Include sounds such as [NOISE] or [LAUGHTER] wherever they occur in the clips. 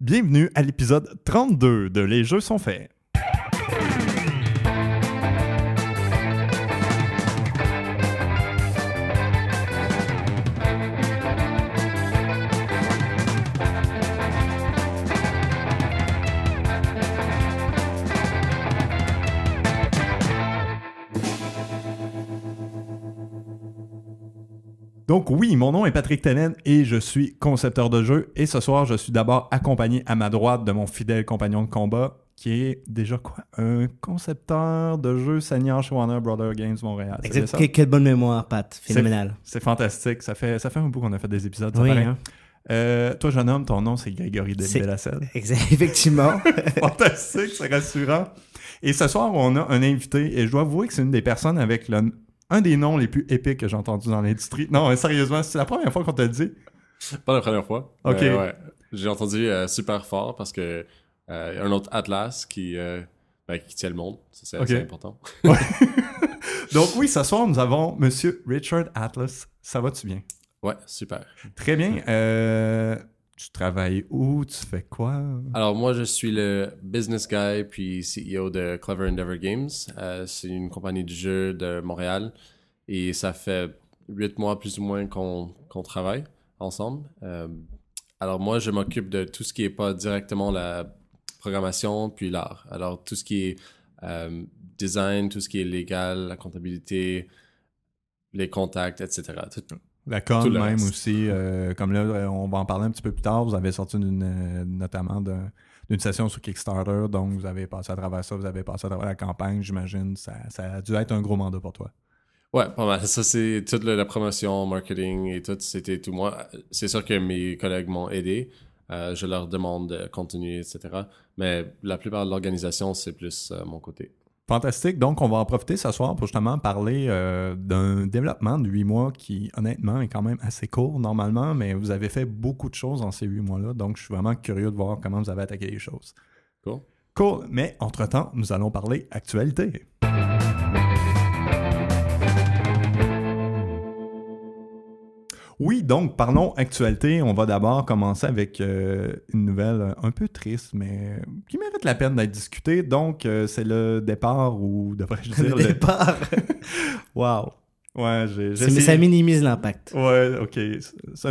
Bienvenue à l'épisode 32 de Les Jeux sont faits. Donc oui, mon nom est Patrick Tenen et je suis concepteur de jeu. Et ce soir, je suis d'abord accompagné à ma droite de mon fidèle compagnon de combat, qui est déjà quoi Un concepteur de jeu senior chez Warner Brother Games Montréal. Exactement. quelle bonne mémoire, Pat. Phénoménal. C'est fantastique. Ça fait, ça fait un bout qu'on a fait des épisodes. Hein. Euh, toi, jeune homme, ton nom, c'est Grégory [LAUGHS] Exactement. Effectivement. [LAUGHS] fantastique, c'est rassurant. Et ce soir, on a un invité, et je dois avouer que c'est une des personnes avec le un des noms les plus épiques que j'ai entendu dans l'industrie. Non, sérieusement, c'est la première fois qu'on te le dit. Pas la première fois. Ok. J'ai entendu euh, super fort parce que euh, un autre Atlas qui, euh, ben, qui tient le monde. C'est important. [LAUGHS] [LAUGHS] Donc oui, ce soir, nous avons Monsieur Richard Atlas. Ça va-tu bien? Ouais, super. Très bien. Euh, tu travailles où? Tu fais quoi? Alors, moi, je suis le business guy puis CEO de Clever Endeavor Games. Euh, c'est une compagnie de jeux de Montréal et ça fait huit mois plus ou moins qu'on travaille ensemble. Euh, alors, moi, je m'occupe de tout ce qui n'est pas directement la programmation puis l'art. Alors, tout ce qui est euh, design, tout ce qui est légal, la comptabilité, les contacts, etc. Tout, la com même aussi, euh, comme là, euh, on va en parler un petit peu plus tard, vous avez sorti euh, notamment d'une session sur Kickstarter, donc vous avez passé à travers ça, vous avez passé à travers la campagne, j'imagine, ça, a dû être un gros mandat pour toi. Ouais, pas mal. Ça, c'est toute la, promotion, marketing et tout, c'était tout moi. C'est sûr que mes collègues m'ont aidé. je leur demande de continuer, etc. Mais la plupart de l'organisation, c'est plus mon côté. Fantastique. Donc, on va en profiter ce soir pour justement parler euh, d'un développement de huit mois qui, honnêtement, est quand même assez court normalement, mais vous avez fait beaucoup de choses en ces huit mois-là. Donc, je suis vraiment curieux de voir comment vous avez attaqué les choses. Cool. Cool. Mais entre-temps, nous allons parler actualité. Oui, donc parlons actualité. On va d'abord commencer avec euh, une nouvelle euh, un peu triste, mais euh, qui mérite la peine d'être discutée. Donc, c'est le départ, ou devrais-je dire le départ. [LAUGHS] wow. Ouais, j'ai. Ça minimise l'impact. Ouais, ok.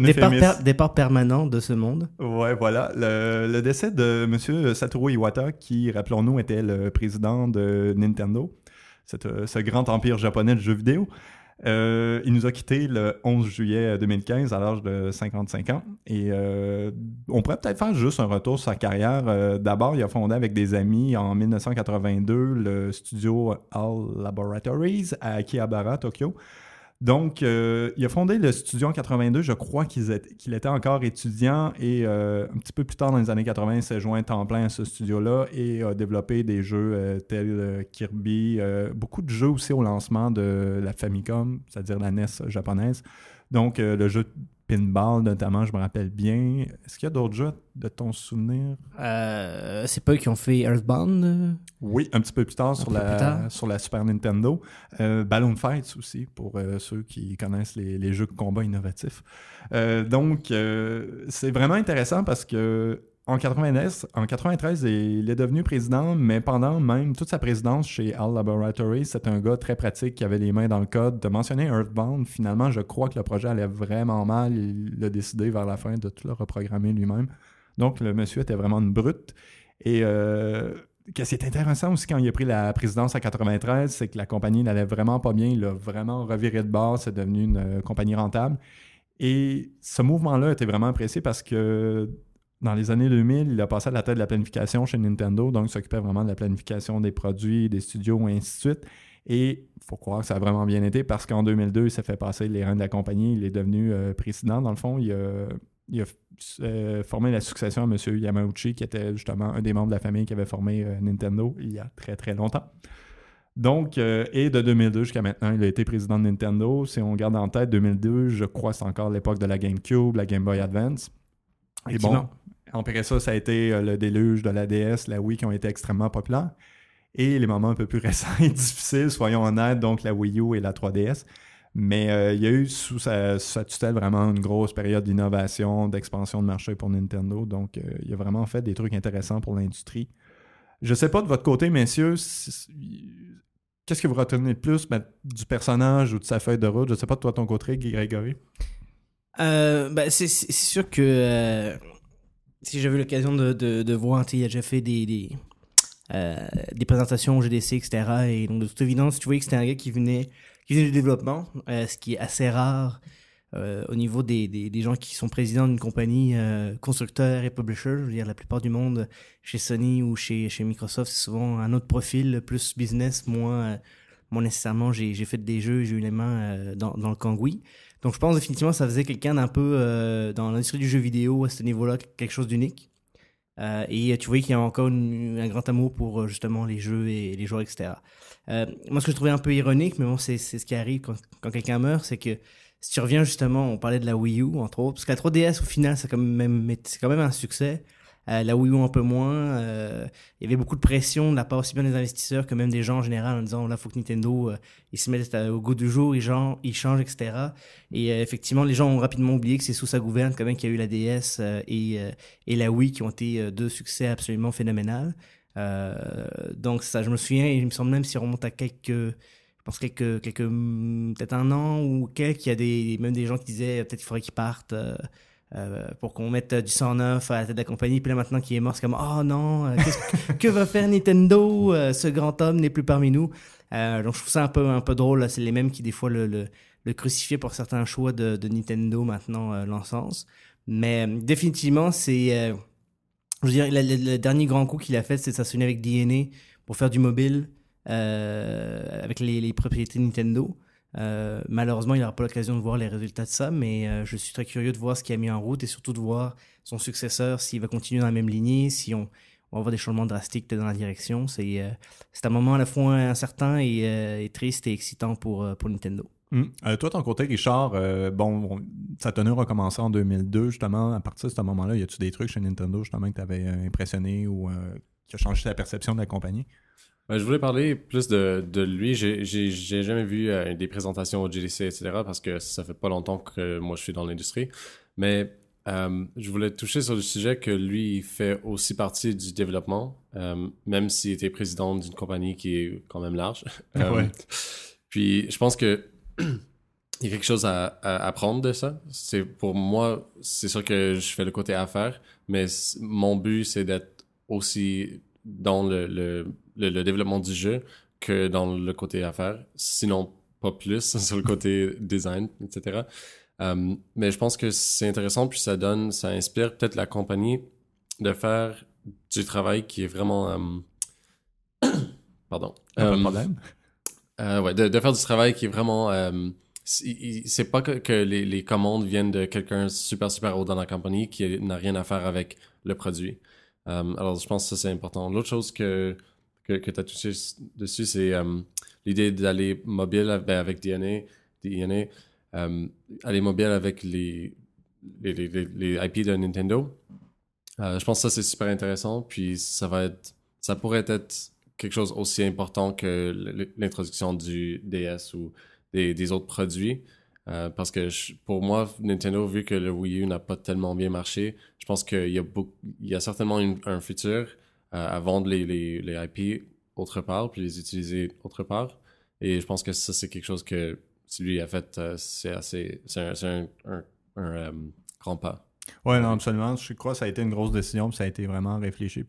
départ, départ, permanent de ce monde. Ouais, voilà. Le, décès de M. Satoru Iwata, qui, rappelons-nous, était le président de Nintendo, ce grand empire japonais de jeux vidéo. Euh, il nous a quittés le 11 juillet 2015 à l'âge de 55 ans. Et euh, on pourrait peut-être faire juste un retour sur sa carrière. Euh, d'abord, il a fondé avec des amis en 1982 le studio All Laboratories à Akihabara, Tokyo. Donc, euh, il a fondé le studio en 82. Je crois qu'il était, encore étudiant et euh, un petit peu plus tard dans les années 80, il s'est joint en plein à ce studio-là et a développé des jeux euh, tels Kirby, beaucoup de jeux aussi au lancement de la Famicom, c'est-à-dire la NES japonaise. Donc, le jeu Pinball, notamment, je me rappelle bien. Est-ce qu'il y a d'autres jeux de ton souvenir euh, C'est pas eux qui ont fait Earthbound euh? Oui, un petit peu plus tard, sur la, sur la, Super Nintendo. Euh, Balloon Fights aussi, pour ceux qui connaissent les, les, jeux de combat innovatifs. donc, c'est vraiment intéressant parce que en 90, en 93, il est devenu président, mais pendant même toute sa présidence chez Al Laboratory, c'est un gars très pratique qui avait les mains dans le code. De mentionner Earthbound, finalement, je crois que le projet allait vraiment mal. Il l'a décidé vers la fin de tout le reprogrammer lui-même. Donc, le monsieur était vraiment une brute. Et euh, qui est intéressant aussi quand il a pris la présidence en 93, c'est que la compagnie n'allait vraiment pas bien. Il a vraiment reviré de bord. C'est devenu une euh, compagnie rentable. Et ce mouvement-là était vraiment apprécié parce que dans les années 2000, il a passé à la tête de la planification chez Nintendo, donc il s'occupait vraiment de la planification des produits, des studios, et ainsi de suite. Et il faut croire que ça a vraiment bien été parce qu'en 2002, il s'est fait passer les reins de la compagnie. Il est devenu euh, président, dans le fond. Il a, euh, formé la succession à M. Yamauchi, qui était justement un des membres de la famille qui avait formé euh, Nintendo il y a très très longtemps. Donc, et de 2002 jusqu'à maintenant, il a été président de Nintendo. Si on garde en tête 2002, je crois c'est encore l'époque de la GameCube, la Game Boy Advance. Et bon, après ça, ça a été euh, le déluge de la DS, la Wii qui ont été extrêmement populaires. Et les moments un peu plus [LAUGHS] récents et difficiles, soyons honnêtes, donc la Wii U et la 3DS. Mais euh, il y a eu sous sa, tutelle vraiment une grosse période d'innovation, d'expansion de marché pour Nintendo. Donc euh, il y a vraiment fait des trucs intéressants pour l'industrie. Je ne sais pas de votre côté, messieurs, qu'est-ce que vous retenez le plus ben, du personnage ou de sa feuille de route Je sais pas de toi ton côté, Grégory. ben c'est sûr que si j'avais l'occasion de, de, de voir, il a déjà fait des, des, euh, des, présentations au GDC, etc. Et donc, de toute évidence, tu voyais que c'était un gars qui venait, qui venait du développement, euh, ce qui est assez rare euh, au niveau des, des, gens qui sont présidents d'une compagnie euh, constructeur et publisher. Je veux dire, la plupart du monde, chez Sony ou chez, chez Microsoft, c'est souvent un autre profil, plus business, moins, moins nécessairement j'ai fait des jeux, j'ai eu les mains dans, dans le kangoui ». Donc je pense définitivement ça faisait quelqu'un d'un peu euh, dans l'industrie du jeu vidéo à ce niveau-là, quelque chose d'unique. Euh, et euh, tu voyais qu'il y a encore un grand amour pour justement les jeux et les joueurs, etc. moi, ce que je trouvais un peu ironique, mais bon, c'est ce qui arrive quand, quelqu'un meurt, c'est que si tu reviens justement, on parlait de la Wii U, entre autres, parce que la 3DS, au final, c'est quand, quand même un succès. Euh, la Wii U un peu moins. Euh, il y avait beaucoup de pression de la part aussi bien des investisseurs que même des gens en général en disant, là, faut que Nintendo, euh, il se mette au goût du jour, il change, changent, etc. Et effectivement, les gens ont rapidement oublié que c'est sous sa gouverne quand même qu'il y a eu la DS et, la Wii qui ont été deux succès absolument phénoménal. donc ça, je me souviens, et il me semble même si on remonte à quelques pense quelques, quelques peut-être un an ou quelques, il y a des, même des gens qui disaient peut-être qu'il faudrait qu'ils partent. Euh, pour qu'on mette euh, du 109 à la tête de la compagnie. Puis là, maintenant qu'il est mort, c'est comme Oh non, euh, [LAUGHS] que va faire Nintendo Ce grand homme n'est plus parmi nous. donc, je trouve ça un peu, un peu drôle. C'est les mêmes qui, des fois, le, le, pour certains choix de, Nintendo maintenant l'encens. Mais définitivement, c'est. je veux dire, le, dernier grand coup qu'il a fait, c'est de s'associer avec DNA pour faire du mobile avec les, les propriétés Nintendo. Euh, malheureusement, il n'aura pas l'occasion de voir les résultats de ça, mais euh, je suis très curieux de voir ce qu'il a mis en route et surtout de voir son successeur, s'il va continuer dans la même lignée, si on, va avoir des changements drastiques dans la direction. C'est euh, un moment à la fois incertain et, triste et excitant pour, pour Nintendo. Hum. toi, ton côté, Richard, bon, sa tenue a commencé en 2002, justement. À partir de ce moment-là, y a-tu des trucs chez Nintendo, justement, que t'avais impressionné ou qui a changé ta perception de la compagnie? Ben, je voulais parler plus de, de lui. J'ai jamais vu euh, des présentations au GDC, etc., parce que ça fait pas longtemps que moi je suis dans l'industrie. Mais euh, je voulais toucher sur le sujet que lui fait aussi partie du développement, euh, même s'il était président d'une compagnie qui est quand même large. [LAUGHS] puis je pense que [CLEARS THROAT] y a quelque chose à, apprendre de ça. C'est pour moi, c'est sûr que je fais le côté affaires, mais mon but c'est d'être aussi dans le, le, développement du jeu que dans le côté affaires, sinon pas plus [LAUGHS] sur le côté design, etc. Euh, mais je pense que c'est intéressant, puis ça donne, ça inspire peut-être la compagnie de faire du travail qui est vraiment. Euh, [COUGHS] pardon. de euh, problème. de, faire du travail qui est vraiment. c'est pas que, les, les, commandes viennent de quelqu'un super, super haut dans la compagnie qui n'a rien à faire avec le produit. alors, je pense que ça, c'est important. L'autre chose que que, tu as touché dessus, c'est euh, l'idée d'aller mobile ben, avec DNA, euh, aller mobile avec les, les, les, IP de Nintendo. Euh, je pense que ça, c'est super intéressant. Puis ça va être, ça pourrait être quelque chose aussi important que l'introduction du DS ou des, des autres produits. parce que pour moi, Nintendo, vu que le Wii U n'a pas tellement bien marché, je pense qu'il y, a il y a certainement un futur euh, à vendre les, les, IP autre part, puis les utiliser autre part. Et je pense que ça, c'est quelque chose que si lui a fait, euh, c'est assez, c'est un, euh, grand pas. Oui, non, absolument. Je crois que ça a été une grosse décision, puis ça a été vraiment réfléchi.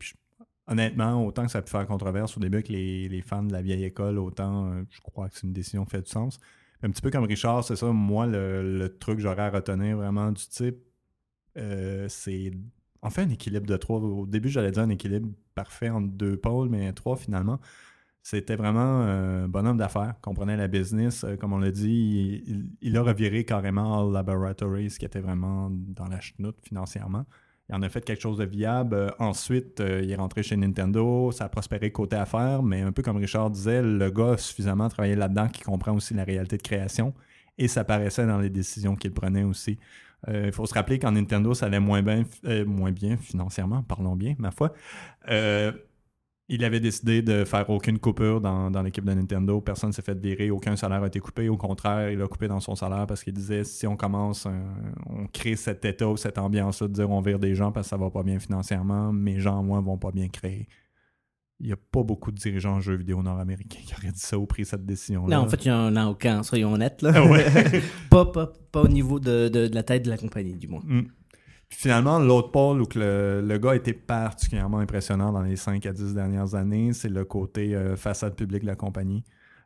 honnêtement, autant que ça a pu faire controverse au début que les, les fans de la vieille école, autant je crois que c'est une décision qui fait du sens. Un petit peu comme Richard, c'est ça, moi, le, truc que j'aurais à retenir vraiment du type, c'est fait un équilibre de trois. Au début, j'allais dire un équilibre parfait entre deux pôles, mais trois finalement. C'était vraiment un euh, bon bonhomme d'affaires, comprenait la business. Euh, comme on l'a dit, il, a reviré carrément All Laboratories, qui était vraiment dans la chenoute financièrement. Il en a fait quelque chose de viable. Euh, ensuite, il est rentré chez Nintendo. Ça a prospéré côté affaires, mais un peu comme Richard disait, le gars a suffisamment travaillé là-dedans qui comprend aussi la réalité de création. Et ça paraissait dans les décisions qu'il prenait aussi. Il euh, faut se rappeler qu'en Nintendo, ça allait moins bien, euh, moins bien financièrement, parlons bien, ma foi. Euh, il avait décidé de faire aucune coupure dans, l'équipe de Nintendo. Personne ne s'est fait virer, aucun salaire a été coupé. Au contraire, il a coupé dans son salaire parce qu'il disait si on commence, on crée cet état ou cette ambiance-là de dire on vire des gens parce que ça va pas bien financièrement, mes gens, moi, vont pas bien créer il n'y a pas beaucoup de dirigeants en jeux vidéo nord-américains qui auraient dit ça ou pris cette décision-là. Non, en fait, il y en a aucun, soyons honnêtes. Ah [LAUGHS] pas, au niveau de, la tête de la compagnie, du moins. Mm. finalement, l'autre pôle où le, gars a été particulièrement impressionnant dans les 5 à 10 dernières années, c'est le côté euh, façade publique de la compagnie.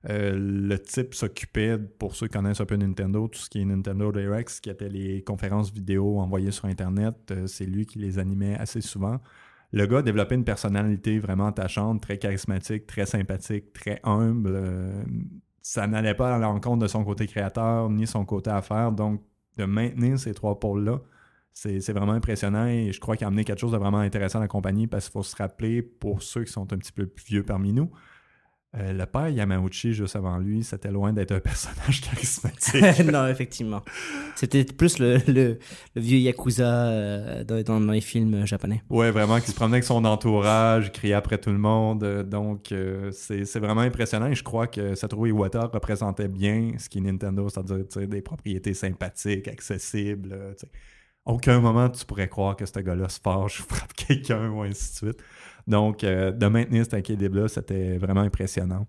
Euh, le type s'occupait, pour ceux qui connaissent un peu Nintendo, tout ce qui est Nintendo Direct, qui était les conférences vidéo envoyées sur Internet. Euh, c'est lui qui les animait assez souvent le gars développé une personnalité vraiment attachante, très charismatique, très sympathique, très humble. Euh, ça n'allait pas à l'encontre de son côté créateur ni son côté affaire. Donc, de maintenir ces trois pôles-là, c'est vraiment impressionnant et je crois qu'il a amené quelque chose de vraiment intéressant à la compagnie parce qu'il faut se rappeler, pour ceux qui sont un petit peu plus vieux parmi nous, euh, le père Yamauchi, juste avant lui, c'était loin d'être un [LAUGHS] personnage charismatique. [LAUGHS] non, effectivement. C'était plus le, vieux Yakuza euh, dans, les films japonais. Ouais, vraiment, qui se promenait avec son entourage, criait après tout le monde. Euh, donc, c'est vraiment impressionnant. Et je crois que Satoru Iwata représentait bien ce qui Nintendo, c'est-à-dire des propriétés sympathiques, accessibles aucun moment tu pourrais croire que ce gars-là se fâche ou frappe [LAUGHS] quelqu'un ou ainsi de suite. Donc, euh, de maintenir cet équilibre-là, c'était vraiment impressionnant.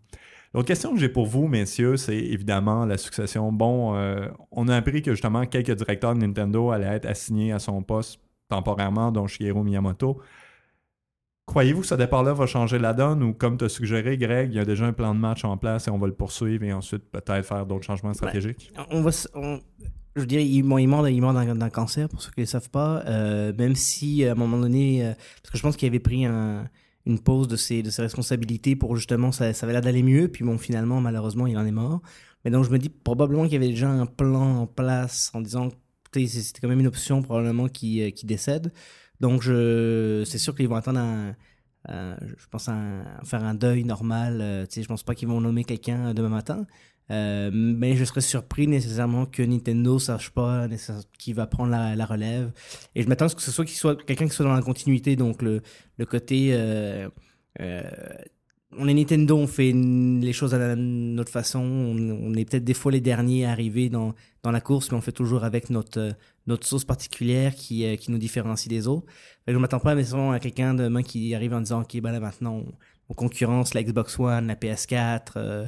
L'autre question que j'ai pour vous, messieurs, c'est évidemment la succession. Bon, euh, on a appris que justement quelques directeurs de Nintendo allaient être assignés à son poste temporairement, dont Shigeru Miyamoto. Croyez-vous que ce départ-là va changer la donne ou, comme tu as suggéré, Greg, il y a déjà un plan de match en place et on va le poursuivre et ensuite peut-être faire d'autres changements ben, stratégiques? on va, je veux dire, il, meurt, d'un, cancer, pour ceux qui ne le savent pas, euh, même si à un moment donné, euh, parce que je pense qu'il avait pris une pause de ses, de ses responsabilités pour justement, ça, ça avait l'air d'aller mieux, puis bon, finalement, malheureusement, il en est mort. Mais donc, je me dis probablement qu'il y avait déjà un plan en place en disant, c'était quand même une option probablement qui, euh, décède. Donc, c'est sûr qu'ils vont attendre un. je pense à faire un deuil normal. sais, je pense pas qu'ils vont nommer quelqu'un demain matin. Euh, mais je serais surpris nécessairement que Nintendo sache pas qui va prendre la, relève. Et je m'attends à ce que ce soit, soit quelqu'un qui soit dans la continuité, donc le, le côté. Euh, euh, on est Nintendo, on fait les choses à notre façon. On, est peut-être des fois les derniers à arriver dans, dans, la course, mais on fait toujours avec notre, notre sauce particulière qui, qui nous différencie des autres. je ne m'attends pas nécessairement à quelqu'un demain qui arrive en disant Ok, ben là maintenant, en concurrence la Xbox One, la PS4. Euh, euh,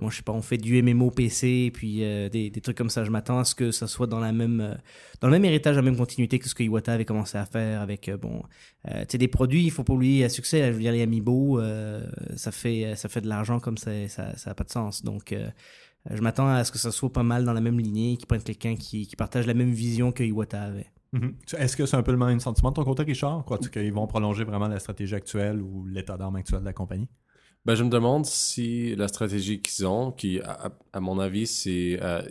bon, je sais pas, on fait du MMO PC, puis euh, des, trucs comme ça. Je m'attends à ce que ça soit dans la même, dans le même héritage, la même continuité que ce que Iwata avait commencé à faire avec bon, tu des produits. Il faut pas oublier à succès. je veux dire les Amiibo, ça fait ça fait de l'argent comme ça, ça, ça a pas de sens. Donc je m'attends à ce que ça soit pas mal dans la même lignée, qui prennent quelqu'un qui, qui partage la même vision que Iwata avait. Mhm. Est-ce que c'est un peu le même sentiment de ton côté, Richard? Crois-tu qu'ils vont prolonger vraiment la stratégie actuelle ou l'état d'arme actuel de la compagnie? Ben, je me demande si la stratégie qu'ils ont, qui, à, mon avis, c'est euh,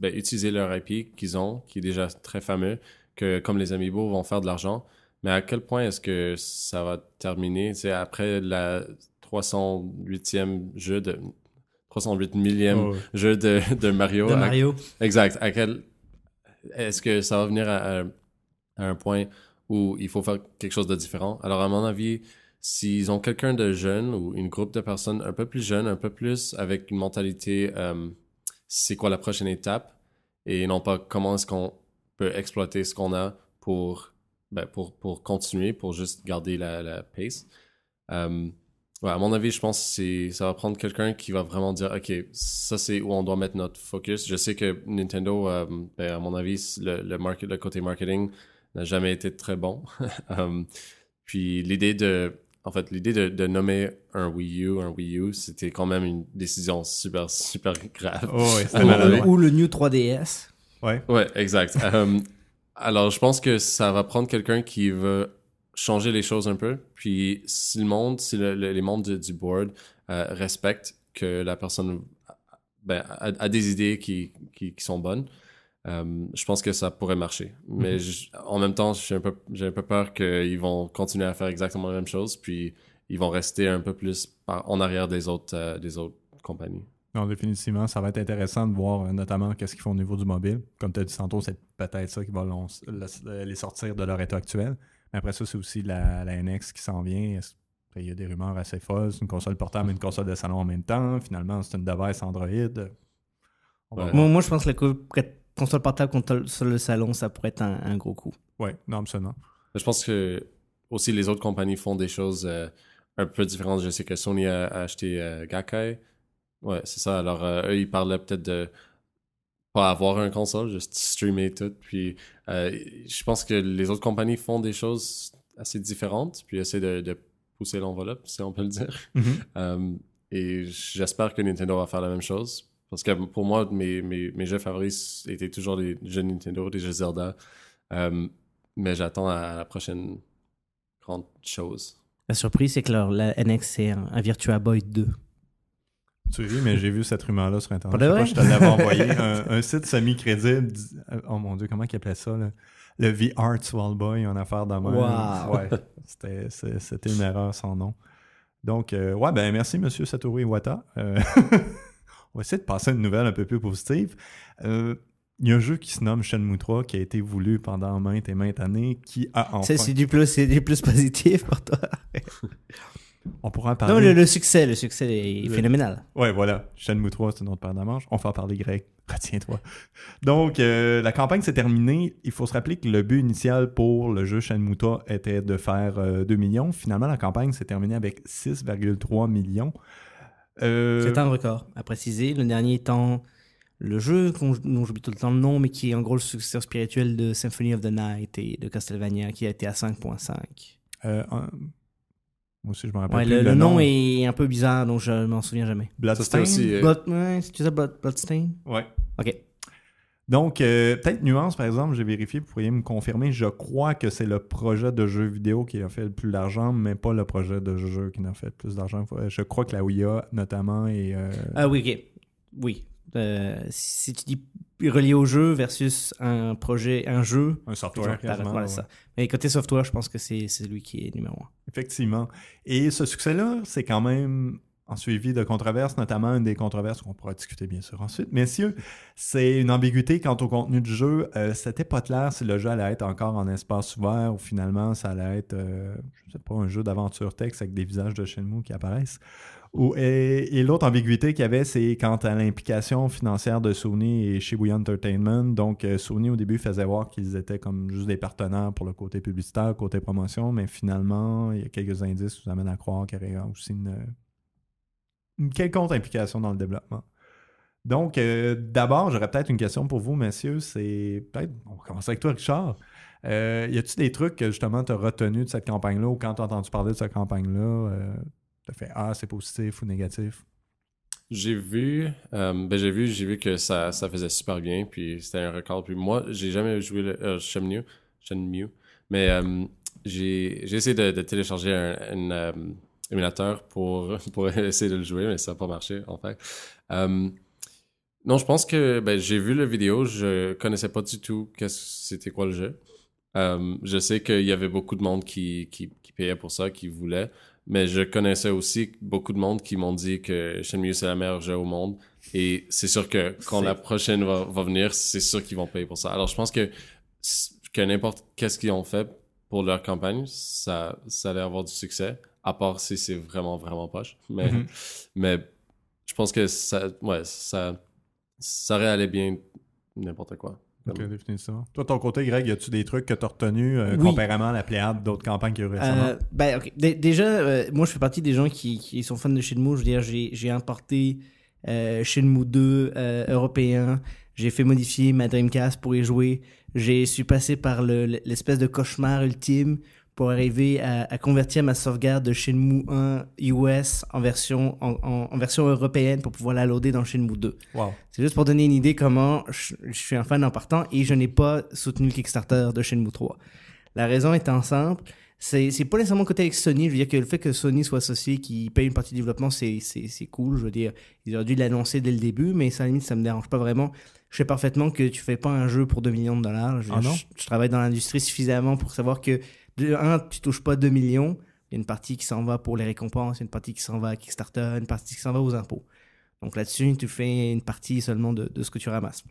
ben, utiliser leur IP qu'ils ont, qui est déjà très fameux, que comme les Amiibo vont faire de l'argent. Mais à quel point est-ce que ça va terminer? C'est après la 308e jeu de. 308 millième oh, jeu de, Mario. De Mario. exact. À quel est-ce que ça va venir à, un point où il faut faire quelque chose de différent? Alors, à mon avis, s'ils ont quelqu'un de jeune ou une groupe de personnes un peu plus jeune, un peu plus avec une mentalité, euh, c'est quoi la prochaine étape et non pas comment est-ce qu'on peut exploiter ce qu'on a pour, ben, pour, pour continuer, pour juste garder la, pace. Euh, Ouais, à mon avis, je pense que ça va prendre quelqu'un qui va vraiment dire, OK, ça c'est où on doit mettre notre focus. Je sais que Nintendo, euh, ben, à mon avis, le, côté marketing n'a jamais été très bon. [LAUGHS] Euh, puis l'idée de, en fait, l'idée de, nommer un Wii U un Wii U, c'était quand même une décision super, super grave. Oh, ou, le New 3DS. Ouais. Ouais, exact. Euh, alors, je pense que ça va prendre quelqu'un qui veut changer les choses un peu. Puis si le monde, si les membres du, board euh, respectent que la personne ben, a, des idées qui, sont bonnes, euh, je pense que ça pourrait marcher. Mais mhm. en même temps, j'ai un, peu, un peu peur qu'ils vont continuer à faire exactement la même chose, puis ils vont rester un peu plus en arrière des autres, euh, des autres compagnies. Non, définitivement, ça va être intéressant de voir notamment qu'est-ce qu'ils font au niveau du mobile. Comme tu as dit tantôt, c'est peut-être ça qui va les sortir de leur état actuel après ça, c'est aussi la, NX qui s'en vient. Il y a des rumeurs assez folles. une console portable et une console de salon en même temps. Finalement, c'est une device Android. Moi, je pense que la console portable contre le salon, ça pourrait être un, gros coup. Oui, non, absolument. Je pense que aussi les autres compagnies font des choses euh, un peu différentes. Je sais que Sony a, acheté euh, Gakai. Ouais, c'est ça. Alors, euh, eux, ils parlaient peut-être de pas avoir un console, juste streamer tout. Puis euh, je pense que les autres compagnies font des choses assez différentes, puis essaient de, pousser l'enveloppe, si on peut le dire. Mhm. Euh, et j'espère que Nintendo va faire la même chose. Parce que pour moi, mes, mes, jeux favoris étaient toujours des jeux Nintendo, des jeux Zelda. Euh, mais j'attends la prochaine grande chose. La surprise, c'est que leur la NX, c'est un, un Virtua Boy 2. Tu mais j'ai vu cette rumeur-là sur Internet. je, t'en avais je [LAUGHS] envoyé. Un, site semi-crédible. Euh, oh mon Dieu, comment il appelait ça? le Le VR Wall Boy, en affaire dans ouais, C'était une erreur sans nom. Donc, euh, ouais, ben merci, monsieur Satoru Wata. Euh, [LAUGHS] on va essayer de passer une nouvelle un peu plus positive. il y a un jeu qui se nomme Shenmue 3 qui a été voulu pendant maintes et maintes années, qui a C'est du plus, du plus positif pour toi. [LAUGHS] On pourra en parler. Non, le, succès, le succès est phénoménal. Ouais, voilà. Shenmue 3, c'est notre paire de On va en parler grec. [LAUGHS] Retiens-toi. Donc, euh, la campagne s'est terminée. Il faut se rappeler que le but initial pour le jeu Shenmue 3 était de faire 2 euh, millions. Finalement, la campagne s'est terminée avec 6,3 millions. Euh, c'est un record, à préciser. Le dernier étant le jeu dont j'oublie tout le temps le nom, mais qui est en gros le succès spirituel de Symphony of the Night et de Castlevania, qui a été à 5,5. Euh, le, nom, est un peu bizarre, donc je m'en souviens jamais. Bloodstain. Euh, aussi. c'est ça, Ouais. Ok. Donc, euh, peut-être nuance, par exemple, j'ai vérifié, vous pourriez me confirmer. Je crois que c'est le projet de jeu vidéo qui a fait le plus d'argent, mais pas le projet de jeu qui en fait le plus d'argent. Euh, je crois que la U notamment, est. Ah oui, Oui, euh, si tu dis relié au jeu versus un projet, un jeu. Un software. Mais côté software, je pense que c'est lui qui est numéro un. Effectivement. Et ce succès-là, c'est quand même en suivi de controverses, notamment une des controverses qu'on pourra discuter bien sûr ensuite. Messieurs, c'est une ambiguïté quant au contenu du jeu. C'était pas clair si le jeu allait être encore en espace ouvert ou finalement ça allait être, je euh, je sais pas, un jeu d'aventure texte avec des visages de Shenmue qui apparaissent et, l'autre ambiguïté qu'il y avait, c'est quant à l'implication financière de Sony et Shibuya Entertainment. Donc, euh, Sony, au début, faisait voir qu'ils étaient comme juste des partenaires pour le côté publicitaire, côté promotion, mais finalement, il y a quelques indices qui nous amènent à croire qu'il y a aussi une, quelconque implication dans le développement. Donc, euh, d'abord, j'aurais peut-être une question pour vous, messieurs. C'est peut-être, on va commencer avec toi, Richard. Euh, y a t il des trucs que justement tu as retenu de cette campagne-là ou quand tu as entendu parler de cette campagne-là, fait Ah, c'est positif ou négatif? J'ai vu, euh, ben, j'ai vu, j'ai vu que ça, faisait super bien, puis c'était un record. Puis moi, j'ai jamais joué le euh, Shenmue, mais euh, j'ai essayé de, télécharger un, euh, émulateur pour, [LAUGHS] pour essayer de le jouer, mais ça n'a pas marché en fait. non, je pense que ben, j'ai vu la vidéo, je connaissais pas du tout c'était quoi le jeu. je sais qu'il y avait beaucoup de monde qui, qui payait pour ça, qui voulait. Mais je connaissais aussi beaucoup de monde qui m'ont dit que Shenmue, c'est la meilleure jeu au monde. Et c'est sûr que quand la prochaine va, venir, c'est sûr qu'ils vont payer pour ça. Alors, je pense que, que n'importe qu'est-ce qu'ils ont fait pour leur campagne, ça, ça allait avoir du succès. À part si c'est vraiment, vraiment poche. Mais, mhm. [LAUGHS] mais je pense que ça, ouais, ça, ça allait bien n'importe quoi. Toi, ton côté, Greg, y a-tu des trucs que tu as retenus euh, comparément à la pléiade d'autres campagnes qu'il y a eu récemment ben, Déjà, euh, moi, je fais partie des gens qui, sont fans de Shenmue. Je veux dire, j'ai emporté Shenmue 2 européen. J'ai fait modifier ma Dreamcast pour y jouer. J'ai su passer par l'espèce de cauchemar ultime pour arriver à, convertir ma sauvegarde de Shenmue 1 US en version, en, version européenne pour pouvoir la loader dans Shenmue 2. C'est juste pour donner une idée comment je, suis un fan en partant et je n'ai pas soutenu le Kickstarter de Shenmue 3. La raison étant simple, c'est, c'est pas nécessairement côté avec Sony. Je veux dire que le fait que Sony soit associé, qui paye une partie du développement, c'est, c'est cool. Je veux dire, ils auraient dû l'annoncer dès le début, mais ça, limite, ça me dérange pas vraiment je sais parfaitement que tu fais pas un jeu pour 2 millions de dollars. Je, ah non? je travaille dans l'industrie suffisamment pour savoir que un, tu touches pas 2 millions. Il y a une partie qui s'en va pour les récompenses, une partie qui s'en va à Kickstarter, une partie qui s'en va aux impôts. Donc là-dessus, tu fais une partie seulement de, ce que tu ramasses.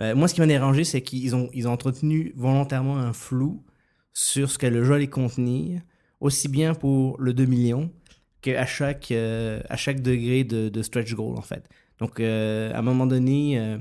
Euh, moi, ce qui m'a dérangé, c'est qu'ils ont, entretenu volontairement un flou sur ce que le jeu allait contenir, aussi bien pour le 2 millions qu'à euh, chaque, degré de, stretch goal, en fait. Donc, euh, à un moment donné,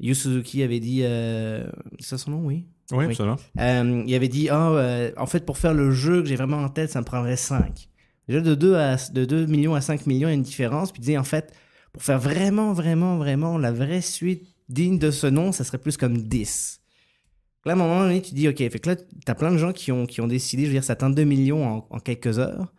Yu Suzuki avait dit... c'est ça son nom, oui oui, absolument. Euh, il avait dit, ah, euh, en fait, pour faire le jeu que j'ai vraiment en tête, ça me prendrait 5. Déjà, de 2, à, de 2 millions à 5 millions, il y a une différence. Puis il disait, en fait, pour faire vraiment, vraiment, vraiment la vraie suite digne de ce nom, ça serait plus comme 10. Là, à un moment donné, tu dis, OK, fait que là, t'as plein de gens qui ont, qui ont décidé, je veux dire, ça atteint 2 millions en, quelques heures.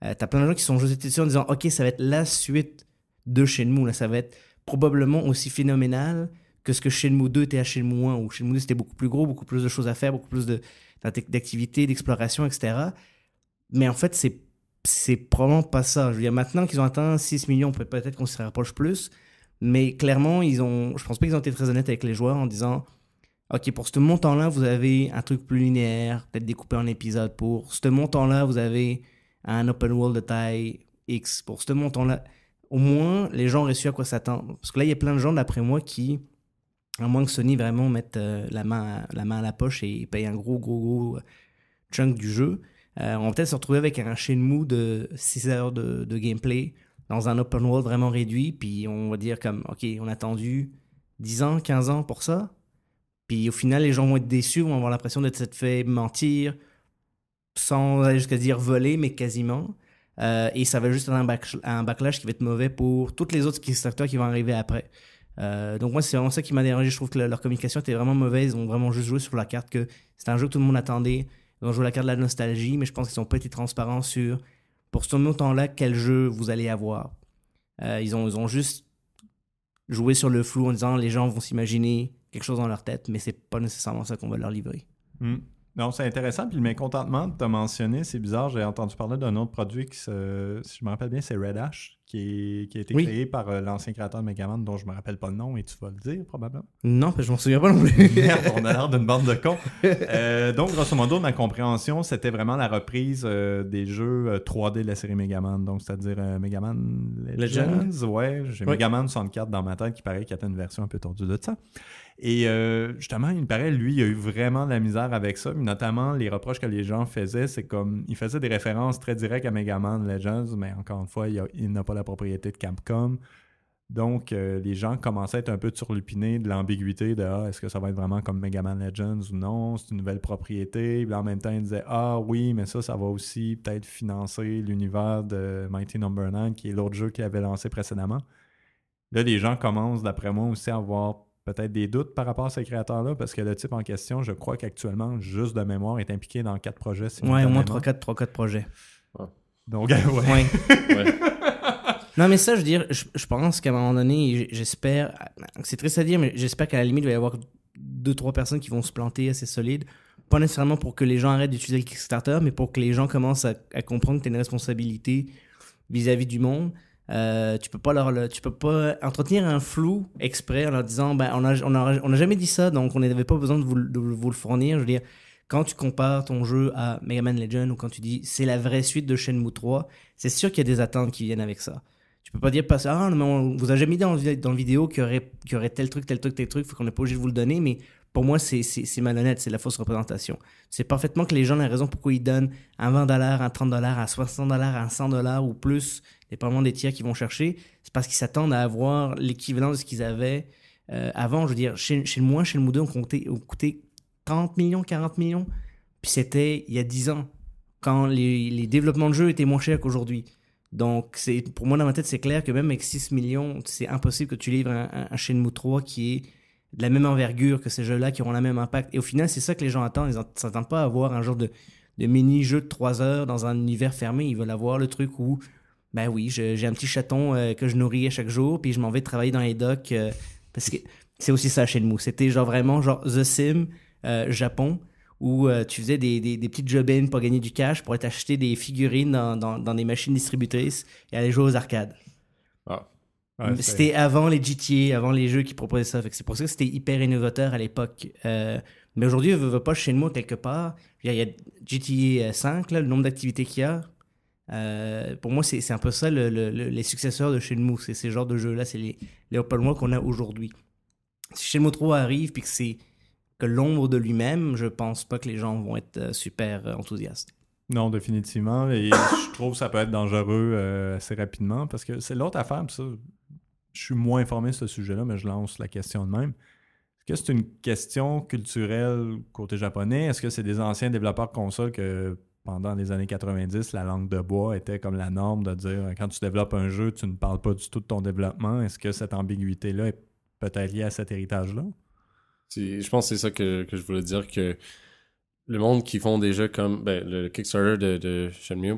tu euh, t'as plein de gens qui sont juste étudiants en disant, OK, ça va être la suite de chez nous, là, ça va être probablement aussi phénoménal que chez que Shenmue 2 était à Shenmue 1, où Shenmue 2 c'était beaucoup plus gros, beaucoup plus de choses à faire, beaucoup plus d'activités, d'exploration, etc. Mais en fait, c'est c'est probablement pas ça. Je veux dire, maintenant qu'ils ont atteint 6 millions, on peut peut-être qu'on s'y rapproche plus. Mais clairement, ils ont, je pense pas qu'ils ont été très honnêtes avec les joueurs en disant Ok, pour ce montant-là, vous avez un truc plus linéaire, peut-être découpé en épisodes. Pour ce montant-là, vous avez un open world de taille X. Pour ce montant-là, au moins, les gens auraient su à quoi s'attendre. Parce que là, il y a plein de gens, d'après moi, qui à moins que Sony vraiment mette euh, la, main à, la main à la poche et paye un gros, gros, gros euh, chunk du jeu. Euh, on va peut-être se retrouver avec un mou de 6 heures de, gameplay dans un open world vraiment réduit. Puis on va dire comme, OK, on a attendu 10 ans, 15 ans pour ça. Puis au final, les gens vont être déçus, vont avoir l'impression d'être fait mentir, sans aller jusqu'à dire voler, mais quasiment. et ça va juste être un, un, backlash qui va être mauvais pour tous les autres constructeurs qui vont arriver après. Euh, donc moi, c'est vraiment ça qui m'a dérangé. Je trouve que leur communication était vraiment mauvaise. Ils ont vraiment juste joué sur la carte que c'était un jeu que tout le monde attendait. Ils ont joué la carte de la nostalgie, mais je pense qu'ils sont pas été transparents sur pour ce montant-là quel jeu vous allez avoir. Euh, ils, ont, ils ont juste joué sur le flou en disant les gens vont s'imaginer quelque chose dans leur tête, mais c'est pas nécessairement ça qu'on va leur livrer. Hmm. Non, c'est intéressant. Puis le mécontentement de te mentionner, c'est bizarre. J'ai entendu parler d'un autre produit qui, si je me rappelle bien, c'est Red Ash, qui, a été créé par euh, l'ancien créateur de Megaman, dont je ne me rappelle pas le nom, et tu vas le dire probablement. Non, je ne m'en souviens pas non plus. [LAUGHS] Merde, on a l'air d'une bande de cons. Euh, donc, grosso modo, ma compréhension, c'était vraiment la reprise euh, des jeux 3D de la série Megaman. Donc, c'est-à-dire Megaman Legends. Legends. Ouais, j'ai Megaman 64 dans ma tête qui paraît qu'il y a une version un peu tordue de ça. Et euh, justement, il me paraît, lui, il a eu vraiment de la misère avec ça. Mais notamment, les reproches que les gens faisaient, c'est comme, il faisait des références très directes à Megaman Legends, mais encore une fois, il n'a pas la propriété de Capcom. Donc, euh, les gens commençaient à être un peu turlupinés de l'ambiguïté de ah, est-ce que ça va être vraiment comme Megaman Legends ou non C'est une nouvelle propriété. Puis en même temps, ils disaient ah oui, mais ça, ça va aussi peut-être financer l'univers de Mighty Number no. 9, qui est l'autre jeu qu'il avait lancé précédemment. Là, les gens commencent, d'après moi, aussi à avoir peut-être des doutes par rapport à ces créateurs-là, parce que le type en question, je crois qu'actuellement, juste de mémoire, est impliqué dans quatre projets. Ouais, au moins trois, quatre projets. Ah. [LAUGHS] Ouais. Donc, ouais. Non, mais ça, je veux dire, je, pense qu'à un moment donné, j'espère, c'est triste à dire, mais j'espère qu'à la limite, il va y avoir deux, trois personnes qui vont se planter assez solides. Pas nécessairement pour que les gens arrêtent d'utiliser Kickstarter, mais pour que les gens commencent à, comprendre que tu as une responsabilité vis à -vis du monde. Euh, tu peux pas leur, tu peux pas entretenir un flou exprès en leur disant ben on a, on a, on a jamais dit ça donc on n'avait pas besoin de vous, de vous, le fournir. Je veux dire quand tu compares ton jeu à Mega Man Legend ou quand tu dis c'est la vraie suite de Shenmue 3, c'est sûr qu'il y a des attentes qui viennent avec ça. Tu peux pas dire parce ah mais on vous a jamais dit dans, dans le vidéo qu'il y aurait aurait tel truc tel truc tel truc, faut qu'on n'est pas obligé de vous le donner mais pour moi, c'est malhonnête, c'est la fausse représentation. C'est parfaitement que les gens ont la raison pourquoi ils donnent un 20$, un 30$, un 60$, un 100$ ou plus vraiment des tiers qui vont chercher, c'est parce qu'ils s'attendent à avoir l'équivalent de ce qu'ils avaient euh, avant. Je veux dire, chez, chez moi, chez le Moudon, on on coûtait 30 millions, 40 millions. Puis c'était il y a 10 ans, quand les, les développements de jeux étaient moins chers qu'aujourd'hui. Donc, c'est pour moi, dans ma tête, c'est clair que même avec 6 millions, c'est impossible que tu livres un, un, Shenmue 3 qui est de la même envergure que ces jeux-là, qui auront le même impact. Et au final, c'est ça que les gens attendent. Ils ne s'attendent pas à avoir un genre de, de mini-jeu de 3 heures dans un univers fermé. Ils veulent avoir le truc où ben oui, j'ai un petit chaton euh, que je nourris à chaque jour, puis je m'en vais travailler dans les docks. Euh, parce que c'est aussi ça chez nous. C'était genre vraiment genre The Sim, euh, Japon, où tu faisais des, des, petites pour gagner du cash, pour t'acheter des figurines dans, dans, des machines distributrices et aller jouer aux arcades. Ah. c'était avant les GTA, avant les jeux qui proposaient ça. C'est pour ça que c'était hyper innovateur à l'époque. mais aujourd'hui, je ne veut pas chez nous quelque part. Il y, a GTA 5, là, le nombre d'activités qu'il y a euh, pour moi, c'est un peu ça les successeurs de Shenmue. C'est ce genre de jeu là c'est les, les open qu'on a aujourd'hui. Si Shenmue 3 arrive, puis que c'est que l'ombre de lui-même, je pense pas que les gens vont être euh, super euh, enthousiastes. Non, définitivement. Et je trouve que ça peut être dangereux assez rapidement parce que c'est l'autre affaire. je suis moins informé sur ce sujet-là, mais je lance la question de même. Est-ce que c'est une question culturelle côté japonais? Est-ce que c'est des anciens développeurs consoles que pendant les années 90, la langue de bois était comme la norme de dire euh, quand tu développes un jeu, tu ne parles pas du tout de ton développement. Est-ce que cette ambiguïté-là est peut-être liée à cet héritage-là? Je pense que c'est ça que, je voulais dire, que le monde qui font des jeux comme ben, le Kickstarter de, de Shenmue,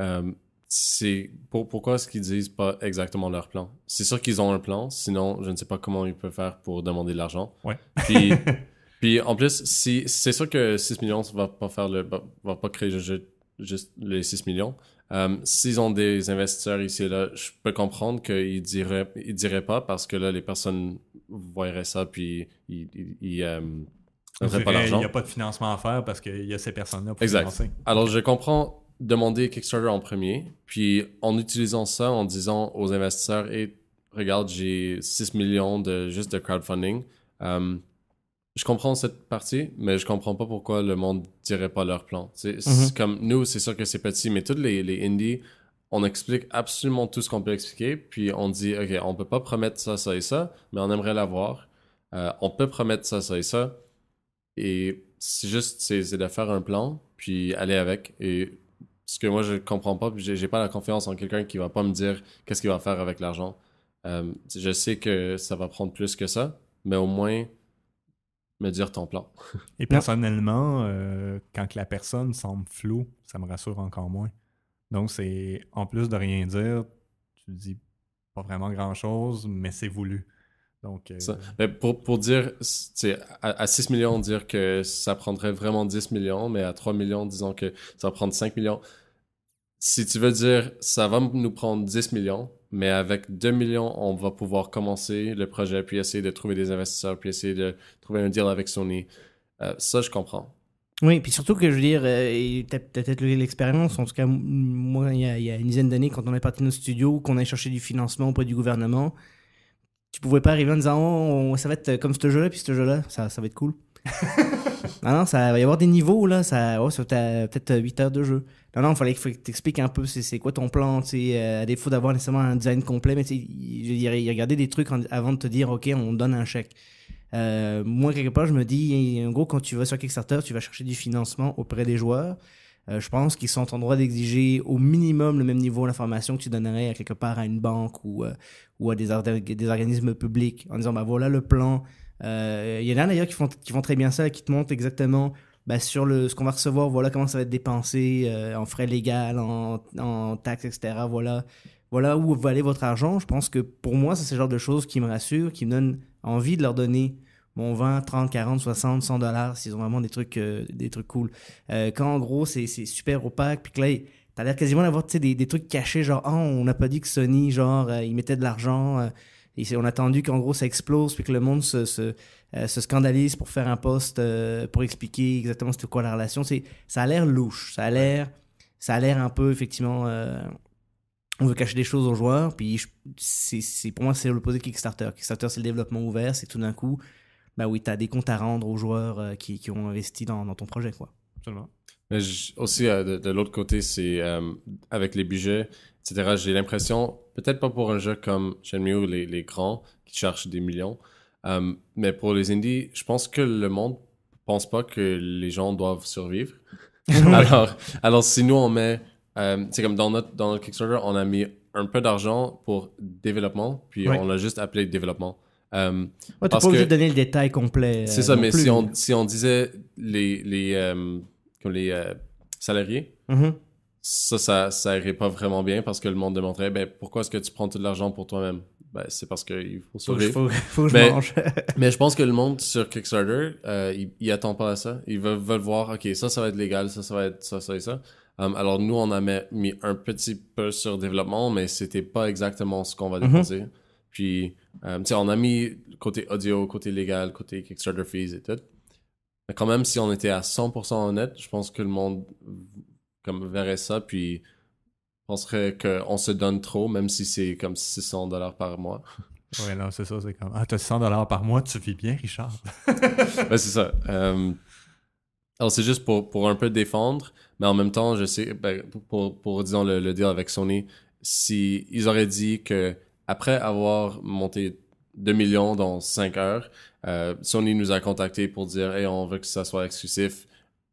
euh, c'est pourquoi est-ce qu'ils disent pas exactement leur plan? C'est sûr qu'ils ont un plan, sinon je ne sais pas comment ils peuvent faire pour demander de l'argent. Ouais. [LAUGHS] Puis en plus, si, c'est sûr que 6 millions va pas faire le, va, pas créer juste les 6 millions. Euh, s'ils ont des investisseurs ici et là, je peux comprendre qu'ils diraient, ils diraient pas parce que là, les personnes voyeraient ça puis ils, n'auraient euh, pas l'argent. Il n'y a pas de financement à faire parce qu'il y a ces personnes-là pour exact. Alors, je comprends demander Kickstarter en premier, puis en utilisant ça, en disant aux investisseurs, et regarde, j'ai 6 millions de juste de crowdfunding. Euh, je comprends cette partie, mais je comprends pas pourquoi le monde dirait pas leur plan. C'est mhm. comme nous, c'est sûr que c'est petit, mais tous les, indies, on explique absolument tout ce qu'on peut expliquer, puis on dit, OK, on peut pas promettre ça, ça et ça, mais on aimerait l'avoir. Euh, on peut promettre ça, ça et ça. Et c'est juste, c'est de faire un plan, puis aller avec. Et ce que moi, je comprends pas, puis j'ai pas la confiance en quelqu'un qui va pas me dire qu'est-ce qu'il va faire avec l'argent. Euh, je sais que ça va prendre plus que ça, mais au moins, me dire ton plan. Et personnellement, euh, quand la personne semble floue, ça me rassure encore moins. Donc, c'est en plus de rien dire, tu dis pas vraiment grand chose, mais c'est voulu. Donc, euh, pour, dire, à, à 6 millions, dire que ça prendrait vraiment 10 millions, mais à 3 millions, disons que ça va prendre 5 millions. Si tu veux dire, ça va nous prendre 10 millions, mais avec 2 millions, on va pouvoir commencer le projet, puis essayer de trouver des investisseurs, puis essayer de trouver un deal avec Sony. Euh, ça, je comprends. Oui, puis surtout que je veux dire, euh, tu as peut-être l'expérience, en tout cas, moi, il y, a, une dizaine d'années, quand on est parti de nos studios, qu'on a cherché du financement auprès du gouvernement, tu pouvais pas arriver en disant, oh, ça va être comme ce jeu-là, puis ce jeu-là, ça, ça va être cool. [LAUGHS] non, non, ça va y avoir des niveaux, là, ça, oh, ça euh, peut-être 8 heures de jeu non, non, il fallait que tu expliques un peu c'est quoi ton plan, euh, à défaut d'avoir nécessairement un design complet, mais je dirais, regarder des trucs avant de te dire, OK, on donne un chèque. Euh, moi, quelque part, je me dis, en gros, quand tu vas sur Kickstarter, tu vas chercher du financement auprès des joueurs. Euh, je pense qu'ils sont en droit d'exiger au minimum le même niveau d'information que tu donnerais à quelque part à une banque ou, ou à des, organismes publics en disant, bah voilà le plan. Il y en a d'ailleurs qui font, qui font très bien ça, qui te montrent exactement bah, sur le, ce qu'on va recevoir, voilà comment ça va être dépensé euh, en frais légaux, en, taxes, etc. Voilà, voilà où va aller votre argent. Je pense que pour moi, c'est ce genre de choses qui me rassurent, qui me donnent envie de leur donner mon 20, 30, 40, 60, 100 dollars s'ils ont vraiment des trucs, euh, des trucs cool. Euh, quand en gros, c'est super opaque, puis que là, t'as l'air quasiment d'avoir des, des trucs cachés, genre, oh, on n'a pas dit que Sony, genre, il mettait de l'argent. Et on a attendu qu'en gros ça explose, puis que le monde se, se, euh, scandalise pour faire un post euh, pour expliquer exactement c'était quoi la relation. C'est, ça a l'air louche, ça a l'air, ça a l'air un peu effectivement. Euh, on veut cacher des choses aux joueurs, puis c'est, pour moi c'est l'opposé de Kickstarter. Kickstarter c'est le développement ouvert, c'est tout d'un coup, bah oui, t'as des comptes à rendre aux joueurs qui, ont investi dans, ton projet, quoi. Absolument. Mais aussi, de, de l'autre côté, c'est avec les budgets, etc., j'ai l'impression Peut-être pas pour un jeu comme, Shenmue, ou les, les grands qui cherchent des millions, euh, mais pour les indies, je pense que le monde pense pas que les gens doivent survivre. [LAUGHS] alors, alors, si nous on met, euh, c'est comme dans notre, dans Kickstarter, on a mis un peu d'argent pour développement, puis on l'a juste appelé développement. Tu euh, ouais, parce pas de donner le détail complet. C'est ça, mais si on, si on disait les, les, les salariés, mm-hmm ça, ça, ça irait pas vraiment bien parce que le monde démontrait, ben, pourquoi est-ce que tu prends tout l'argent pour toi-même? Ben, c'est parce qu'il faut sauver. Faut, faut, que mais, je mange. [LAUGHS] mais je pense que le monde sur Kickstarter, euh, il, il, attend pas à ça. Ils veulent, voir, OK, ça, ça va être légal, ça, ça va être ça, ça et ça. Um, alors, nous, on a mis un petit peu sur développement, mais c'était pas exactement ce qu'on va mhm. déposer. Puis, um, tu sais, on a mis côté audio, côté légal, côté Kickstarter fees et tout. Mais quand même, si on était à 100% honnête, je pense que le monde comme verrait ça, puis penserait qu'on se donne trop, même si c'est comme 600 dollars par mois. [LAUGHS] Ouais, non, c'est ça, c'est comme, ah, t'as 100 dollars par mois, tu vis bien, Richard. [LAUGHS] Ouais, c'est ça. Euh, alors, c'est juste pour, pour un peu défendre, mais en même temps, je sais, ben, pour, disons, le, dire deal avec Sony, si ils auraient dit que après avoir monté 2 millions dans 5 heures, euh, Sony nous a contactés pour dire, hey, on veut que ça soit exclusif,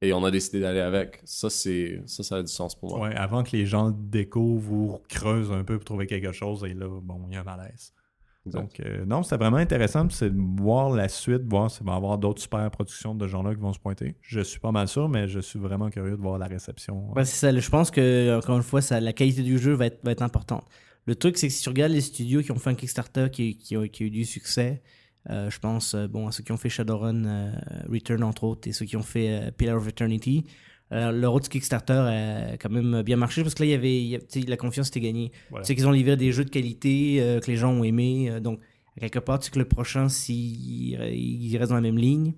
et on a décidé d'aller avec. Ça, c'est ça, a du sens pour moi. Ouais, avant que les gens découvrent ou creusent un peu pour trouver quelque chose, et là, bon, il y a un malaise. Donc, euh, non, c'est vraiment intéressant. C'est de voir la suite, voir s'il va y avoir d'autres super productions de gens-là qui vont se pointer. Je suis pas mal sûr, mais je suis vraiment curieux de voir la réception. Ouais, ça, je pense que, encore une fois, la qualité du jeu va être, va importante. Le truc, c'est que si tu regardes les studios qui ont fait un Kickstarter qui, qui, qui a eu du succès, euh, je pense euh, bon, à ceux qui ont fait Shadowrun euh, Return, entre autres, et ceux qui ont fait Pillar of Eternity. Le leur autre Kickstarter a quand même bien marché parce que là, il y avait, la confiance était gagnée. Voilà. qu'ils ont livré des jeux de qualité que les gens ont aimé. donc, à quelque part, tu que le prochain, s'il reste dans la même ligne,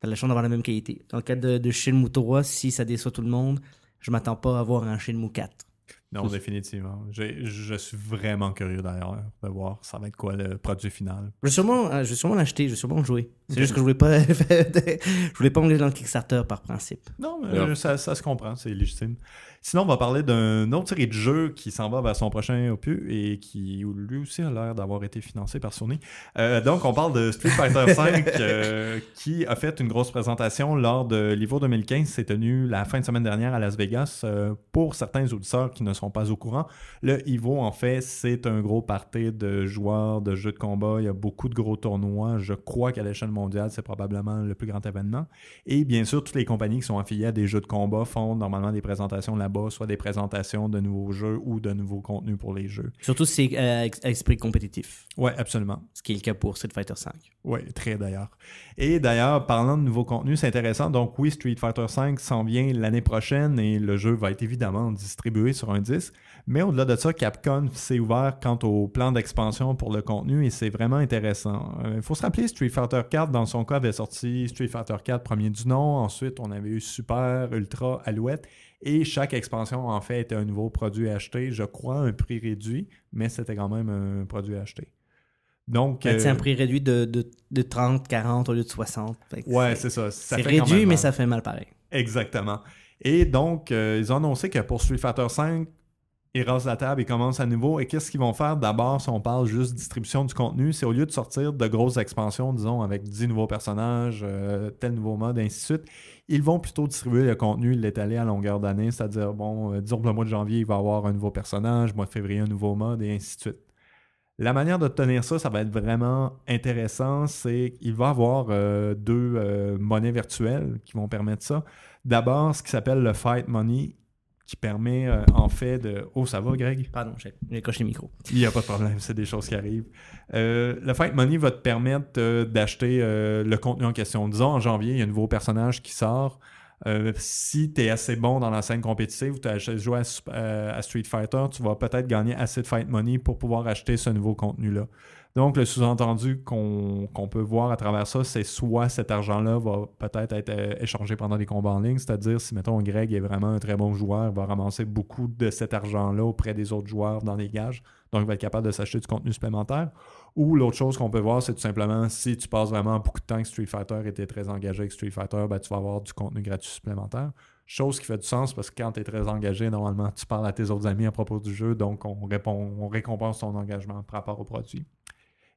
tu la chance d'avoir la même qualité. Dans le cas de, de 3, si ça déçoit tout le monde, je m'attends pas à avoir un Shin 4. Non, définitivement. Je suis vraiment curieux d'ailleurs de voir ça va être quoi le produit final. Je vais sûrement, euh, je l'acheter, je vais sûrement le jouer. C'est juste que je voulais pas [LAUGHS] je voulais pas me dans le Kickstarter par principe. Non, mais Ça, ça, se comprend, c'est légitime. Sinon, on va parler d'un autre série de jeux qui s'en va vers son prochain opus et qui lui aussi a l'air d'avoir été financé par Sony. Euh, donc, on parle de Street Fighter V [LAUGHS] euh, qui a fait une grosse présentation lors de l'Ivo 2015. C'est tenu la fin de semaine dernière à Las Vegas. Euh, pour certains auditeurs qui ne sont pas au courant, le Ivo, en fait, c'est un gros party de joueurs, de jeux de combat. Il y a beaucoup de gros tournois. Je crois qu'à l'échelle mondiale, c'est probablement le plus grand événement. Et bien sûr, toutes les compagnies qui sont affiliées à des jeux de combat font normalement des présentations là-bas soit des présentations de nouveaux jeux ou de nouveaux contenus pour les jeux. Surtout si c'est euh, esprit compétitif. Oui, absolument. Ce qui est le cas pour Street Fighter V. Oui, très d'ailleurs. Et d'ailleurs, parlant de nouveaux contenus, c'est intéressant. Donc oui, Street Fighter V s'en vient l'année prochaine et le jeu va être évidemment distribué sur un disque. Mais au-delà de ça, Capcom s'est ouvert quant au plan d'expansion pour le contenu et c'est vraiment intéressant. Euh, il faut se rappeler, Street Fighter 4, dans son cas, avait sorti Street Fighter 4 premier du nom. Ensuite, on avait eu Super, Ultra, Alouette. Et chaque expansion, en fait, était un nouveau produit acheté, je crois, un prix réduit, mais c'était quand même un produit acheté. Donc, c'est un euh, prix réduit de, 30, 40 au lieu de 60. Ouais, c'est ça. c'est réduit, mais ça fait mal pareil. Exactement. Et donc, euh, ils ont annoncé que pour Street 5, ils rasent la table, ils commencent à nouveau. Et qu'est-ce qu'ils vont faire d'abord si on parle juste distribution du contenu C'est au lieu de sortir de grosses expansions, disons, avec 10 nouveaux personnages, euh, tel nouveau mode, ainsi de suite, ils vont plutôt distribuer le contenu, l'étaler à longueur d'année, c'est-à-dire, bon, euh, disons que le mois de janvier, il va avoir un nouveau personnage, mois de février, un nouveau mode, et ainsi de suite. La manière de tenir ça, ça va être vraiment intéressant, c'est qu'il va avoir euh, deux monnaies virtuelles qui vont permettre ça. D'abord, ce qui s'appelle le Fight Money, qui permet euh, en fait de. Oh, ça va, Greg? Pardon, j'ai coché le micro. Il n'y a pas de problème, c'est des choses qui arrivent. Euh, le Fight Money va te permettre euh, d'acheter le contenu en question. Disons, en janvier, il y a un nouveau personnage qui sort. si tu es assez bon dans la scène compétitive ou tu as joué à, Street Fighter, tu vas peut-être gagner assez de Fight Money pour pouvoir acheter ce nouveau contenu-là. Donc, le sous-entendu qu'on peut voir à travers ça, c'est soit cet argent-là va peut-être être, euh, échangé pendant les combats en ligne, c'est-à-dire si, mettons, Greg est vraiment un très bon joueur, il va ramasser beaucoup de cet argent-là auprès des autres joueurs dans les gages, donc il va être capable de s'acheter du contenu supplémentaire. Ou l'autre chose qu'on peut voir, c'est tout simplement si tu passes vraiment beaucoup de temps avec Street Fighter et tu es très engagé avec Street Fighter, ben, tu vas avoir du contenu gratuit supplémentaire. Chose qui fait du sens parce que quand tu es très engagé, normalement, tu parles à tes autres amis à propos du jeu, donc on, on récompense ton engagement par rapport au produit.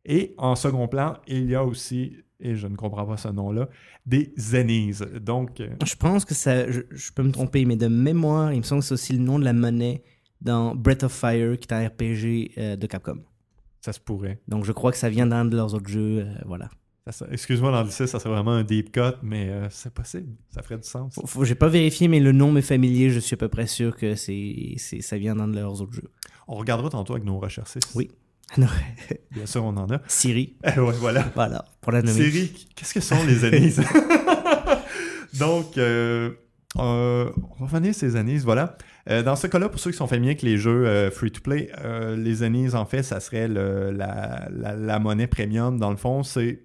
Et en second plan, il y a aussi, et je ne comprends pas ce nom-là, des Zenies. Donc, euh, je pense que ça, je, peux me tromper, mais de mémoire, il me semble que c'est aussi le nom de la monnaie dans Breath of Fire, qui est un RPG euh, de Capcom. Ça se pourrait. Donc je crois que ça vient d'un de leurs autres jeux, euh, voilà. Excuse-moi dire ça serait vraiment un deep cut, mais c'est possible, ça ferait du sens. J'ai pas vérifié, mais le nom est familier, je suis à peu près sûr que c'est ça vient d'un de leurs autres jeux. On regardera tantôt avec nos recherches. Oui. Ah, [LAUGHS] Bien sûr, on en a. Siri. [LAUGHS] Eh voilà. voilà, pour la nommer. Siri, qu'est-ce que sont les anises [LAUGHS] Donc, euh, euh, on va ces anises, voilà. Euh, dans ce cas-là, pour ceux qui sont familiers avec les jeux euh, free-to-play, les anises, en fait, ça serait la, la monnaie premium. Dans le fond, c'est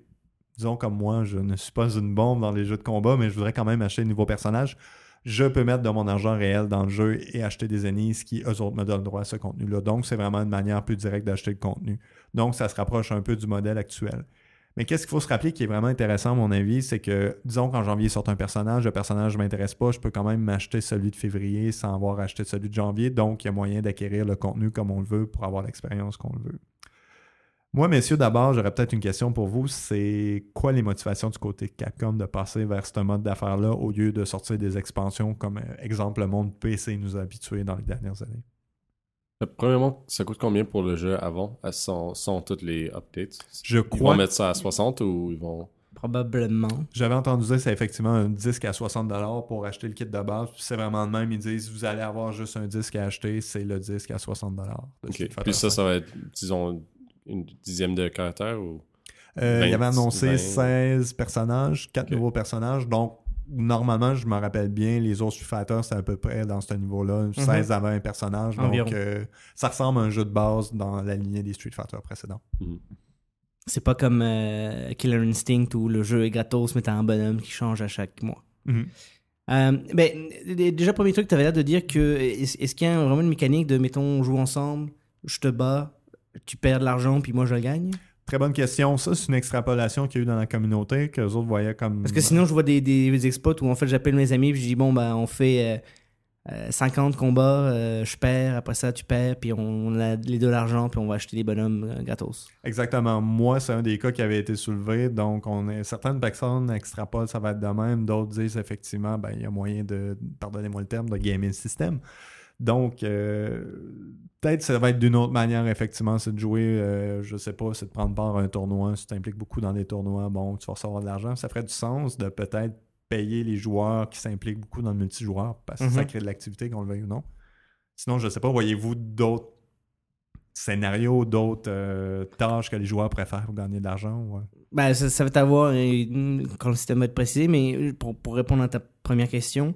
disons comme moi, je ne suis pas une bombe dans les jeux de combat, mais je voudrais quand même acheter un nouveau personnage je peux mettre de mon argent réel dans le jeu et acheter des ennemis qui, eux autres, me donnent droit à ce contenu-là. Donc, c'est vraiment une manière plus directe d'acheter le contenu. Donc, ça se rapproche un peu du modèle actuel. Mais qu'est-ce qu'il faut se rappeler qui est vraiment intéressant, à mon avis, c'est que, disons, quand janvier sort un personnage, le personnage ne m'intéresse pas, je peux quand même m'acheter celui de février sans avoir acheté celui de janvier. Donc, il y a moyen d'acquérir le contenu comme on le veut pour avoir l'expérience qu'on le veut. Moi, messieurs, d'abord, j'aurais peut-être une question pour vous. C'est quoi les motivations du côté Capcom de passer vers ce mode d'affaires-là au lieu de sortir des expansions comme, euh, exemple, le monde PC nous a habitués dans les dernières années? Euh, premièrement, ça coûte combien pour le jeu avant, euh, sans, toutes les updates? Je crois. ils vont mettre ça à 60 ou ils vont... Probablement. J'avais entendu dire que c'est effectivement un disque à 60 pour acheter le kit de base. C'est vraiment le même. Ils disent vous allez avoir juste un disque à acheter, c'est le disque à 60 OK. Puis ça, ça va être, disons, une dixième de caractère ou. Euh, il avait annoncé 16 personnages, 4 nouveaux personnages. Donc, normalement, je me rappelle bien, les autres Street Fighters, c'est à peu près dans ce niveau-là, 16 mhm. à 20 personnages. Donc, euh, ça ressemble à un jeu de base dans la lignée des Street Fighter précédents. Mhm. C'est pas comme euh, Killer Instinct où le jeu est gratos, mais t'as un bonhomme qui change à chaque mois. mais mhm. euh, ben, déjà, premier truc, t'avais l'air de dire que est-ce qu'il y a vraiment une mécanique de mettons, on joue ensemble, je te bats, tu perds de l'argent puis moi je le gagne? Très bonne question. Ça, c'est une extrapolation qu'il y a eu dans la communauté que les autres voyaient comme. Parce que sinon, je vois des, des, où en fait, j'appelle mes amis et je dis bon, ben, on fait 50 euh, euh, combats, euh, je perds, après ça, tu perds, puis on a les deux l'argent, puis on va acheter des bonhommes gratos. Exactement. Moi, c'est un des cas qui avait été soulevé. Donc, on est... certaines personnes extrapolent, ça va être de même. D'autres disent effectivement, ben, il y a moyen de, pardonnez-moi le terme, de gaming le système. Donc, euh, peut-être que ça va être d'une autre manière, effectivement, c'est de jouer, euh, je sais pas, c'est de prendre part à un tournoi. Si tu t'impliques beaucoup dans des tournois, bon, tu vas recevoir de l'argent. Ça ferait du sens de peut-être payer les joueurs qui s'impliquent beaucoup dans le multijoueur parce que ça mhm. crée de l'activité, qu'on le veuille ou non. Sinon, je sais pas, voyez-vous d'autres scénarios, d'autres euh, tâches que les joueurs préfèrent pour gagner de l'argent? Ben, ça, va t'avoir, quand le système va précisé, mais pour répondre à ta première question,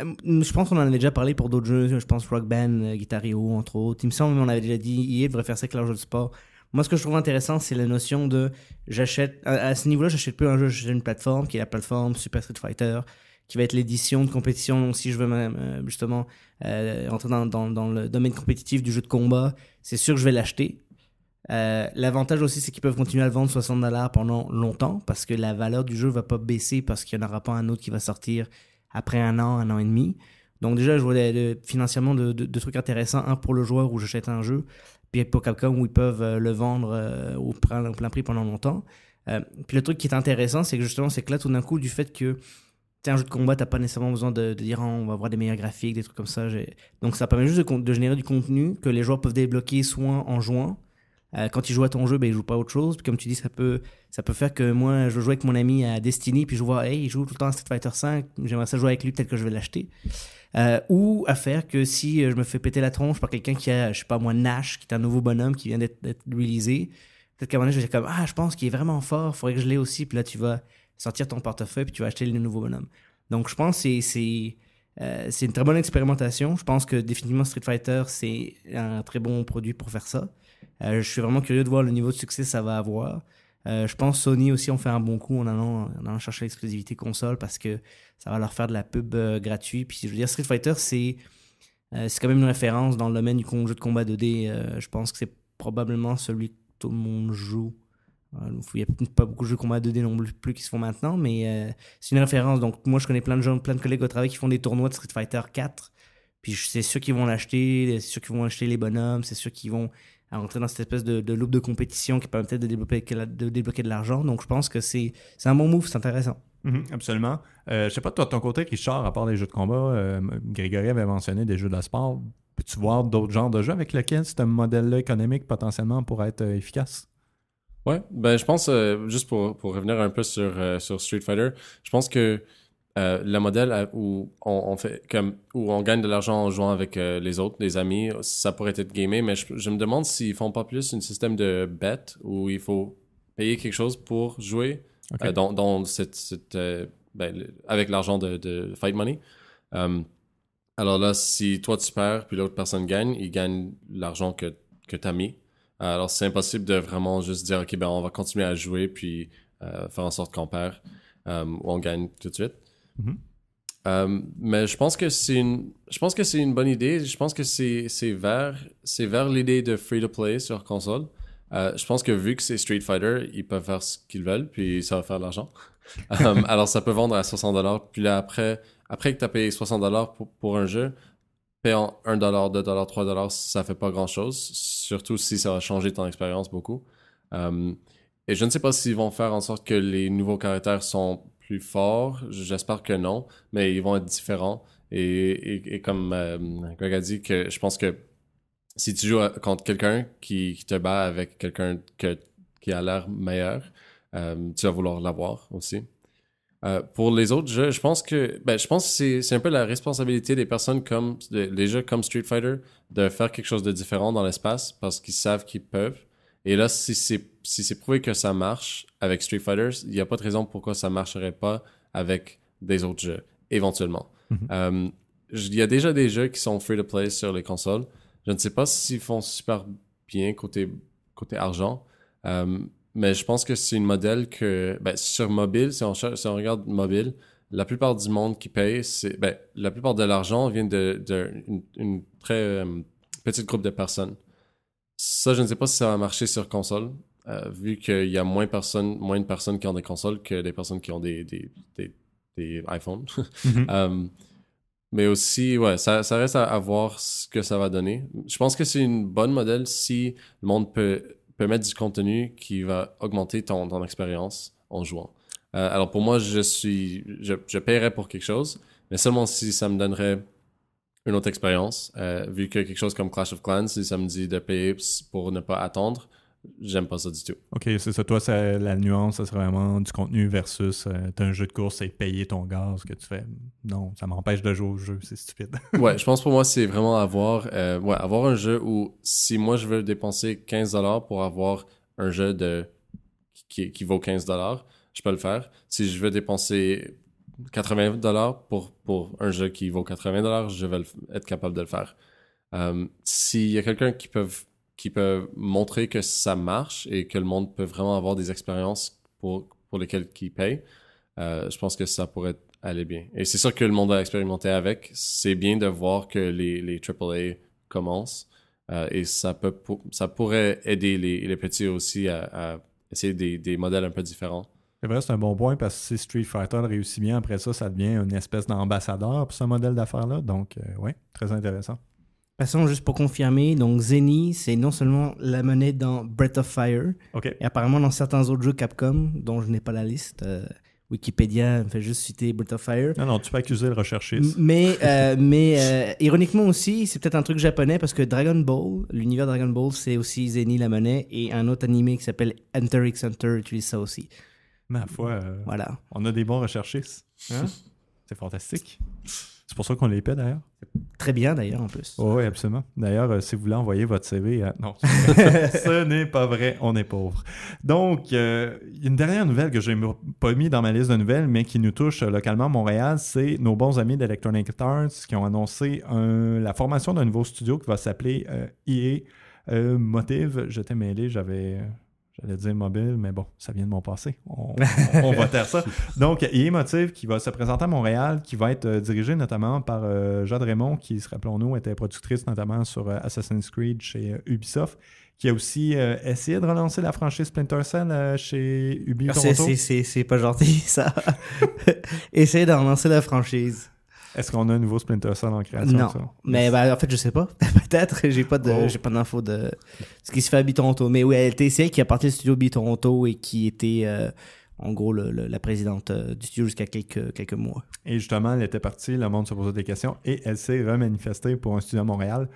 euh, je pense qu'on en avait déjà parlé pour d'autres jeux. Je pense Rock Band, euh, Guitar Hero, entre autres. Il me semble, qu'on on avait déjà dit, Il devrait faire ça avec leur jeu de sport. Moi, ce que je trouve intéressant, c'est la notion de j'achète. À, ce niveau-là, j'achète plus un jeu, j'achète une plateforme qui est la plateforme Super Street Fighter, qui va être l'édition de compétition. Si je veux même, euh, justement entrer dans, le domaine compétitif du jeu de combat, c'est sûr que je vais l'acheter. L'avantage aussi, c'est qu'ils peuvent continuer à le vendre 60 dollars pendant longtemps parce que la valeur du jeu va pas baisser parce qu'il n'y en aura pas un autre qui va sortir après un an, un an et demi. Donc déjà, je vois financièrement deux de, trucs intéressants. Un pour le joueur où j'achète un jeu, puis pour Capcom où ils peuvent euh, le vendre euh, au plein, prix pendant longtemps. Euh, puis le truc qui est intéressant, c'est que justement, c'est que là, tout d'un coup, du fait que c'est un jeu de combat, t'as pas nécessairement besoin de, dire on va avoir des meilleurs graphiques, des trucs comme ça. Donc ça permet juste de, de, générer du contenu que les joueurs peuvent débloquer soit en jouant, euh, quand il joue à ton jeu, ben, il joue pas à autre chose. Puis comme tu dis, ça peut, ça peut faire que moi, je joue avec mon ami à Destiny, puis je vois, hey, il joue tout le temps à Street Fighter V, j'aimerais ça jouer avec lui, peut-être que je vais l'acheter. Euh, ou à faire que si euh, je me fais péter la tronche par quelqu'un qui a, je sais pas moi, Nash, qui est un nouveau bonhomme qui vient d'être réalisé, peut-être qu'à un moment donné, je vais dire comme, ah, je pense qu'il est vraiment fort, faudrait que je l'ai aussi. Puis là, tu vas sortir ton portefeuille, puis tu vas acheter le nouveau bonhomme. Donc, je pense que c'est. c'est une très bonne expérimentation. Je pense que définitivement Street Fighter, c'est un très bon produit pour faire ça. Euh, je suis vraiment curieux de voir le niveau de succès que ça va avoir. Euh, je pense Sony aussi ont fait un bon coup en allant, en chercher l'exclusivité console parce que ça va leur faire de la pub euh, gratuite. Puis je veux dire, Street Fighter, c'est c'est quand même une référence dans le domaine du jeu de combat 2D. je pense que c'est probablement celui que tout le monde joue. Il n'y a pas beaucoup de jeux de combat 2D non plus qui se font maintenant, mais c'est une référence. Donc moi, je connais plein de gens, plein de collègues au travail qui font des tournois de Street Fighter 4. Puis c'est sûr qu'ils vont l'acheter, c'est sûr qu'ils vont acheter les bonhommes, c'est sûr qu'ils vont à dans cette espèce de, de loop de compétition qui permet peut-être de développer, de débloquer de l'argent. Donc, je pense que c'est un bon move, c'est intéressant. Mhm, absolument. Euh, je sais pas, toi, de ton côté, Richard, à part les jeux de combat, euh, Grégory avait mentionné des jeux de sport. Peux-tu voir d'autres genres de jeux avec lesquels un modèle économique potentiellement pourrait être euh, efficace? Oui, ben, je pense, euh, juste pour, pour, revenir un peu sur, sur Street Fighter, je pense que euh, le modèle euh, où on, fait comme où on gagne de l'argent en jouant avec euh, les autres, les amis, ça pourrait être gamé, mais je, me demande s'ils font pas plus un système de bet où il faut payer quelque chose pour jouer dans, ben, avec l'argent de, Fight Money. alors là, si toi tu perds puis l'autre personne gagne, il gagne l'argent que, tu as mis. Alors c'est impossible de vraiment juste dire ok ben on va continuer à jouer puis faire en sorte qu'on perd ou on gagne tout de suite. Mhm. Euh, mais je pense que c'est une, je pense que c'est une bonne idée. Je pense que c'est, vers, c'est vers l'idée de free to play sur console. Euh, je pense que vu que c'est Street Fighter, ils peuvent faire ce qu'ils veulent, puis ça va faire de l'argent. [LAUGHS] Euh, alors ça peut vendre à 60 dollars. Puis là après, après que tu as payé 60 dollars pour, un jeu, payant 1 dollar, 2 dollars, 3 dollars, ça fait pas grand chose. Surtout si ça va changer ton expérience beaucoup. et je ne sais pas s'ils vont faire en sorte que les nouveaux caractères sont plus fort, J'espère que non, mais ils vont être différents. Et, comme euh, Greg a dit, que je pense que si tu joues euh, contre quelqu'un qui, te bat avec quelqu'un qui a l'air meilleur, euh, tu vas vouloir l'avoir aussi. pour les autres jeux, je pense que ben, je pense c'est, c'est un peu la responsabilité des personnes comme les jeux comme Street Fighter de faire quelque chose de différent dans l'espace parce qu'ils savent qu'ils peuvent. Et là, si c'est prouvé que ça marche avec Street Fighters, il n'y a pas de raison pourquoi ça ne marcherait pas avec des autres jeux, éventuellement. Mm-hmm. Euh, il y a déjà des jeux qui sont free to play sur les consoles. Je ne sais pas s'ils font super bien côté, côté argent, euh, mais je pense que c'est une modèle que ben, sur mobile, si on, regarde mobile, la plupart du monde qui paye, c'est ben, la plupart de l'argent vient de, très euh, petite groupe de personnes. Ça, je ne sais pas si ça va marcher sur console, euh, vu qu'il y a moins, personnes moins de personnes qui ont des consoles que des personnes qui ont des, des, des, iPhones. [LAUGHS] Mhm. Euh, mais aussi, ouais, ça, ça reste à, voir ce que ça va donner. Je pense que c'est une bonne modèle si le monde peut, peut mettre du contenu qui va augmenter ton, ton expérience en jouant. Euh, alors pour moi, je suis, je, je paierais pour quelque chose, mais seulement si ça me donnerait une autre expérience. Euh, vu que quelque chose comme Clash of Clans, si ça me dit de payer pour ne pas attendre, j'aime pas ça du tout. Ok, c'est ça. Toi, c'est la nuance, ça serait vraiment du contenu versus euh, un jeu de course et payer ton gaz que tu fais. Non, ça m'empêche de jouer au jeu, c'est stupide. [LAUGHS] ouais, je pense pour moi, c'est vraiment avoir, euh, avoir un jeu où si moi je veux dépenser 15$ pour avoir un jeu de qui, qui vaut 15$, je peux le faire. Si je veux dépenser 80 dollars pour, pour un jeu qui vaut 80 dollars, je vais être capable de le faire. Euh, s'il y a quelqu'un qui peut, qui peut montrer que ça marche et que le monde peut vraiment avoir des expériences pour, pour lesquelles il paye, euh, je pense que ça pourrait aller bien. Et c'est sûr que le monde a expérimenté avec. C'est bien de voir que les, les AAA commencent euh, et ça, peut, ça pourrait aider les, petits aussi à, essayer des modèles un peu différents. C'est vrai, c'est un bon point parce que si Street Fighter réussit bien, après ça, ça devient une espèce d'ambassadeur pour ce modèle d'affaires-là. Donc, euh, oui, très intéressant. Passons juste pour confirmer, donc Zenny, c'est non seulement la monnaie dans Breath of Fire, et apparemment dans certains autres jeux Capcom, dont je n'ai pas la liste. Euh, Wikipédia me fait juste citer Breath of Fire. Non, non, tu peux accuser le recherchiste. Mais, euh, [LAUGHS] mais ironiquement aussi, c'est peut-être un truc japonais parce que Dragon Ball, l'univers Dragon Ball, c'est aussi Zenny la monnaie, et un autre animé qui s'appelle Enter x Hunter utilise ça aussi. Ma foi, euh, on a des bons recherchistes. Hein? C'est fantastique. C'est pour ça qu'on les paie d'ailleurs. Très bien d'ailleurs en plus. Oh, oui, absolument. D'ailleurs, euh, si vous voulez envoyer votre CV euh, Non, [LAUGHS] ce n'est pas vrai, on est pauvre. Donc, a une dernière nouvelle que je n'ai pas mis dans ma liste de nouvelles, mais qui nous touche localement à Montréal, c'est nos bons amis d'Electronic Arts qui ont annoncé la formation d'un nouveau studio qui va s'appeler IE Motive. Je t'ai mêlé, j'avais... J'allais dire mobile, mais bon, ça vient de mon passé. On, [LAUGHS] va taire ça. Donc, Motive qui va se présenter à Montréal, qui va être euh, dirigé notamment par euh, Jade Raymond, qui, se rappelons-nous, était productrice notamment sur euh, Assassin's Creed chez Ubisoft qui a aussi essayé de relancer la franchise Splinter Cell chez Ubisoft. Ah, c'est pas gentil, ça. [LAUGHS] Essayer de relancer la franchise. Est-ce qu'on a un nouveau Splinter Cell en création? Non. Mais ben, en fait, je sais pas. [LAUGHS] Peut-être. J'ai pas de, oh. pas d'infos de ce qui se fait à B-Toronto. Mais oui, elle était ici, qui a parti du studio B-Toronto et qui était, euh, en gros, la présidente euh, du studio jusqu'à quelques, quelques mois. Et justement, elle était partie, le monde se posait des questions et elle s'est remanifestée pour un studio à Montréal.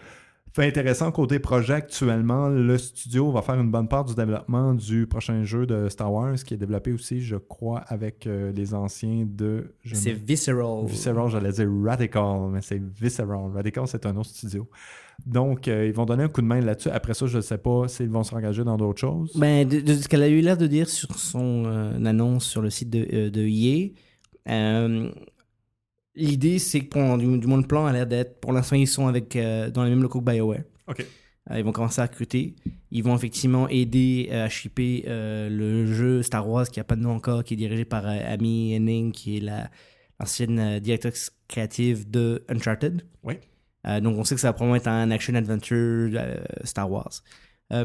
Fait intéressant côté projet actuellement, le studio va faire une bonne part du développement du prochain jeu de Star Wars qui est développé aussi, je crois, avec euh, les anciens de. C'est Visceral. Visceral, j'allais dire Radical, mais c'est Visceral. Radical, c'est un autre studio. Donc, euh, ils vont donner un coup de main là-dessus. Après ça, je ne sais pas s'ils vont s'engager dans d'autres choses. Ben, de, ce qu'elle a eu l'air de dire sur son euh, annonce sur le site de, de EA, l'idée, c'est que du, du, moins le plan a l'air d'être, pour l'instant, ils sont avec, euh, dans les mêmes locaux que BioWare. Euh, ils vont commencer à recruter. Ils vont effectivement aider euh, à shipper le jeu Star Wars qui n'a pas de nom encore, qui est dirigé par Amy Henning, qui est la, l'ancienne directrice créative de Uncharted. donc on sait que ça va probablement être un action adventure Star Wars.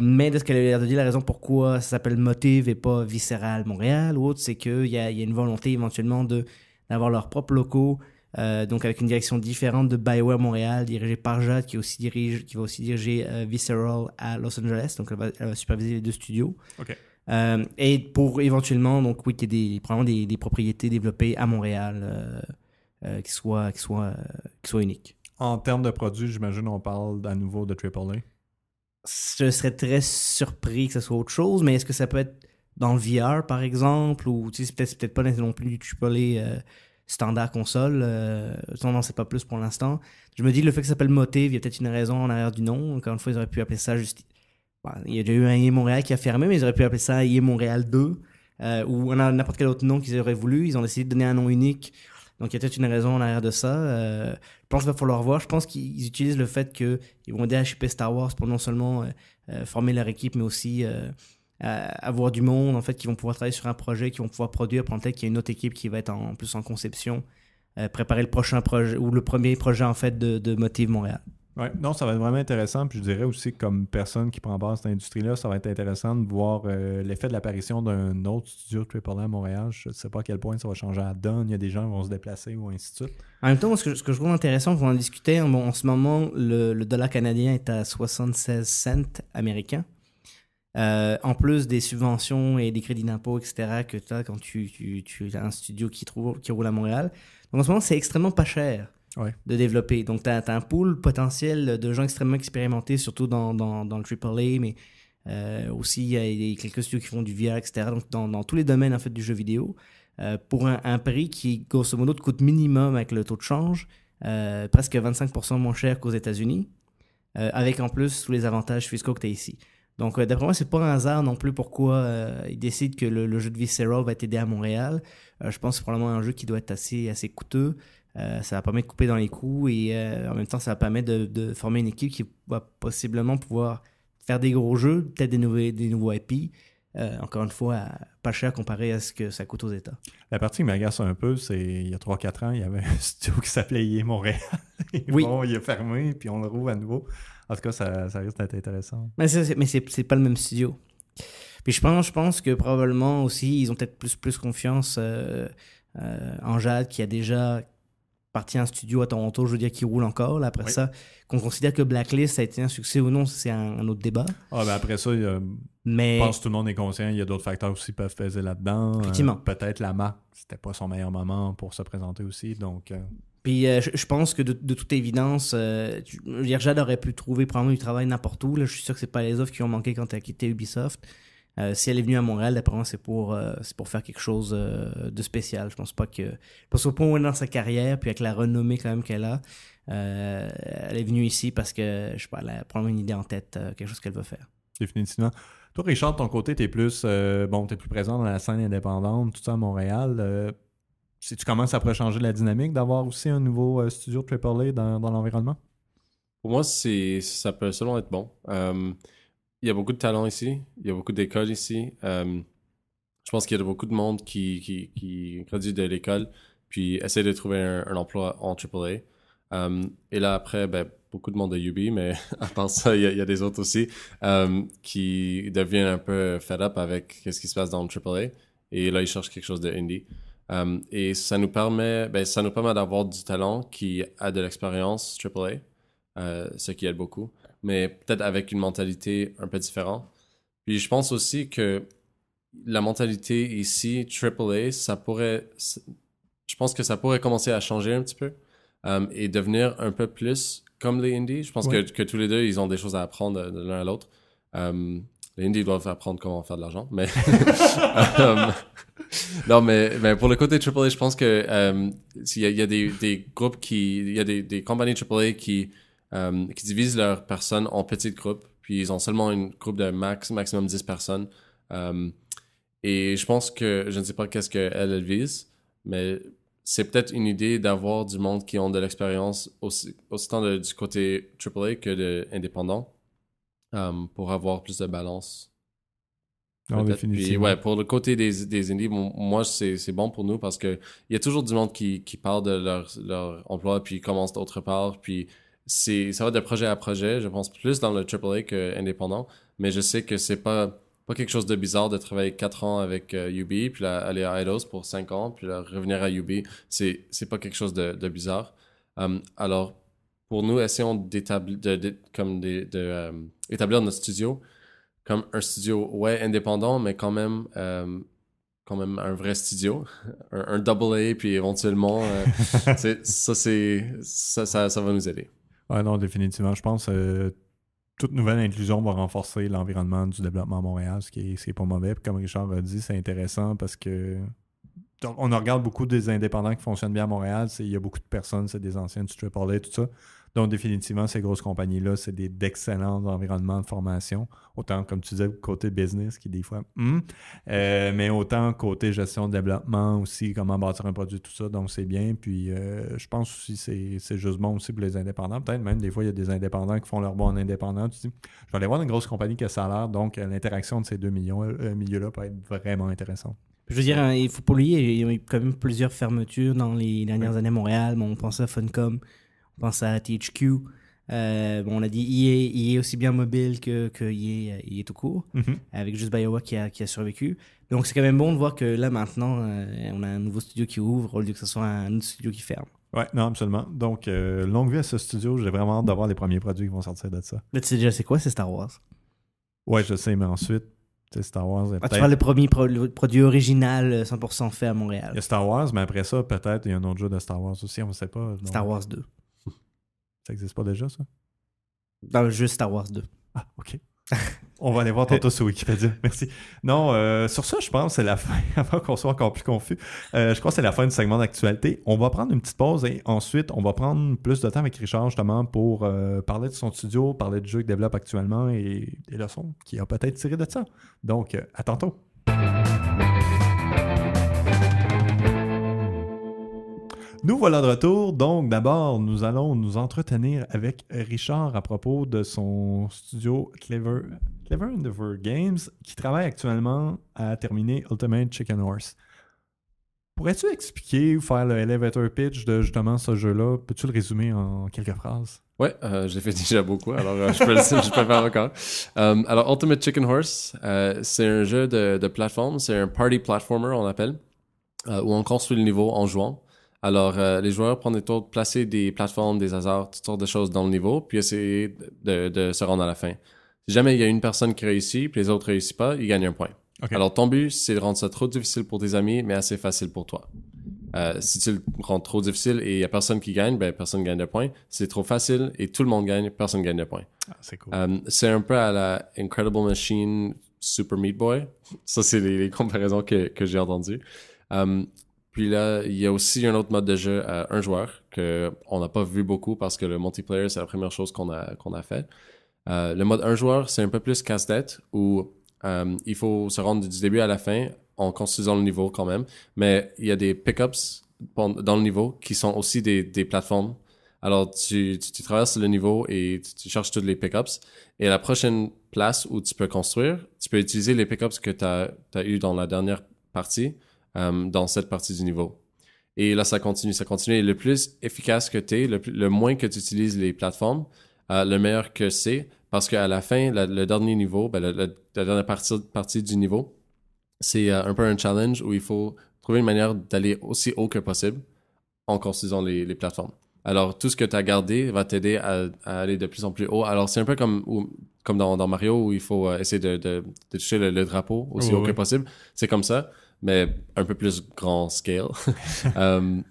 mais de ce qu'elle a l'air de dire, la raison pourquoi ça s'appelle Motive et pas Visceral Montréal ou autre, c'est qu'il y a, une volonté éventuellement de d'avoir leurs propres locaux, euh, donc avec une direction différente de Bioware Montréal, dirigée par Jade, qui aussi dirige, qui va aussi diriger euh, Visceral à Los Angeles. Donc elle va, superviser les deux studios. Euh, et pour éventuellement, donc oui, qu'il y ait des, probablement des, propriétés développées à Montréal qui soient, qui soit qui soit uniques. En termes de produits, j'imagine on parle à nouveau de AAA. Je serais très surpris que ce soit autre chose, mais est-ce que ça peut être dans le VR, par exemple, ou tu sais, c'est peut-être pas non plus du AAA standard console. Euh, c'est pas plus pour l'instant. Je me dis, le fait que ça s'appelle Motive, il y a peut-être une raison en arrière du nom. Encore une fois, ils auraient pu appeler ça juste. Bah, il y a déjà eu un IE Montréal qui a fermé, mais ils auraient pu appeler ça IE Montréal 2 euh, ou n'importe quel autre nom qu'ils auraient voulu. Ils ont décidé de donner un nom unique. Donc, il y a peut-être une raison en arrière de ça. Euh, je pense qu'il va falloir voir. Je pense qu'ils utilisent le fait qu'ils vont aider à Star Wars pour non seulement euh, euh, former leur équipe, mais aussi euh, euh, avoir du monde en fait qui vont pouvoir travailler sur un projet, qui vont pouvoir produire. peut tête qu'il y a une autre équipe qui va être en, plus en conception, euh, préparer le prochain projet ou le premier projet en fait de, Motive Montréal. Oui, non, ça va être vraiment intéressant. Puis je dirais aussi, comme personne qui prend part à cette industrie-là, ça va être intéressant de voir euh, l'effet de l'apparition d'un autre studio AAA à Montréal. Je ne sais pas à quel point ça va changer à donne. Il y a des gens qui vont se déplacer ou ainsi de suite. En même temps, ce que, je trouve intéressant, on en discutait, en ce moment, le, dollar canadien est à 76 cents américains. Euh, en plus des subventions et des crédits d'impôt, etc., que tu as quand tu, as un studio qui, qui roule à Montréal. Donc en ce moment, c'est extrêmement pas cher de développer. Donc tu as, un pool potentiel de gens extrêmement expérimentés, surtout dans, dans, dans le AAA, mais euh, aussi il y a quelques studios qui font du VR, etc., donc dans, tous les domaines en fait, du jeu vidéo, euh, pour un, un, prix qui, grosso modo, te coûte minimum avec le taux de change, presque 25% moins cher qu'aux États-Unis. avec en plus tous les avantages fiscaux que tu as ici. Donc, euh, d'après moi, c'est pas un hasard non plus pourquoi euh, ils décident que le, jeu de Visceral va être aidé à Montréal. Euh, je pense que c'est probablement un jeu qui doit être assez, assez coûteux. ça va permettre de couper dans les coûts et en même temps, ça va permettre de, former une équipe qui va possiblement pouvoir faire des gros jeux, peut-être des, nouveaux, des nouveaux IP. encore une fois, pas cher comparé à ce que ça coûte aux États. La partie qui m'agace un peu, c'est il y a 3-4 ans, il y avait un [LAUGHS] studio qui s'appelait Montréal. [LAUGHS] oui. Bon, il est fermé, puis on le rouvre à nouveau. En tout cas, ça, ça risque d'être intéressant. Mais c'est pas le même studio. Puis je pense, je pense que probablement aussi, ils ont peut-être plus, plus confiance euh, euh, en Jade qui a déjà parti un studio à Toronto, je veux dire, qui roule encore. après ça, qu'on considère que Blacklist a été un succès ou non, c'est un, autre débat. Ah, ben après ça, Mais... je pense que tout le monde est conscient, il y a d'autres facteurs aussi qui peuvent peser là-dedans. Effectivement. Euh, peut-être la marque, c'était pas son meilleur moment pour se présenter aussi. Donc. Puis euh, je, pense que de, toute évidence, euh, aurait pu trouver probablement du travail n'importe où. Je suis sûr que c'est pas les offres qui ont manqué quand elle a quitté Ubisoft. Euh, si elle est venue à Montréal, d'après c'est pour, euh, pour faire quelque chose de spécial. Je pense pas que. Parce que point dans sa carrière, puis avec la renommée quand même qu'elle a, elle est venue ici parce que, je sais pas, elle a probablement une idée en tête, quelque chose qu'elle veut faire. Définitivement. Toi, Richard, ton côté, tu es plus, bon, es plus présent dans la scène indépendante, tout ça à Montréal si tu commences ça pourrait changer la dynamique d'avoir aussi un nouveau euh, studio AAA dans, dans l'environnement? Pour moi, c'est, ça peut seulement être bon. Euh, il y a beaucoup de talents ici, il y a beaucoup d'écoles ici. Euh, je pense qu'il y a beaucoup de monde qui, qui, de l'école puis essaie de trouver un, emploi en AAA. et là, après, ben, beaucoup de monde de UB, mais [LAUGHS] à part ça, il y, a des autres aussi qui deviennent un peu fed up avec ce qui se passe dans le AAA. Et là, ils cherchent quelque chose de indie. Euh, et ça nous permet, ben, ça nous permet d'avoir du talent qui a de l'expérience AAA, euh, ce qui aide beaucoup, mais peut-être avec une mentalité un peu différente. Puis je pense aussi que la mentalité ici, AAA, ça pourrait, je pense que ça pourrait commencer à changer un petit peu euh, et devenir un peu plus comme les indies. Je pense que, que, tous les deux, ils ont des choses à apprendre de, l'un à l'autre. Les indies doivent apprendre comment faire de l'argent, mais [LAUGHS] euh, non, mais, pour le côté AAA, je pense que euh, y, a, des, groupes qui, il y a des, compagnies AAA qui euh, qui divisent leurs personnes en petits groupes, puis ils ont seulement une groupe de max maximum 10 personnes. et je pense que je ne sais pas qu'est-ce qu'elle elle vise, mais c'est peut-être une idée d'avoir du monde qui ont de l'expérience aussi, autant du côté AAA que de indépendant euh, pour avoir plus de balance. Non, ah Puis, ouais, pour le côté des, des indies, moi, c'est bon pour nous parce qu'il y a toujours du monde qui, qui parle de leur, leur emploi, puis commence d'autre part. Puis ça va de projet à projet, je pense plus dans le AAA qu'indépendant. indépendant. Mais je sais que c'est pas, pas quelque chose de bizarre de travailler 4 ans avec UB, euh, puis aller à Eidos pour 5 ans, puis revenir à UB. C'est pas quelque chose de, bizarre. Euh, alors, pour nous, essayons d'établir, de, comme des. De, établir notre studio comme un studio, ouais, indépendant, mais quand même, euh, quand même un vrai studio, [LAUGHS] un, double A, puis éventuellement, euh, [LAUGHS] ça, c'est, ça, va nous aider. Ouais, non, définitivement. Je pense euh, toute nouvelle inclusion va renforcer l'environnement du développement à Montréal, ce qui est, pas mauvais. Puis comme Richard a dit, c'est intéressant parce que on regarde beaucoup des indépendants qui fonctionnent bien à Montréal. Il y a beaucoup de personnes, c'est des anciens du et tout ça. Donc, définitivement, ces grosses compagnies-là, c'est d'excellents environnements de formation, autant, comme tu disais, côté business, qui des fois, hmm. euh, mais autant côté gestion, de développement aussi, comment bâtir un produit, tout ça. Donc, c'est bien. Puis, euh, je pense aussi c'est, c'est juste bon aussi pour les indépendants. Peut-être même, des fois, il y a des indépendants qui font leur bon en indépendant. Tu dis, je vais aller voir une grosse compagnie qui a salaire. Donc, euh, l'interaction de ces deux millions, milieux-là peut être vraiment intéressante. Je veux dire, hein, il faut pas oublier, il y a eu quand même plusieurs fermetures dans les dernières années à Montréal. mais on pense à Funcom pense à THQ. Euh, on a dit qu'il est aussi bien mobile que, que tout court, mhm. avec juste BioWare qui a, survécu. Donc c'est quand même bon de voir que là maintenant, euh, on a un nouveau studio qui ouvre au lieu que ce soit un autre studio qui ferme. Ouais, non, absolument. Donc euh, longue vie à ce studio, j'ai vraiment hâte d'avoir les premiers produits qui vont sortir de ça. Mais tu sais déjà c'est quoi, c'est Star Wars. Ouais, je sais, mais ensuite, Star Wars. Ah, tu vois le premier produit original 100% fait à Montréal. Il Star Wars, mais après ça, peut-être il y a un autre jeu de Star Wars aussi, on ne sait pas. Star Wars 2. Ça n'existe pas déjà, ça? Dans juste Star Wars 2. Ah, OK. On va aller voir tantôt sur Wikipédia. [LAUGHS] Merci. Non, euh, sur ça, je pense que c'est la fin, [LAUGHS] avant qu'on soit encore plus confus. Euh, je crois que c'est la fin du segment d'actualité. On va prendre une petite pause et ensuite, on va prendre plus de temps avec Richard justement pour euh, parler de son studio, parler du jeu qu'il développe actuellement et des leçons qu'il a peut-être tirées de ça. Donc, à tantôt. Nous voilà de retour. Donc, d'abord, nous allons nous entretenir avec Richard à propos de son studio Clever, Clever Games qui travaille actuellement à terminer Ultimate Chicken Horse. Pourrais-tu expliquer ou faire le elevator pitch de justement ce jeu-là Peux-tu le résumer en quelques phrases Ouais, euh, j'ai fait déjà beaucoup, alors euh, [LAUGHS] je, peux le, faire encore. Euh, alors, Ultimate Chicken Horse, euh, c'est un jeu de, de plateforme, c'est un party platformer, on l'appelle, où on construit le niveau en jouant. Alors, euh, les joueurs prennent des tours de placer des plateformes, des hasards, toutes sortes de choses dans le niveau, puis essayer de, se rendre à la fin. Si jamais il y a une personne qui réussit, puis les autres réussissent pas, ils gagnent un point. Alors, ton but, c'est de rendre ça trop difficile pour tes amis, mais assez facile pour toi. Euh, si tu le rends trop difficile et il n'y a personne qui gagne, ben personne gagne de points. C'est trop facile et tout le monde gagne, personne gagne de points. Ah, c'est cool. Euh, c'est un peu à la Incredible Machine Super Meat Boy. [LAUGHS] Ça, c'est les, comparaisons que, j'ai entendues. Puis là, il y a aussi un autre mode de jeu à un joueur qu'on n'a pas vu beaucoup parce que le multiplayer, c'est la première chose qu'on a, qu'on a fait. Euh, le mode un joueur, c'est un peu plus casse-tête où euh, il faut se rendre du début à la fin en construisant le niveau quand même. Mais il y a des pickups dans le niveau qui sont aussi des, plateformes. Alors, tu, tu, traverses le niveau et tu, cherches tous les pickups. Et la prochaine place où tu peux construire, tu peux utiliser les pickups que tu as, as eu dans la dernière partie euh, dans cette partie du niveau. Et là, ça continue, ça continue. Et le plus efficace que tu es, le, moins que tu utilises les plateformes, euh, le meilleur que c'est. Parce qu'à la fin, le dernier niveau, ben, la, dernière partie, partie du niveau, c'est euh, un peu un challenge où il faut trouver une manière d'aller aussi haut que possible en construisant les, plateformes. Alors, tout ce que tu as gardé va t'aider à, aller de plus en plus haut. Alors, c'est un peu comme, comme dans, Mario où il faut essayer de, toucher le, drapeau aussi oh, haut que possible. C'est comme ça mais un peu plus grand scale. [LAUGHS] Euh,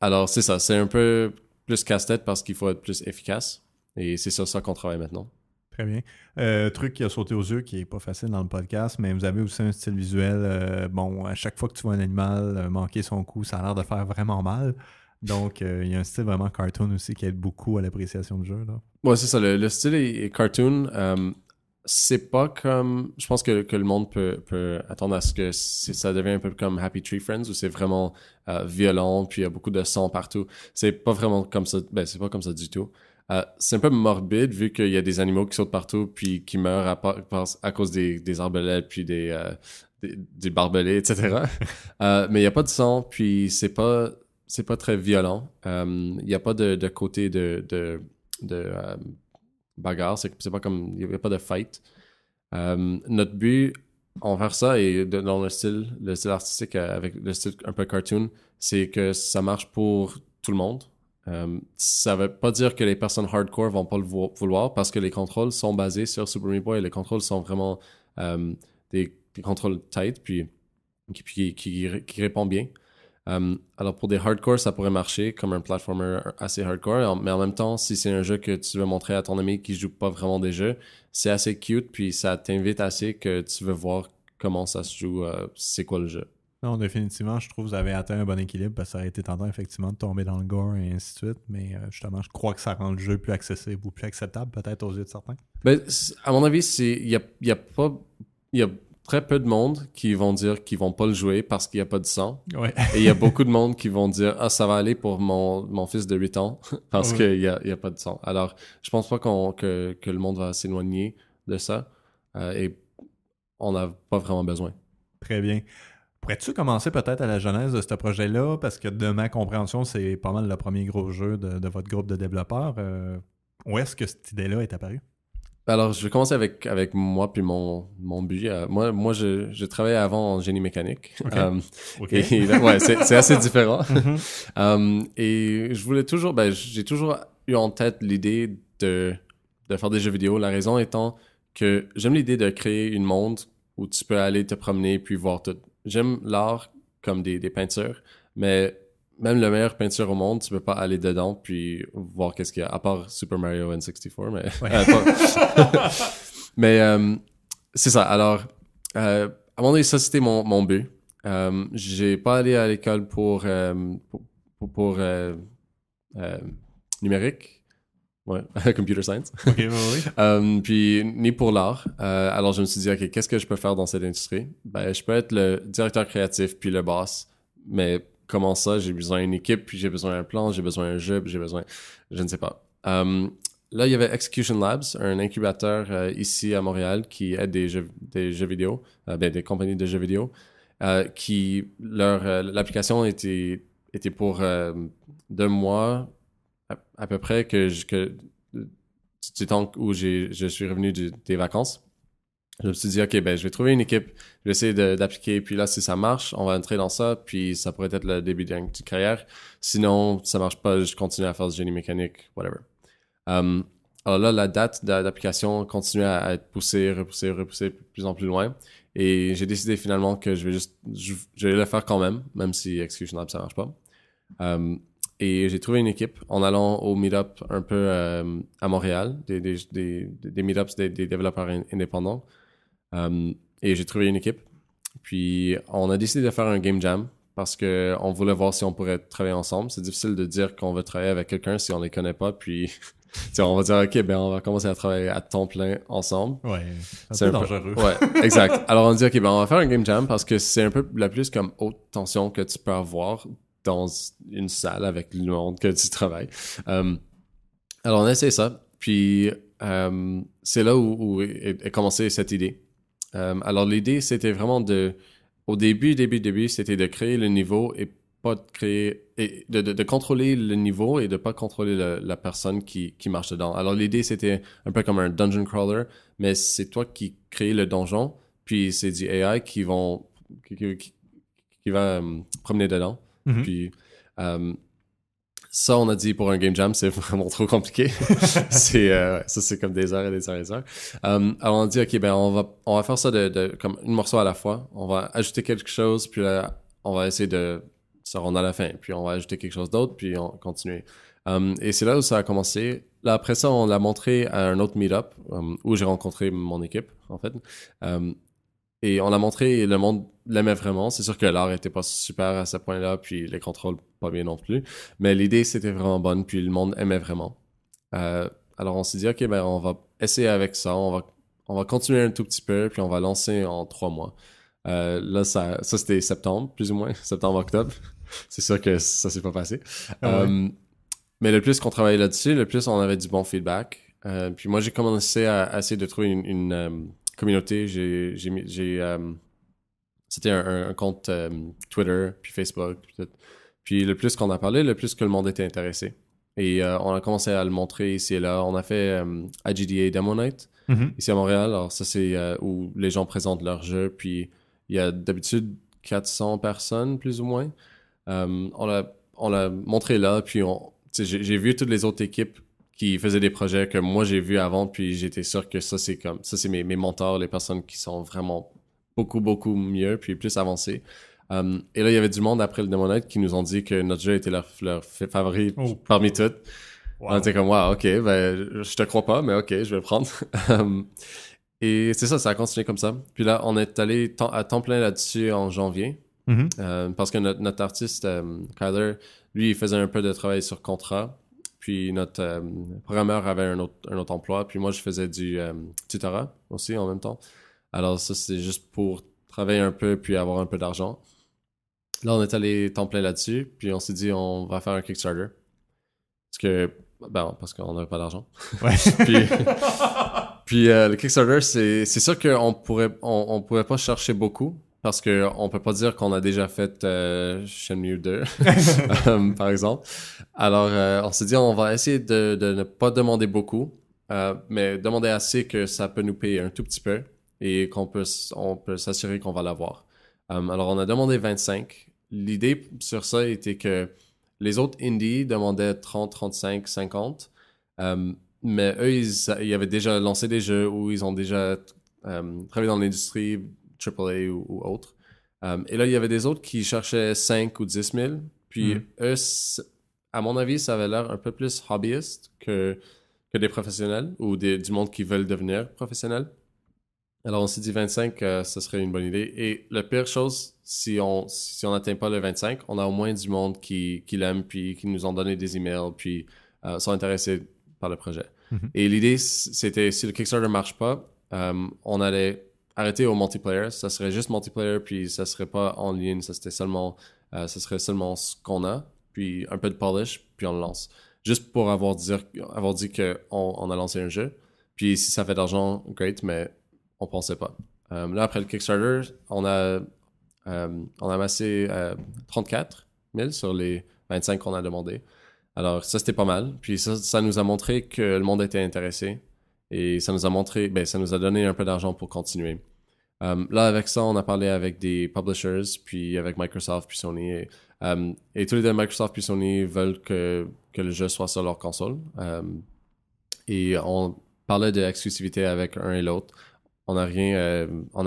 alors, c'est ça. C'est un peu plus casse-tête parce qu'il faut être plus efficace. Et c'est sur ça qu'on travaille maintenant. Très bien. Euh, truc qui a sauté aux yeux, qui n'est pas facile dans le podcast, mais vous avez aussi un style visuel. Euh, bon, à chaque fois que tu vois un animal manquer son coup, ça a l'air de faire vraiment mal. Donc, il y a un style vraiment cartoon aussi qui aide beaucoup à l'appréciation du jeu. Oui, c'est ça. Le, style est, cartoon c'est pas comme. Je pense que, le monde peut, peut, attendre à ce que ça devienne un peu comme Happy Tree Friends où c'est vraiment euh, violent, puis il y a beaucoup de sang partout. C'est pas vraiment comme ça. Ben, c'est pas comme ça du tout. Euh, c'est un peu morbide vu qu'il y a des animaux qui sautent partout, puis qui meurent à, cause des, des arbalètes, puis euh, des, des, barbelés, etc. [LAUGHS] mais il n'y a pas de sang, puis c'est pas, c'est pas très violent. Il n'y a pas de, côté de. de bagarre, c'est pas comme. Il n'y a pas de fight. Euh, notre but, envers ça et dans le style, le style artistique euh, avec le style un peu cartoon, c'est que ça marche pour tout le monde. Ça euh, ça veut pas dire que les personnes hardcore vont pas le vouloir parce que les contrôles sont basés sur Super Meat et Les contrôles sont vraiment des, contrôles tight puis, qui, qui répondent bien. Euh, alors pour des hardcore, ça pourrait marcher comme un platformer assez hardcore, mais en même temps, si c'est un jeu que tu veux montrer à ton ami qui joue pas vraiment des jeux, c'est assez cute, puis ça t'invite assez que tu veux voir comment ça se joue, euh, c'est quoi le jeu. Non, définitivement, je trouve que vous avez atteint un bon équilibre parce que ça a été tendant effectivement de tomber dans le gore et ainsi de suite, mais euh, justement, je crois que ça rend le jeu plus accessible ou plus acceptable peut-être aux yeux de certains. Ben, à mon avis, il n'y a, y a pas... Y a très peu de monde qui vont dire qu'ils vont pas le jouer parce qu'il n'y a pas de sang. Et il y a beaucoup de monde qui vont dire Ah, ça va aller pour mon, fils de 8 ans [LAUGHS] parce qu'il n'y a, pas de sang. Alors, je pense pas qu'on, que, le monde va s'éloigner de ça euh, et on n'a pas vraiment besoin. Très bien. Pourrais-tu commencer peut-être à la genèse de ce projet-là? Parce que de ma compréhension, c'est pas mal le premier gros jeu de, votre groupe de développeurs. Euh, où est-ce que cette idée-là est apparue? Ben alors, je vais commencer avec, avec moi puis mon, mon budget. Euh, moi, moi je, je, travaillais avant en génie mécanique. Euh, ouais, c'est assez différent. [LAUGHS] Mhm. Euh, et je voulais toujours, ben, j'ai toujours eu en tête l'idée de, de faire des jeux vidéo. La raison étant que j'aime l'idée de créer une monde où tu peux aller te promener puis voir tout. J'aime l'art comme des, des peintures, mais même le meilleur peinture au monde, tu peux pas aller dedans puis voir qu'est-ce qu'il y a, à part Super Mario N64, mais... Euh, [LAUGHS] mais euh, c'est ça, alors, euh, à mon avis, ça c'était mon, but. Euh, j'ai pas allé à l'école pour, euh, pour, numérique, ouais, [LAUGHS] computer science. OK, oui. [LAUGHS] puis ni pour l'art. alors je me suis dit, ok, qu'est-ce que je peux faire dans cette industrie ben, je peux être le directeur créatif puis le boss, mais comment ça, j'ai besoin d'une équipe, puis j'ai besoin d'un plan, j'ai besoin d'un jeu, j'ai besoin, je ne sais pas. Euh, là, il y avait Execution Labs, un incubateur euh, ici à Montréal qui aide des jeux, des jeux vidéo, euh, ben, des compagnies de jeux vidéo, qui leur l'application était, était pour deux mois à, peu près que, que du temps où je suis revenu des vacances je me suis dit, OK, ben, je vais trouver une équipe, je vais essayer d'appliquer, puis là, si ça marche, on va entrer dans ça, puis ça pourrait être le début d'une petite carrière. Sinon, ça marche pas, je continue à faire du génie mécanique, whatever. Hum, alors là, la date d'application continue à être poussée, repoussée, repoussée plus en plus loin. Et j'ai décidé finalement que je vais juste, je, vais le faire quand même, même si Execution moi ça marche pas. Hum, et j'ai trouvé une équipe en allant au meet-up un peu hum, à Montréal, des, des, des, meet des, développeurs indépendants. Hum, et j'ai trouvé une équipe. Puis on a décidé de faire un game jam parce qu'on voulait voir si on pourrait travailler ensemble. C'est difficile de dire qu'on veut travailler avec quelqu'un si on ne les connaît pas. Puis [LAUGHS] on va dire, OK, ben on va commencer à travailler à temps plein ensemble. Ouais, c'est un, peu dangereux. Ouais, [LAUGHS] exact. Alors on dit, OK, ben on va faire un game jam parce que c'est un peu la plus comme haute tension que tu peux avoir dans une salle avec le monde que tu travailles. Hum, alors on a essayé ça. Puis hum, c'est là où, où est, est commencée cette idée euh, alors l'idée, c'était vraiment de, au début, début, début, c'était de créer le niveau et pas de créer, et de, contrôler le niveau et de pas contrôler la, personne qui, marche dedans. Alors l'idée, c'était un peu comme un dungeon crawler, mais c'est toi qui crée le donjon, puis c'est du AI qui vont, qui, va euh, promener dedans. Mm-hmm. Puis euh, ça, on a dit pour un game jam, c'est [LAUGHS] vraiment trop compliqué. [LAUGHS] c'est euh, ça, c'est comme des heures et des heures et des heures. Euh, alors on dit ok, ben on va on va faire ça de, comme une morceau à la fois. On va ajouter quelque chose, puis là, on va essayer de se rendre à la fin, puis on va ajouter quelque chose d'autre, puis on continue. Euh, et c'est là où ça a commencé. Là, après ça, on l'a montré à un autre meet-up où j'ai rencontré mon équipe, en fait. et on l'a montré et le monde l'aimait vraiment. C'est sûr que l'art n'était pas super à ce point-là, puis les contrôles bien non plus. Mais l'idée, c'était vraiment bonne, puis le monde aimait vraiment. Euh, alors on s'est dit, OK, ben, on va essayer avec ça, on va, on va continuer un tout petit peu, puis on va lancer en trois mois. Euh, là, ça, ça c'était septembre, plus ou moins, [LAUGHS] septembre-octobre. [LAUGHS] c'est sûr que ça s'est pas passé. Ah euh, mais le plus qu'on travaillait là-dessus, le plus on avait du bon feedback. puis moi, j'ai commencé à, essayer de trouver une, communauté. J'ai, c'était un, compte Twitter, puis Facebook, puis puis le plus qu'on a parlé, le plus que le monde était intéressé. Et euh, on a commencé à le montrer ici et là. On a fait IGDA euh, Demo Night mm-hmm. ici à Montréal. Alors ça, c'est euh, où les gens présentent leur jeu. Puis il y a d'habitude 400 personnes, plus ou moins. on l'a on l'a montré là. Puis j'ai vu toutes les autres équipes qui faisaient des projets que moi j'ai vu avant. Puis j'étais sûr que ça, c'est comme ça, c'est mes, mes mentors, les personnes qui sont vraiment beaucoup, beaucoup mieux, puis plus avancées. Hum, et là, il y avait du monde après le démonette qui nous ont dit que notre jeu était leur, leur favori oh. parmi toutes. On était comme, wow, ok, ben, je te crois pas, mais ok, je vais le prendre. [LAUGHS] Hum, et c'est ça, ça a continué comme ça. Puis là, on est allé à temps plein là-dessus en janvier. Mm-hmm. Hum, parce que notre, artiste, Kyler, lui, il faisait un peu de travail sur contrat. Puis notre programmeur avait un autre, emploi. Puis moi, je faisais du tutorat aussi en même temps. Alors, ça, c'est juste pour travailler un peu puis avoir un peu d'argent. Là, on est allé temps plein là-dessus, puis on s'est dit, on va faire un Kickstarter. Parce que, ben, parce qu'on n'avait pas d'argent. [LAUGHS] puis, euh, le Kickstarter, c'est sûr qu'on pourrait, on, pourrait pas chercher beaucoup, parce qu'on peut pas dire qu'on a déjà fait euh, Shenmue 2, [LAUGHS] euh, par exemple. Alors, on s'est dit, on va essayer de, ne pas demander beaucoup, mais demander assez que ça peut nous payer un tout petit peu et qu'on peut, on peut s'assurer qu'on va l'avoir. alors, on a demandé 25 l'idée sur ça était que les autres indies demandaient 30, 35, 50. mais eux, ils, avaient déjà lancé des jeux où ils ont déjà euh, travaillé dans l'industrie AAA ou, autre. Euh, et là, il y avait des autres qui cherchaient 5 ou 10 000. Puis hmm. eux, à mon avis, ça avait l'air un peu plus hobbyiste que, que des professionnels ou du monde qui veulent devenir professionnels. Alors, on s'est dit 25, euh, ce serait une bonne idée. Et la pire chose, si on si n'atteint pas le 25, on a au moins du monde qui, l'aime, puis qui nous ont donné des emails, puis euh, sont intéressés par le projet. Mhm. Et l'idée, c'était si le Kickstarter ne marche pas, euh, on allait arrêter au multiplayer. Ça serait juste multiplayer, puis ça serait pas en ligne, ça, serait seulement ce qu'on a, puis un peu de polish, puis on le lance. Juste pour avoir, dire, dit qu'on on a lancé un jeu. Puis si ça fait d'argent, great, mais on pensait pas. Euh, là, après le Kickstarter, on a, euh, on amassé 34 euh, 000 sur les 25 qu'on a demandé. Alors, ça, c'était pas mal. Puis ça, ça nous a montré que le monde était intéressé. Et ça nous a montré, ben, ça nous a donné un peu d'argent pour continuer. là, avec ça, on a parlé avec des publishers, puis avec Microsoft, puis Sony. Et, tous les deux, Microsoft puis Sony veulent que, le jeu soit sur leur console. et on parlait de l'exclusivité avec un et l'autre on n'a rien, euh, on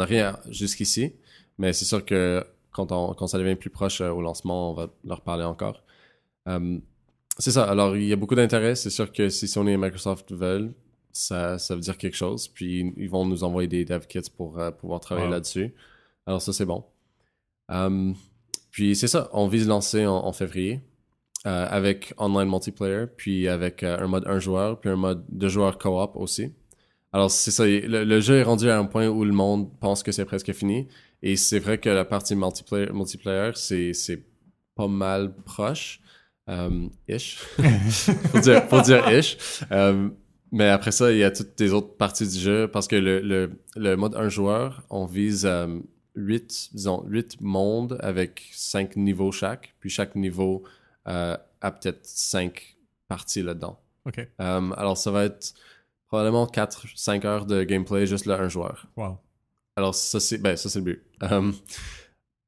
jusqu'ici, mais c'est sûr que quand, on, ça devient plus proche euh, au lancement, on va leur parler encore. Euh, c'est ça. Alors, il y a beaucoup d'intérêt. C'est sûr que si Sony et Microsoft veulent, ça, veut dire quelque chose. Puis, ils vont nous envoyer des dev kits pour pouvoir travailler là-dessus. Alors, ça, c'est bon. puis, c'est ça. On vise lancer en, février avec online multiplayer, puis avec un mode un joueur, puis un mode deux joueurs co-op aussi. Alors, c'est ça. Le, jeu est rendu à un point où le monde pense que c'est presque fini. Et c'est vrai que la partie multiplayer, multiplayer c'est pas mal proche. Euh, ish. pour, [LAUGHS] dire, ish. Euh, mais après ça, il y a toutes les autres parties du jeu parce que le, mode un joueur, on vise 8, euh, mondes avec 5 niveaux chaque. Puis chaque niveau a peut-être 5 parties là-dedans. alors ça va être probablement 4-5 heures de gameplay juste là, un joueur. Wow. Alors, ça, c'est ben, le but. [LAUGHS] Um,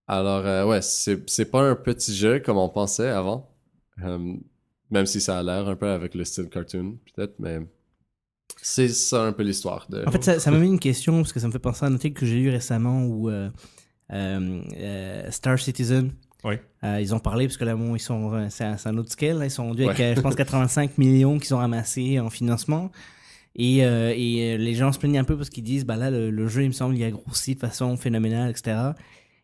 alors, euh, ouais, c'est pas un petit jeu comme on pensait avant. Um, même si ça a l'air un peu avec le style cartoon, peut-être, mais c'est ça un peu l'histoire. De... En fait, ça, m'a mis une question, parce que ça me fait penser à un article que j'ai eu récemment où euh, euh, Star Citizen. Oui. ils ont parlé parce que là, ils sont, c'est un autre scale. ils sont rendus avec, je pense, 85 millions qu'ils ont ramassés en financement. Et, euh, et, euh, les gens se plaignent un peu parce qu'ils disent, bah là, le, jeu, il me semble, il a grossi de façon phénoménale, etc.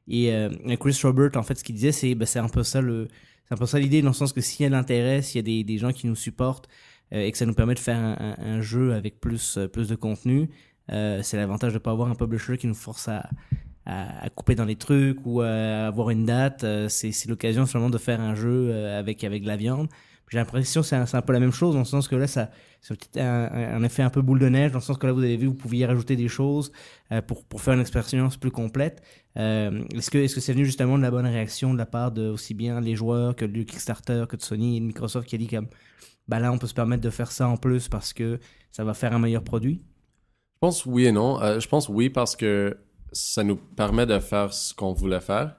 Euh, et Chris Robert, en fait, ce qu'il disait, c'est, bah, c'est un peu ça le, c'est un peu ça l'idée, dans le sens que s'il y a l'intérêt, s'il y a des, des, gens qui nous supportent et que ça nous permet de faire un, un, jeu avec plus, plus de contenu, c'est l'avantage de pas avoir un publisher qui nous force à, à, couper dans les trucs ou à avoir une date. c'est, l'occasion seulement de faire un jeu avec, avec de la viande. J'ai l'impression que c'est un, peu la même chose, dans le sens que là, ça, c'est un, un, effet un peu boule de neige, dans le sens que là, vous avez vu, vous pouviez rajouter des choses euh, pour, faire une expérience plus complète. Euh, est-ce que ce c'est venu justement de la bonne réaction de la part de aussi bien les joueurs que du Kickstarter, que de Sony et de Microsoft qui a dit comme, bah là, on peut se permettre de faire ça en plus parce que ça va faire un meilleur produit Je pense oui et non. Euh, je pense oui parce que ça nous permet de faire ce qu'on voulait faire.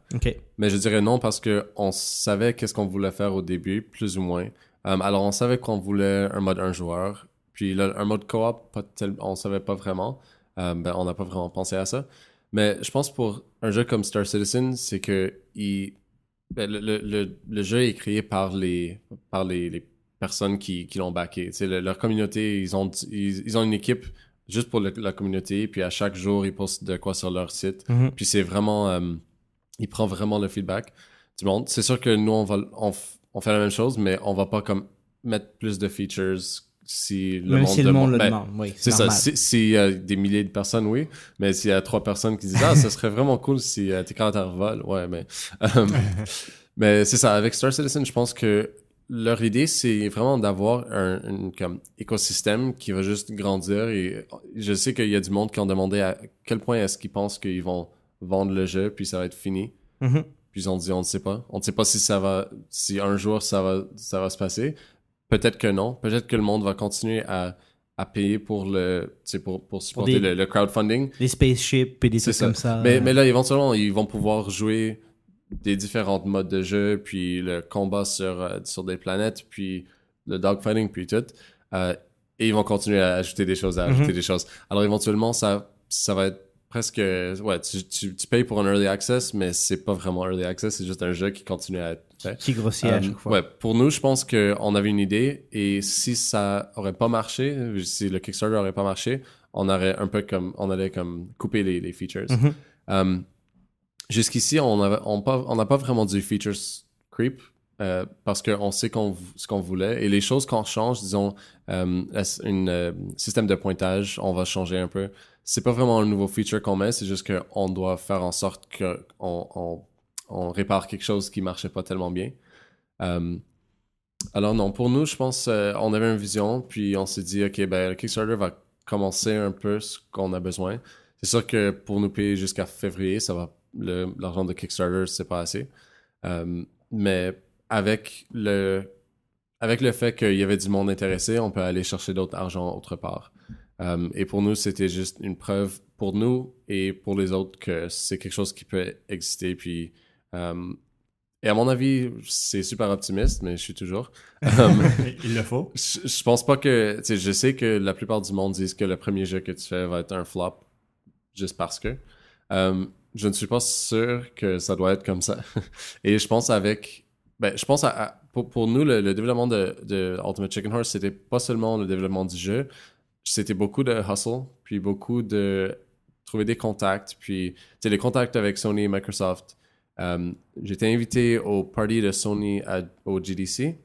Mais je dirais non parce qu'on savait qu'est-ce qu'on voulait faire au début, plus ou moins. Euh, alors, on savait qu'on voulait un mode un joueur. Puis un mode coop, ne on savait pas vraiment. Euh, ben, on n'a pas vraiment pensé à ça. Mais je pense pour un jeu comme Star Citizen, c'est que ben, le, jeu est créé par les, personnes qui, l'ont backé. C'est leur communauté, ils ont une équipe juste pour la communauté. Puis à chaque jour, ils postent de quoi sur leur site. Mhm. Puis c'est vraiment, euh, Ils prennent vraiment le feedback du monde. C'est sûr que nous, on, va, on, on, fait la même chose, mais on va pas comme mettre plus de features si le monde, le monde ben, demande. oui, c'est ça. S'il y a des milliers de personnes, oui. Mais s'il y a trois personnes qui disent Ah, ce serait vraiment cool si euh, t'es quand à Ouais, mais. Euh, [LAUGHS] mais c'est ça. Avec Star Citizen, je pense que leur idée, c'est vraiment d'avoir un, comme, écosystème qui va juste grandir. Et je sais qu'il y a du monde qui ont demandé à quel point est-ce qu'ils pensent qu'ils vont vendre le jeu, puis ça va être fini. Mm-hmm. Puis ils ont dit, on ne sait pas. On ne sait pas si ça va, si un jour ça va, ça va se passer. Peut-être que non. Peut-être que le monde va continuer à, payer pour le, pour, supporter le, crowdfunding. Les spaceships et des trucs comme ça. Mais, mais là, éventuellement, ils vont pouvoir jouer des différents modes de jeu, puis le combat sur, euh, sur des planètes, puis le dogfighting, puis tout. Euh, et ils vont continuer à ajouter des choses, à mhm. ajouter des choses. Alors éventuellement, ça, ça va être presque... Ouais, tu, tu, payes pour un early access, mais c'est pas vraiment early access, c'est juste un jeu qui continue à être Qui grossit à euh, chaque fois. Ouais, pour nous, je pense qu'on avait une idée, et si ça aurait pas marché, si le Kickstarter aurait pas marché, on aurait un peu comme... On allait comme couper les, features. Mhm jusqu'ici, on n'a pas, pas vraiment du features creep. Euh, parce qu'on sait qu'on, ce qu'on voulait et les choses qu'on change, disons, euh, un euh, système de pointage, on va changer un peu. C'est pas vraiment un nouveau feature qu'on met, c'est juste qu'on doit faire en sorte qu'on on, répare quelque chose qui marchait pas tellement bien. alors non, pour nous, je pense, on avait une vision, puis on s'est dit, ok, ben, le Kickstarter va commencer un peu ce qu'on a besoin. C'est sûr que pour nous payer jusqu'à février, ça va l'argent de Kickstarter, c'est pas assez. Euh, mais avec le, avec le fait qu'il y avait du monde intéressé, on peut aller chercher d'autres argent autre part. Euh, et pour nous, c'était juste une preuve pour nous et pour les autres que c'est quelque chose qui peut exister. Puis, euh, et à mon avis, c'est super optimiste, mais je suis toujours. [LAUGHS] Il le faut. Je, je pense pas que. Je sais que la plupart du monde disent que le premier jeu que tu fais va être un flop juste parce que. Je ne suis pas sûr que ça doit être comme ça. [LAUGHS] Et je pense avec... Ben, je pense à, pour, nous, le, développement de, Ultimate Chicken Horse, c'était pas seulement le développement du jeu, c'était beaucoup de hustle, puis beaucoup de trouver des contacts, puis les contacts avec Sony et Microsoft. Euh, j'étais invité au party de Sony à, au GDC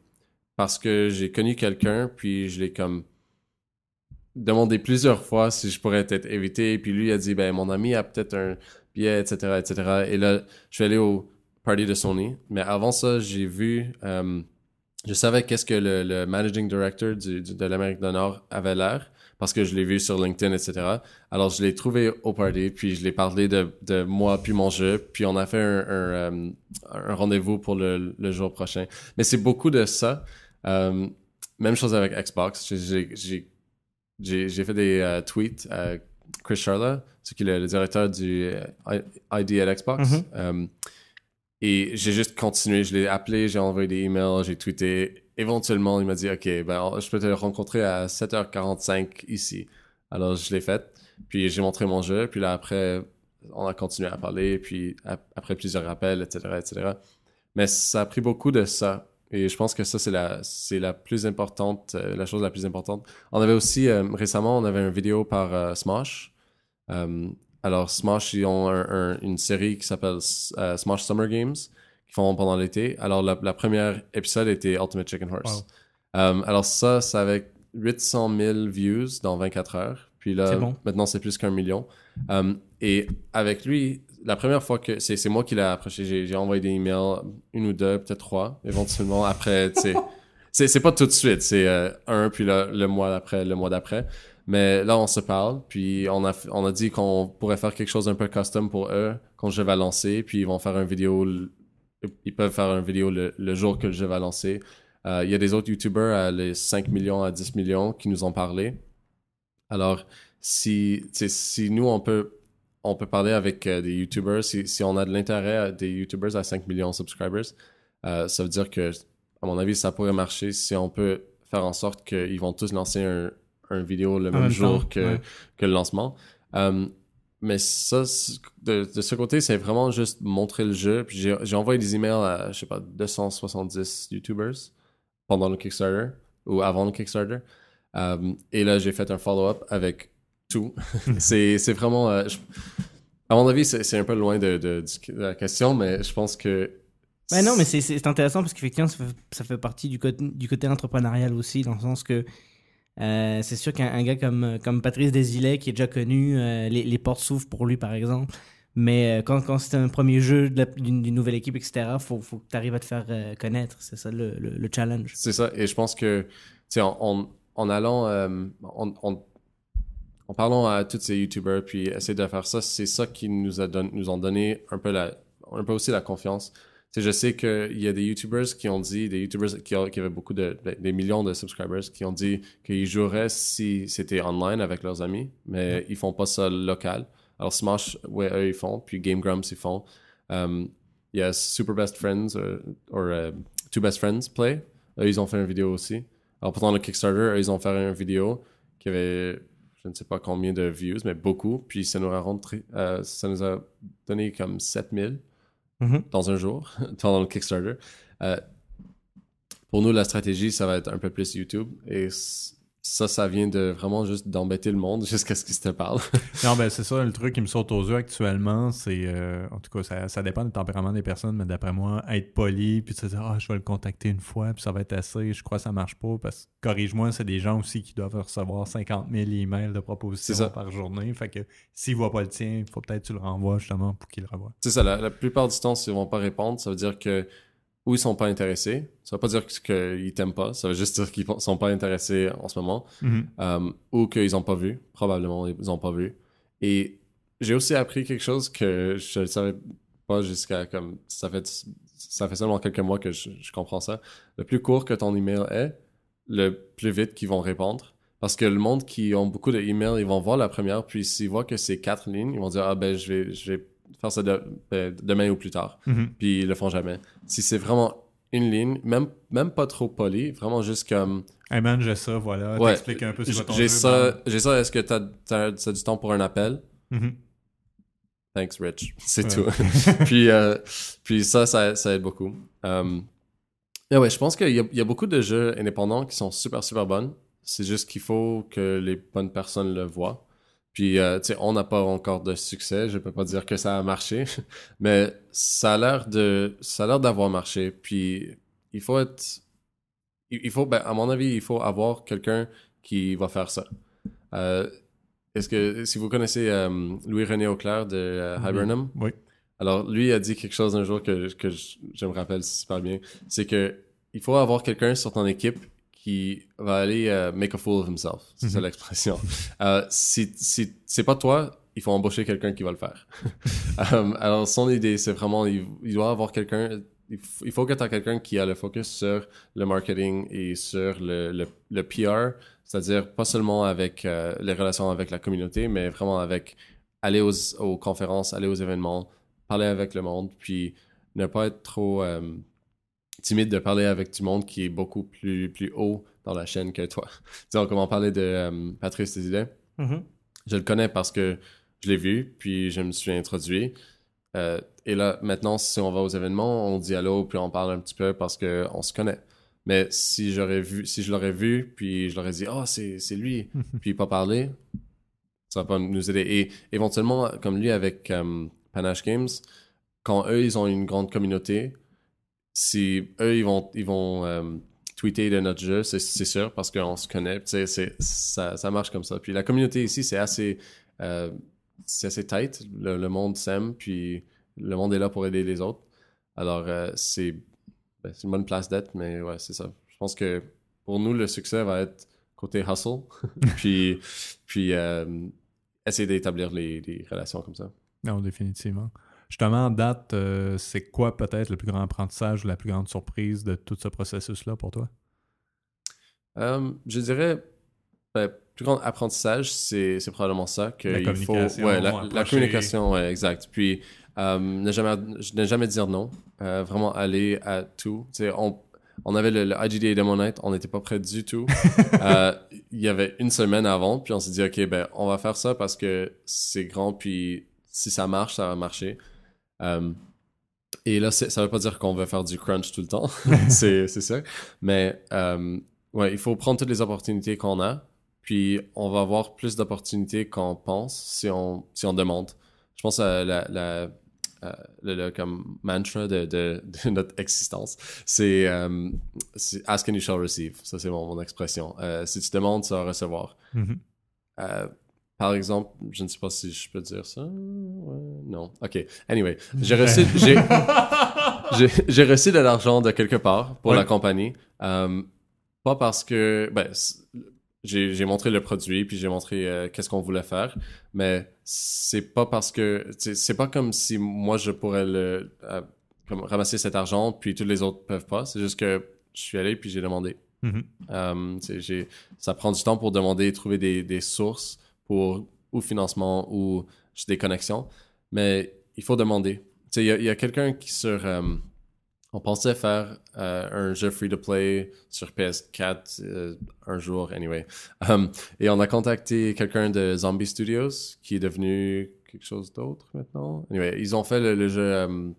parce que j'ai connu quelqu'un, puis je l'ai comme demandé plusieurs fois si je pourrais être invité, puis lui a dit ben mon ami a peut-être un etc., etc. Et là, je suis allé au party de Sony. Mais avant ça, j'ai vu, euh, je savais qu'est-ce que le, managing director du, de l'Amérique du Nord avait l'air parce que je l'ai vu sur LinkedIn, etc. Alors, je l'ai trouvé au party, puis je l'ai parlé de, de, moi, puis mon jeu, puis on a fait un, euh, rendez-vous pour le, jour prochain. Mais c'est beaucoup de ça. Euh, même chose avec Xbox. J'ai fait des tweets. Chris Sharla, ce qui est le, directeur du euh, ID à Xbox. Mm-hmm. Euh, et j'ai juste continué, je l'ai appelé, j'ai envoyé des emails, j'ai tweeté. Éventuellement, il m'a dit Ok, ben, je peux te rencontrer à 7h45 ici. Alors, je l'ai fait. Puis, j'ai montré mon jeu. Puis là, après, on a continué à parler. Puis, après plusieurs rappels, etc., etc. Mais ça a pris beaucoup de ça et je pense que ça, c'est la, c'est la plus importante, euh, la chose la plus importante. On avait aussi, euh, récemment, on avait une vidéo par euh, Smosh. Euh, alors, Smosh, ils ont une série qui s'appelle Smosh Summer Games, qui font pendant l'été. Alors, la, première épisode était Ultimate Chicken Horse. alors, ça, c'est avec 800 000 views dans 24 heures. Puis là, maintenant, c'est plus qu'un million. et avec lui, la première fois que c'est moi qui l'ai approché, j'ai envoyé des emails, une ou deux, peut-être trois, éventuellement après, tu sais. [LAUGHS] c'est pas tout de suite, c'est euh, un, puis le, mois d'après, le mois d'après. Mais là, on se parle, puis on a, on a dit qu'on pourrait faire quelque chose un peu custom pour eux quand je vais lancer, puis ils vont faire une vidéo, ils peuvent faire une vidéo le, jour que je vais lancer. Euh, il y a des autres YouTubers à euh, les 5 millions à 10 millions qui nous ont parlé. Alors, si, si nous, on peut on peut parler avec euh, des YouTubers. Si, on a de l'intérêt à des YouTubers à 5 millions de subscribers, euh, ça veut dire que, à mon avis, ça pourrait marcher si on peut faire en sorte qu'ils vont tous lancer un, vidéo le même, jour que, le lancement. Euh, mais ça, de, ce côté, c'est vraiment juste montrer le jeu. J'ai envoyé des emails à, je sais pas, 270 YouTubers pendant le Kickstarter ou avant le Kickstarter. et là, j'ai fait un follow-up avec tout. Hmm. [LAUGHS] c'est vraiment. Euh, à mon avis, c'est un peu loin de, la question, mais je pense que. Ouais, ben non, mais c'est intéressant parce qu'effectivement, ça, fait partie du côté, du côté entrepreneurial aussi, dans le sens que euh, c'est sûr qu'un gars comme, comme Patrice Desilets, qui est déjà connu, euh, les, portes s'ouvrent pour lui, par exemple. Mais quand, quand c'est un premier jeu d'une nouvelle équipe, etc., faut, faut, que tu arrives à te faire connaître. C'est ça le, le, challenge. C'est ça. Et je pense que, tu sais, en, en, allant, en, en parlant à tous ces YouTubers, puis essayer de faire ça, c'est ça qui nous a nous ont donné un peu, la, un peu aussi la confiance. je sais qu'il y a des YouTubers qui ont dit, des YouTubers qui, avaient beaucoup de, ben, des millions de subscribers, qui ont dit qu'ils joueraient si c'était online avec leurs amis, mais ils font pas ça local. Alors Smash, eux, ils font, puis Game Grumps, ils font. Um, il y a Super Best Friends, euh, ou euh, Two Best Friends Play, eux, ils ont fait une vidéo aussi. Alors pendant le Kickstarter, eux, ils ont fait une vidéo qui avait je ne sais pas combien de views, mais beaucoup. Puis ça nous a, rentré, euh, ça nous a donné comme 7000 mm-hmm. dans un jour, pendant [LAUGHS] le Kickstarter. Euh, pour nous, la stratégie, ça va être un peu plus YouTube. Et ça, ça vient de vraiment juste d'embêter le monde [LAUGHS] jusqu'à ce qu'ils te parle. [LAUGHS] non, ben c'est ça, le truc qui me saute aux yeux actuellement, c'est, euh, en tout cas, ça, dépend du tempérament des personnes, mais d'après moi, être poli, puis se dire, ah, je vais le contacter une fois, puis ça va être assez, je crois que ça marche pas, parce que, corrige-moi, c'est des gens aussi qui doivent recevoir 50 000 emails de propositions par journée, fait que s'ils voient pas le tien, il faut peut-être que tu le renvoies justement pour qu'ils le revoient. C'est ça, la, plupart du temps, s'ils vont pas répondre, ça veut dire que ou ils sont pas intéressés. Ça veut pas dire qu'ils t'aiment pas, ça veut juste dire qu'ils sont pas intéressés en ce moment, mhm. euh, ou qu'ils ont pas vu, probablement ils ont pas vu. Et j'ai aussi appris quelque chose que je ne savais pas jusqu'à comme ça fait ça fait seulement quelques mois que je, comprends ça. Le plus court que ton email est, le plus vite qu'ils vont répondre. Parce que le monde qui ont beaucoup de emails, ils vont voir la première, puis s'ils voient que c'est quatre lignes, ils vont dire ah ben je vais je vais ça ben, demain ou plus tard. Mhm. Puis ils le font jamais. Si c'est vraiment une ligne, même, même pas trop polie, vraiment juste comme. Hey man, j'ai ça, voilà. Ouais, un peu J'ai ça, j'ai ça, est-ce que t'as as, du temps pour un appel? Mhm. Thanks, Rich. [LAUGHS] C'est tout. [LAUGHS] puis, euh, puis ça, ça, ça aide beaucoup. Um, ouais, je pense qu'il y, y, a beaucoup de jeux indépendants qui sont super, super bonnes. C'est juste qu'il faut que les bonnes personnes le voient. Puis, euh, tu sais, on n'a pas encore de succès. Je peux pas dire que ça a marché, [LAUGHS] mais ça a l'air de, ça a l'air d'avoir marché. Puis, il faut être, il faut, ben, à mon avis, il faut avoir quelqu'un qui va faire ça. Euh, est-ce que, si vous connaissez euh, Louis-René Auclair de mhm. Hibernum? Oui. Alors, lui a dit quelque chose un jour que, que je, je me rappelle super bien. C'est que il faut avoir quelqu'un sur ton équipe qui va aller euh, make a fool of himself. C'est ça mhm. l'expression. Euh, si, si c'est pas toi, il faut embaucher quelqu'un qui va le faire. [LAUGHS] Euh, alors, son idée, c'est vraiment, il, doit avoir quelqu'un, il, faut que tu aies quelqu'un qui a le focus sur le marketing et sur le, le, PR, c'est-à-dire pas seulement avec les relations avec la communauté, mais vraiment avec aller aux, conférences, aller aux événements, parler avec le monde, puis ne pas être trop timide de parler avec du monde qui est beaucoup plus, plus haut dans la chaîne que toi. Tu [LAUGHS] sais, on de euh, Patrice Desilets, mm-hmm. je le connais parce que je l'ai vu, puis je me suis introduit. Euh, et là, maintenant, si on va aux événements, on dit allô, puis on parle un petit peu parce qu'on se connaît. Mais si j'aurais vu, si je l'aurais vu, puis je leur l'aurais dit, oh, c'est lui, [LAUGHS] puis pas parler, ça va pas nous aider. Et éventuellement, comme lui avec euh, Panache Games, quand eux, ils ont une grande communauté, si eux, ils vont, ils vont euh, tweeter de notre jeu, c'est sûr, parce qu'on se connaît. Ça, marche comme ça. Puis la communauté ici, c'est assez, euh, c'est assez tight. Le, monde s'aime, puis le monde est là pour aider les autres. Alors, euh, ben, c'est une bonne place d'être, mais ouais, c'est ça. Je pense que pour nous, le succès va être côté hustle, [LAUGHS] puis, essayer d'établir les, relations comme ça. Non, définitivement. Justement, en date, euh, c'est quoi peut-être le plus grand apprentissage la plus grande surprise de tout ce processus-là pour toi? Euh, je dirais, le ben, plus grand apprentissage, c'est probablement ça. Que la Faut, la, communication, ouais, exact. Puis, euh, ne, jamais, dire non. vraiment aller à tout. on avait le, IGDA Demonite, on n'était pas prêt du tout. [LAUGHS] Il y avait une semaine avant, puis on s'est dit, OK, ben, on va faire ça parce que c'est grand, puis si ça marche, ça va marcher. Euh, et là, ça ne veut pas dire qu'on veut faire du crunch tout le temps, [LAUGHS] [LAUGHS] c'est ça. Mais euh, ouais, il faut prendre toutes les opportunités qu'on a, puis on va avoir plus d'opportunités qu'on pense si on, si on demande. Je pense à la, euh, le, comme mantra de, [LAUGHS] notre existence, c'est ask and you shall receive. Ça, c'est mon, expression. si tu demandes, tu vas recevoir. Mm-hmm. Par exemple, je ne sais pas si je peux dire ça. non. OK. Anyway, j'ai reçu, [LAUGHS] j'ai, reçu de l'argent de quelque part pour la compagnie. Euh, pas parce que... Ben, j'ai, montré le produit, puis j'ai montré euh, qu'est-ce qu'on voulait faire, mais c'est pas parce que... C'est pas comme si moi, je pourrais le, euh, ramasser cet argent, puis tous les autres peuvent pas. C'est juste que je suis allé, puis j'ai demandé. Mm-hmm. ça prend du temps pour demander, et trouver des, des sources ou financement ou des connexions. Mais il faut demander. Il y a, quelqu'un qui sur... Euh, on pensait faire euh, un jeu free-to-play sur PS4 euh, un jour, anyway. Um, et on a contacté quelqu'un de Zombie Studios, qui est devenu quelque chose d'autre maintenant. Anyway, ils ont fait le, jeu...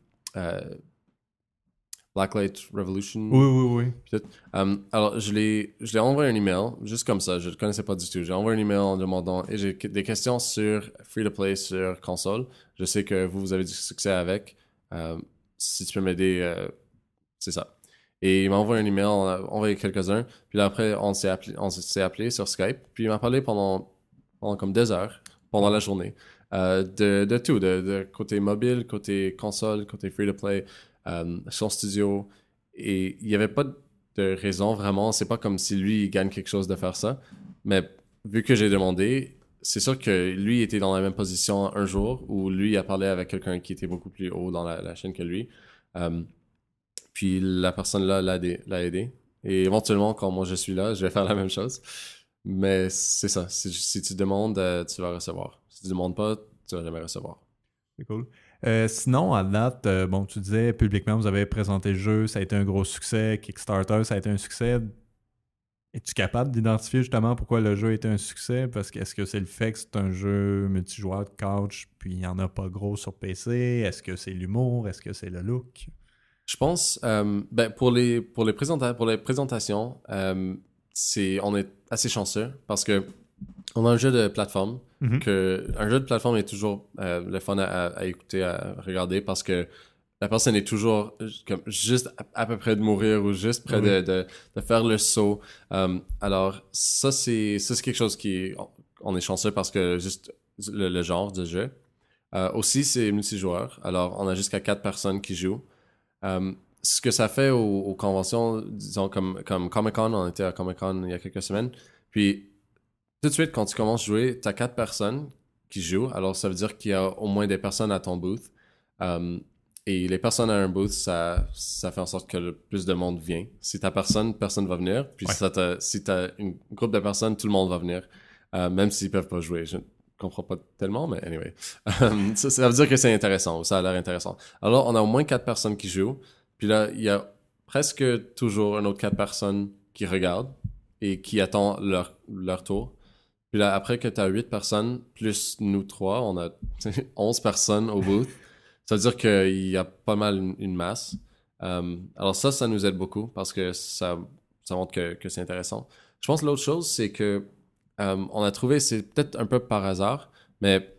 Blacklight Revolution. Oui, oui, oui. Euh, alors, je l'ai, je envoyé un email, juste comme ça, je ne connaissais pas du tout. J'ai envoyé un email en demandant, et j'ai des questions sur Free to Play sur console. Je sais que vous, vous avez du succès avec. Euh, si tu peux m'aider, euh, c'est ça. Et il m'a envoyé un email, on a envoyé quelques-uns. Puis après, on s'est appelé, on s'est appelé sur Skype. Puis il m'a parlé pendant, pendant comme deux heures, pendant la journée, de, de, tout, de, de côté mobile, côté console, côté free to play. Euh, son studio. Et il n'y avait pas de raison vraiment. C'est pas comme si lui, il gagne quelque chose de faire ça. Mais vu que j'ai demandé, c'est sûr que lui était dans la même position un jour où lui a parlé avec quelqu'un qui était beaucoup plus haut dans la, chaîne que lui. Euh, puis la personne là l'a aidé, aidé, Et éventuellement, quand moi je suis là, je vais faire la même chose. Mais c'est ça. Si, si, tu demandes, euh, tu vas recevoir. Si tu demandes pas, tu vas jamais recevoir. C'est cool. Euh, sinon, à date, euh, bon, tu disais publiquement, vous avez présenté le jeu, ça a été un gros succès, Kickstarter, ça a été un succès. Es-tu capable d'identifier justement pourquoi le jeu a été un succès? Parce que est-ce que c'est le fait que c'est un jeu multijoueur de couch, puis il n'y en a pas gros sur PC? Est-ce que c'est l'humour? Est-ce que c'est le look? Je pense, euh, ben, pour, les, pour, les pour les présentations, c'est on est assez chanceux parce que on a un jeu de plateforme Mm-hmm. que un jeu de plateforme est toujours euh, le fun à, écouter, à regarder parce que la personne est toujours juste à, peu près de mourir ou juste près de, faire le saut. Euh, alors, ça, c'est quelque chose qui. On, est chanceux parce que juste le, genre de jeu. Euh, aussi, c'est multijoueur. Alors, on a jusqu'à quatre personnes qui jouent. ce que ça fait aux, conventions, disons, comme, comme Comic Con, on était à Comic Con il y a quelques semaines. Puis, tout de suite, quand tu commences à jouer, tu as quatre personnes qui jouent. Alors, ça veut dire qu'il y a au moins des personnes à ton booth. Um, et les personnes à un booth, ça, ça fait en sorte que le plus de monde vient. Si tu n'as personne, personne va venir. Puis si tu as un groupe de personnes, tout le monde va venir. Euh, même s'ils peuvent pas jouer. Je ne comprends pas tellement, mais anyway. [LAUGHS] Um, ça, veut dire que c'est intéressant. Ça a l'air intéressant. Alors, on a au moins quatre personnes qui jouent. Puis là, il y a presque toujours un autre quatre personnes qui regardent et qui attendent leur, leur tour. Puis après que tu as 8 personnes, plus nous trois, on a 11 [LAUGHS] personnes au bout. ça veut dire qu'il y a pas mal une, masse. Euh, alors ça, ça nous aide beaucoup parce que ça, ça montre que, c'est intéressant. Je pense que l'autre chose, c'est que euh, on a trouvé, c'est peut-être un peu par hasard, mais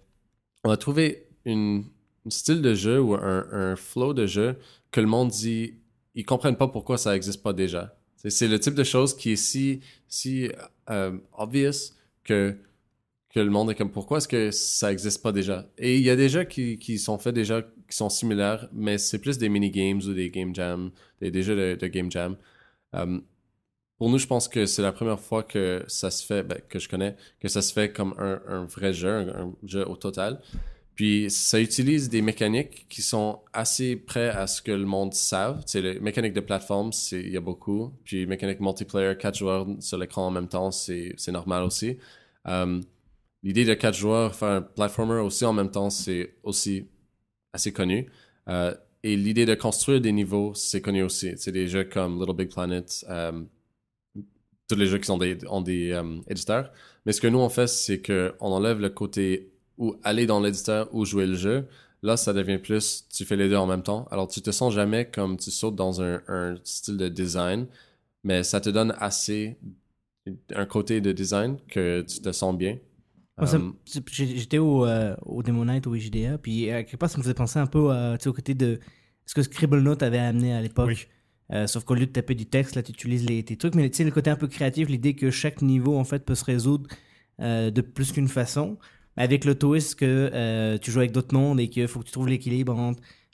on a trouvé une, style de jeu ou un, flow de jeu que le monde dit, ils comprennent pas pourquoi ça n'existe pas déjà. C'est le type de chose qui est si, si euh, obvious que, que le monde est comme pourquoi est-ce que ça n'existe pas déjà? Et il y a des jeux qui, qui sont faits déjà qui sont similaires, mais c'est plus des mini-games ou des game jam, des, jeux de, game jam. Euh, pour nous, je pense que c'est la première fois que ça se fait, ben, que je connais, que ça se fait comme un, vrai jeu, un, jeu au total. Puis ça utilise des mécaniques qui sont assez près à ce que le monde savent. C'est les mécaniques de plateforme, il y a beaucoup. Puis mécanique multiplayer, quatre joueurs sur l'écran en même temps, c'est normal aussi. Euh, l'idée de quatre joueurs faire un platformer aussi en même temps, c'est aussi assez connu. Euh, et l'idée de construire des niveaux, c'est connu aussi. C'est des jeux comme Little Big Planet, euh, tous les jeux qui sont des, ont des éditeurs. Mais ce que nous on fait, c'est qu'on enlève le côté ou aller dans l'éditeur ou jouer le jeu. Là, ça devient plus, tu fais les deux en même temps. Alors, tu te sens jamais comme tu sautes dans un, style de design, mais ça te donne assez un côté de design que tu te sens bien. Euh, j'étais au, euh, Demo au au IGDA, puis à euh, quelque part, ça me faisait penser un peu au côté de ce que Scribble Note avait amené à l'époque. sauf qu'au lieu de taper du texte, là, tu utilises les, tes trucs. Mais tu le côté un peu créatif, l'idée que chaque niveau, en fait, peut se résoudre de plus qu'une façon mais avec le twist que euh, tu joues avec d'autres mondes et qu'il faut que tu trouves l'équilibre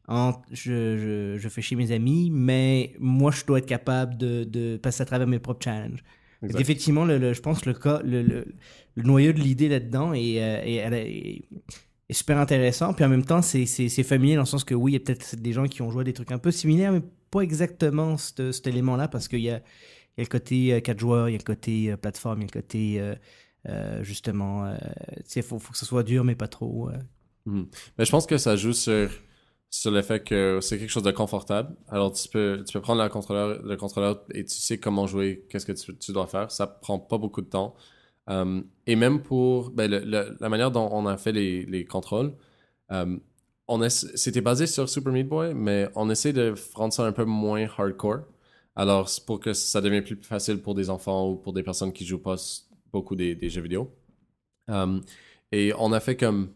entre, je, je, je, fais chez mes amis, mais moi, je dois être capable de, de passer à travers mes propres challenges. effectivement, le, je pense que le, le, le, noyau de l'idée là-dedans est, euh, super intéressant. Puis en même temps, c'est familier dans le sens que oui, il y a peut-être des gens qui ont joué des trucs un peu similaires, mais pas exactement cet, élément-là parce qu'il y a, y a, le côté 4 euh, joueurs, il y a le côté plateforme, il y a le côté. Euh, justement, euh, il faut, que ce soit dur, mais pas trop. Euh. Hmm. Mais je pense que ça joue sur, sur le fait que c'est quelque chose de confortable. Alors, tu peux, tu peux prendre le contrôleur, le contrôleur et tu sais comment jouer, qu'est-ce que tu, dois faire. Ça prend pas beaucoup de temps. Hum, et même pour ben, la manière dont on a fait les, contrôles, hum, c'était basé sur Super Meat Boy, mais on essaie de rendre ça un peu moins hardcore. Alors, pour que ça devienne plus facile pour des enfants ou pour des personnes qui jouent pas beaucoup des, jeux vidéo. Hum, et on a fait comme.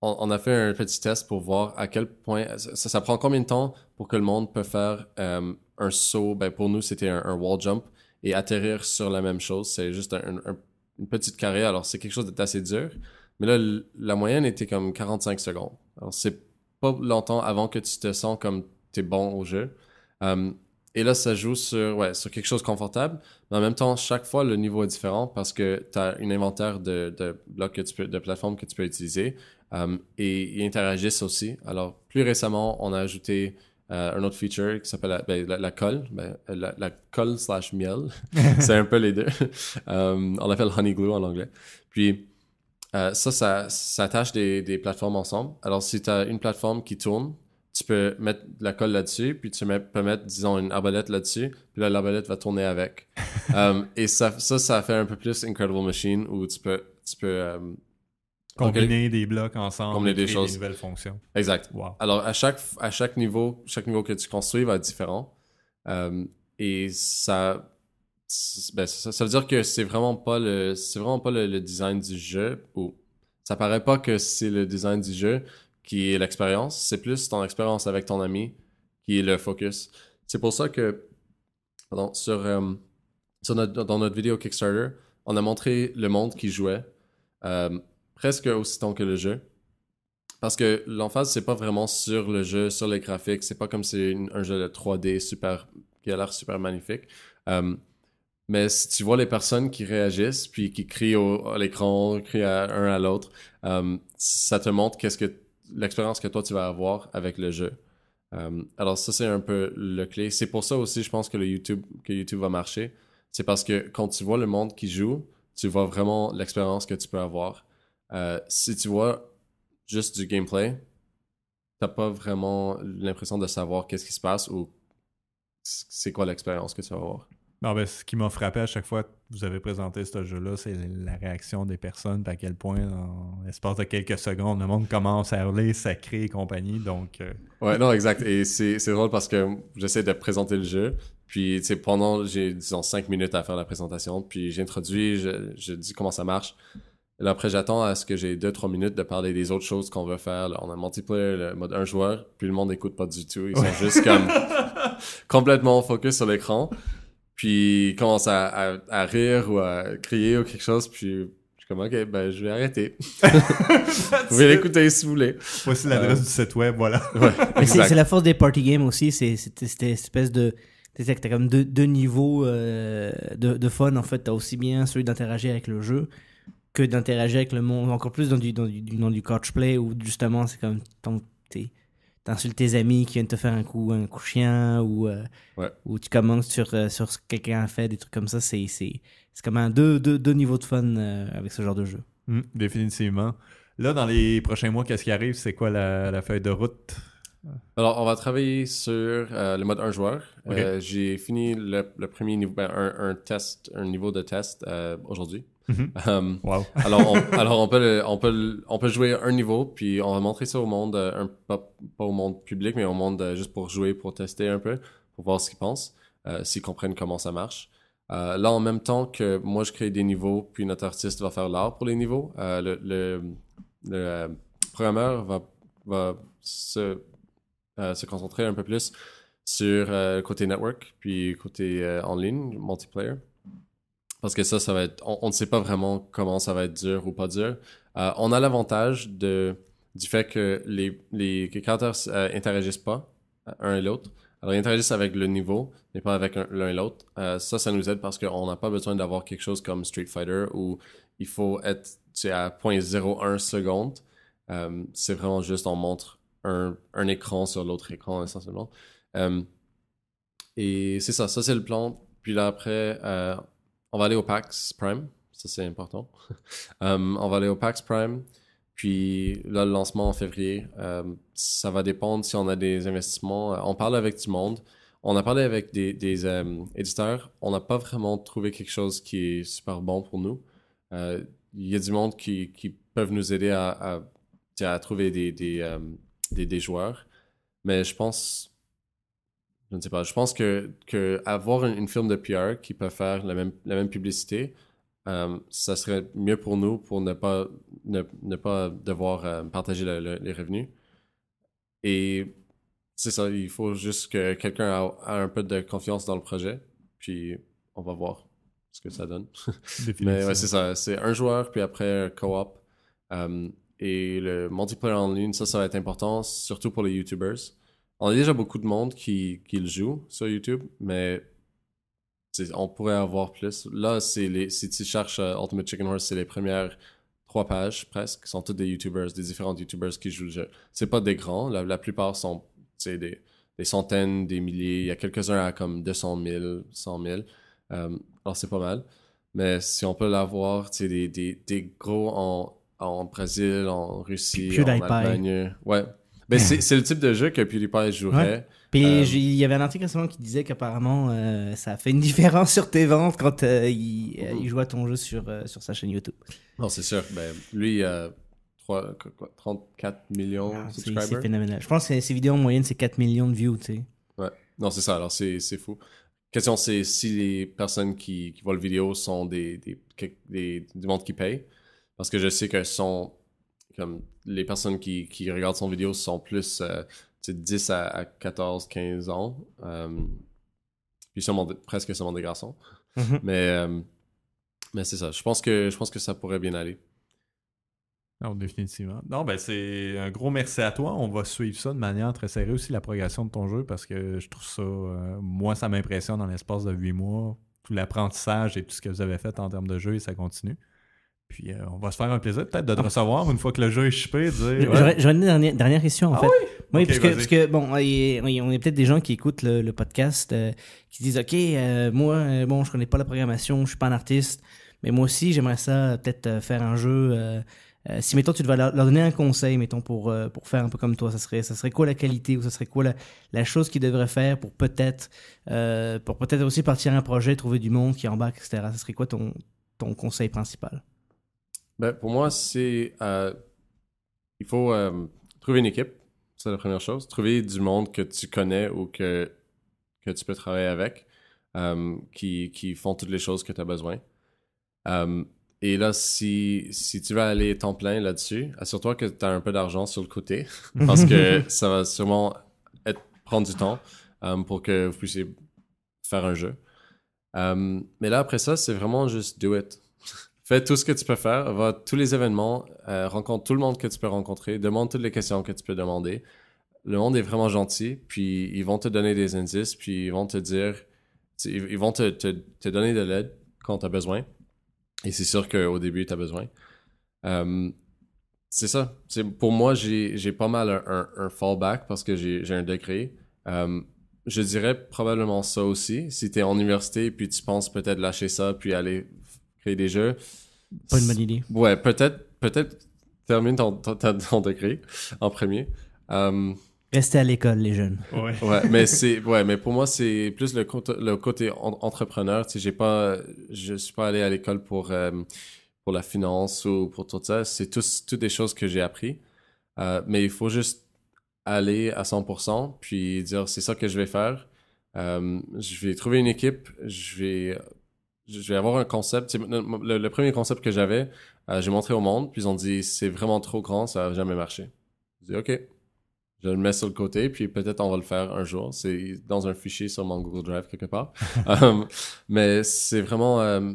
On, a fait un petit test pour voir à quel point. Ça, prend combien de temps pour que le monde peut faire hum, un saut ben Pour nous, c'était un, wall jump et atterrir sur la même chose. C'est juste une petite carrière, Alors, c'est quelque chose d'assez dur. Mais là, la moyenne était comme 45 secondes. Alors, c'est pas longtemps avant que tu te sens comme tu es bon au jeu. Hum, et là, ça joue sur, sur quelque chose de confortable. Mais en même temps, chaque fois, le niveau est différent parce que tu as un inventaire de, de, blocs de plateformes que tu peux utiliser euh, et ils interagissent aussi. Alors, plus récemment, on a ajouté euh, un autre feature qui s'appelle la, ben, colle, ben, la, colle slash miel. [LAUGHS] C'est un peu les deux. Euh, on l'appelle honey glue en anglais. Puis, ça, ça, attache des, des plateformes ensemble. Alors, si tu as une plateforme qui tourne, tu peux mettre de la colle là-dessus, puis tu peux mettre, disons, une arbalète là-dessus, puis la l'arbalète va tourner avec. [LAUGHS] Euh, et ça, ça, ça fait un peu plus Incredible Machine, où tu peux... Tu peux euh, combiner des blocs ensemble, combiner des, choses. nouvelles fonctions. Exact. Alors, à chaque, à chaque niveau, chaque niveau que tu construis va être différent. Euh, et ben, ça, ça, veut dire que c'est vraiment pas le, vraiment pas le design du jeu, ou ça paraît pas que c'est le design du jeu, qui est l'expérience. C'est plus ton expérience avec ton ami qui est le focus. C'est pour ça que pardon, sur, euh, sur notre, dans notre vidéo Kickstarter, on a montré le monde qui jouait euh, presque presque tant que le jeu. Parce que l'emphase, c'est pas vraiment sur le jeu, sur les graphiques. C'est pas comme c'est un jeu de 3D super, qui a l'air super magnifique. Euh, mais si tu vois les personnes qui réagissent, puis qui crient au, à l'écran, crient à, un à l'autre, ça te montre qu'est-ce que l'expérience que toi tu vas avoir avec le jeu. Euh, alors ça c'est un peu le clé. C'est pour ça aussi je pense que YouTube que YouTube va marcher, c'est parce que quand tu vois le monde qui joue, tu vois vraiment l'expérience que tu peux avoir. Euh, si tu vois juste du gameplay, t'as pas vraiment l'impression de savoir qu'est-ce qui se passe ou c'est quoi l'expérience que tu vas avoir. Non, ben, ce qui m'a frappé à chaque fois que vous avez présenté ce jeu-là, c'est la réaction des personnes, à quel point, en l'espace de quelques secondes, le monde commence à hurler, sacré et compagnie. Donc, euh, Ouais, non, exact. Et c'est drôle parce que j'essaie de présenter le jeu. Puis, tu pendant, j'ai, disons, cinq minutes à faire la présentation. Puis, j'introduis, je, dis comment ça marche. Là, après, j'attends à ce que j'ai deux trois minutes de parler des autres choses qu'on veut faire. on a multiplayer, le mode un joueur, puis le monde n'écoute pas du tout. Ils sont juste comme [LAUGHS] complètement focus sur l'écran. Puis il commence à, rire ou à crier ou quelque chose, puis je suis comme, OK, ben je vais arrêter. [LAUGHS] vous pouvez l'écouter si vous voulez. Voici l'adresse euh, du site web, voilà. [LAUGHS] c'est la force des party games aussi, c'est cette espèce de... tu sais T'as comme deux, niveaux euh, de, fun, en fait. T'as aussi bien celui d'interagir avec le jeu, que d'interagir avec le monde, encore plus dans du, dans du, dans du, play où justement c'est comme ton, t'insultes tes amis qui viennent te faire un coup, un coup chien, euh, ou, tu commences sur, euh, sur ce que quelqu'un a fait, des trucs comme ça. C'est, c'est, c'est comme un deux, deux, niveaux de fun euh, avec ce genre de jeu. Hmm, définitivement. Là, dans les prochains mois, qu'est-ce qui arrive C'est quoi la, feuille de route alors, on va travailler sur le mode un joueur. j'ai fini le, premier niveau, ben, un, test, un niveau de test aujourd'hui. Mhm. Euh, alors, on, [LAUGHS] on, peut, on, peut, on peut jouer un niveau, puis on va montrer ça au monde, euh, un, pas, au monde public, mais au monde euh, juste pour jouer, pour tester un peu, pour voir ce qu'ils pensent, s'ils comprennent comment ça marche. là, en même temps que moi, je crée des niveaux, puis notre artiste va faire l'art pour les niveaux, le, programmeur va, va se, se concentrer un peu plus sur côté network, puis côté en ligne, multiplayer. Parce que ça, ça va être. On, ne sait pas vraiment comment ça va être dur ou pas dur. Euh, on a l'avantage de du fait que les, les créateurs euh, interagissent pas euh, un et l'autre. Alors, ils interagissent avec le niveau, mais pas avec l'un et l'autre. ça, ça nous aide parce qu'on n'a pas besoin d'avoir quelque chose comme Street Fighter où il faut être à 0.01 seconde. c'est vraiment juste on montre un, un écran sur l'autre écran, essentiellement. et c'est ça, ça c'est le plan. Puis là, après, on va aller au PAX Prime, ça c'est important. [LAUGHS] Euh, on va aller au PAX Prime, puis le lancement en février, euh, ça va dépendre si on a des investissements. Euh, on parle avec du monde, on a parlé avec des, éditeurs, on n'a pas vraiment trouvé quelque chose qui est super bon pour nous. Il y a du monde qui, qui peuvent nous aider à, trouver des joueurs, mais je pense je ne sais pas. Je pense que, avoir une, firme de PR qui peut faire la même, publicité, euh, ça serait mieux pour nous pour ne pas, ne, pas devoir euh, partager les revenus. Et c'est ça, il faut juste que quelqu'un a un peu de confiance dans le projet, puis on va voir ce que ça donne. [LAUGHS] Mais ouais, c'est ça, c'est un joueur, puis après co-op. Euh, et le multiplayer en ligne, ça, ça va être important, surtout pour les YouTubers on a déjà beaucoup de monde qui, qui le joue sur YouTube, mais on pourrait avoir plus. Là, les, si tu cherches euh, Ultimate Chicken Horse, c'est les premières trois pages presque, sont toutes des YouTubers, des différents YouTubers qui jouent le jeu. C'est pas des grands, la, plupart sont des, des centaines, des milliers. Il y a quelques-uns à comme 200 000, 100 000. alors c'est pas mal. Mais si on peut l'avoir, c'est des, des gros en, en Brésil, en Russie, en Allemagne. Ouais, ben, c'est le type de jeu que PewDiePie jouerait. Puis euh, il y avait un article récemment qui disait qu'apparemment euh, ça fait une [LAUGHS] différence sur tes ventes quand euh, il, joue à ton jeu sur, sur sa chaîne YouTube. Non, c'est sûr. Ben, lui, 3, 34 millions de ah, subscribers. C'est phénoménal. Je pense que ses vidéos en moyenne, c'est 4 millions de views, tu sais. Ouais. Non, c'est ça. Alors, c'est fou. Question, c'est si les personnes qui, qui voient le vidéo sont des, des, qui payent. Parce que je sais qu'elles sont comme les personnes qui, regardent son vidéo sont plus euh, de 10 à, 14, 15 ans. Euh, puis presque seulement des garçons. Mhm. [LAUGHS] Mais, euh, mais c'est ça. Je pense, que, je pense que ça pourrait bien aller. Non, définitivement. Non, ben c'est un gros merci à toi. On va suivre ça de manière très sérieuse aussi, la progression de ton jeu, parce que je trouve ça. moi, ça m'impressionne dans l'espace de huit mois, tout l'apprentissage et tout ce que vous avez fait en termes de jeu, et ça continue. Puis euh, on va se faire un plaisir peut-être de te recevoir une fois que le jeu est chippé. J'aurais une dernière, question en ah fait. Oui, oui parce, que, parce, que, bon, on est peut-être des gens qui écoutent le, podcast euh, qui disent OK, euh, moi, bon, je connais pas la programmation, je suis pas un artiste, mais moi aussi, j'aimerais ça peut-être faire un jeu. si mettons tu devais leur, donner un conseil, mettons pour pour faire un peu comme toi, ça serait ça serait quoi la qualité ou ça serait quoi la, chose qu'ils devraient faire pour peut-être pour peut-être aussi partir un projet, trouver du monde qui embarque, etc. Ça serait quoi ton ton conseil principal ben, pour moi, c'est. Euh, il faut euh, trouver une équipe. C'est la première chose. Trouver du monde que tu connais ou que, que tu peux travailler avec, euh, qui, font toutes les choses que tu as besoin. et là, si, si tu veux aller temps plein là-dessus, assure-toi que tu as un peu d'argent sur le côté, [LAUGHS] parce que ça va sûrement être, prendre du temps pour que vous puissiez faire un jeu. mais là, après ça, c'est vraiment juste do it. Fais tout ce que tu peux faire, va à tous les événements, euh, rencontre tout le monde que tu peux rencontrer, demande toutes les questions que tu peux demander. Le monde est vraiment gentil, puis ils vont te donner des indices, puis ils vont te dire, ils vont te, donner de l'aide quand tu as besoin. Et c'est sûr qu'au début, tu as besoin. Euh, c'est ça. C'est, pour moi, j'ai pas mal un, fallback parce que j'ai un degré. Euh, je dirais probablement ça aussi. Si tu es en université puis tu penses peut-être lâcher ça puis aller des jeux. Pas une bonne idée. Ouais, peut-être, peut-être termine ton, ton, ton, degré en premier. rester euh, Restez à l'école, les jeunes. [LAUGHS] Ouais. mais c'est, ouais, mais pour moi, c'est plus le, côté, le côté entrepreneur. Tu sais, j'ai pas, je suis pas allé à l'école pour, euh, pour la finance ou pour tout ça. C'est tous, toutes des choses que j'ai appris. Euh, mais il faut juste aller à 100% puis dire c'est ça que je vais faire. je vais trouver une équipe, je vais je vais avoir un concept. Le, premier concept que j'avais, euh, j'ai montré au monde, puis ils ont dit c'est vraiment trop grand, ça va jamais marché. » Je dis ok, je le mets sur le côté, puis peut-être on va le faire un jour. C'est dans un fichier sur mon Google Drive quelque part. [LAUGHS] Euh, mais c'est vraiment euh,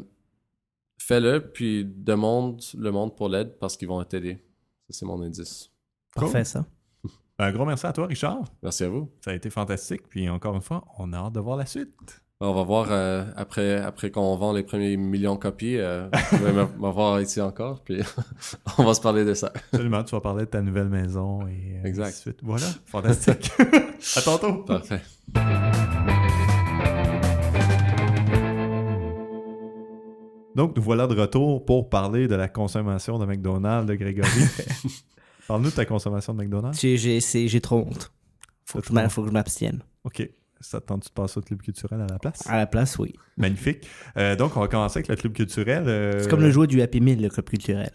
fais-le, puis demande le monde pour l'aide parce qu'ils vont t'aider. Ça c'est mon indice. Parfait ça. Un ben, gros merci à toi, Richard. Merci à vous. Ça a été fantastique. Puis encore une fois, on a hâte de voir la suite. Ben, on va voir euh, après, après qu'on vend les premiers millions de copies. je euh, voir ici encore, puis [LAUGHS] on va se parler de ça. Absolument, tu vas parler de ta nouvelle maison et tout euh, exact. Suite. Voilà, fantastique. [LAUGHS] à tantôt. Parfait. Donc, nous voilà de retour pour parler de la consommation de McDonald's de Grégory. [LAUGHS] Parle-nous de ta consommation de McDonald's. J'ai trop honte. Il faut que je m'abstienne. OK. Ça tente de passer au club culturel à la place? À la place, oui. Magnifique. Euh, donc, on va commencer avec le club culturel. Euh, c'est comme le jouet du Happy Meal, le club culturel.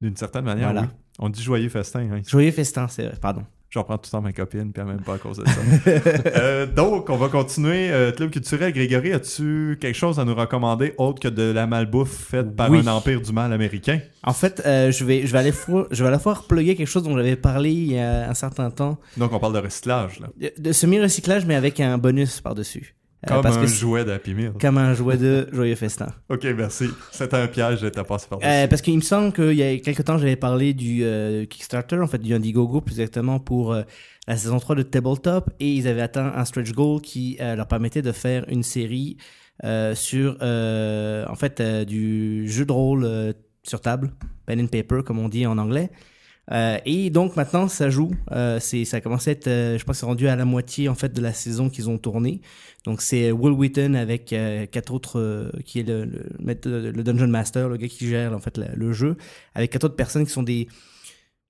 D'une certaine manière, oui. On dit joyeux festin. Hein. joyeux festin, c'est vrai. pardon. J'en prends tout le temps ma copine, puis même pas à cause de ça. [LAUGHS] euh, donc, on va continuer. Euh, Club culturel, Grégory, as-tu quelque chose à nous recommander autre que de la malbouffe faite par un empire du mal américain? En fait, euh, je, vais, je vais aller je vais aller voir reployer quelque chose dont j'avais parlé il y a un certain temps. Donc, on parle de recyclage, là. de semi-recyclage, mais avec un bonus par-dessus. Euh, comme un que jouet Happy Meal. Comme un jouet de Joyeux Festin. [LAUGHS] ok, merci. C'était un piège, t'as passé par euh, Parce qu'il me semble qu'il y a quelques temps, j'avais parlé du euh, Kickstarter, en fait, du Indiegogo, plus exactement, pour euh, la saison 3 de Tabletop, et ils avaient atteint un stretch goal qui leur permettait de faire une série sur, en fait, du jeu de rôle sur table, pen and paper, comme on dit en anglais. Euh, et donc maintenant, ça joue. Euh, c'est, ça commence à être, euh, je pense, c'est rendu à la moitié en fait de la saison qu'ils ont tourné, Donc c'est Will Wheaton avec quatre autres, qui est le, le, Dungeon Master, le gars qui gère en fait le jeu, avec quatre autres personnes qui sont des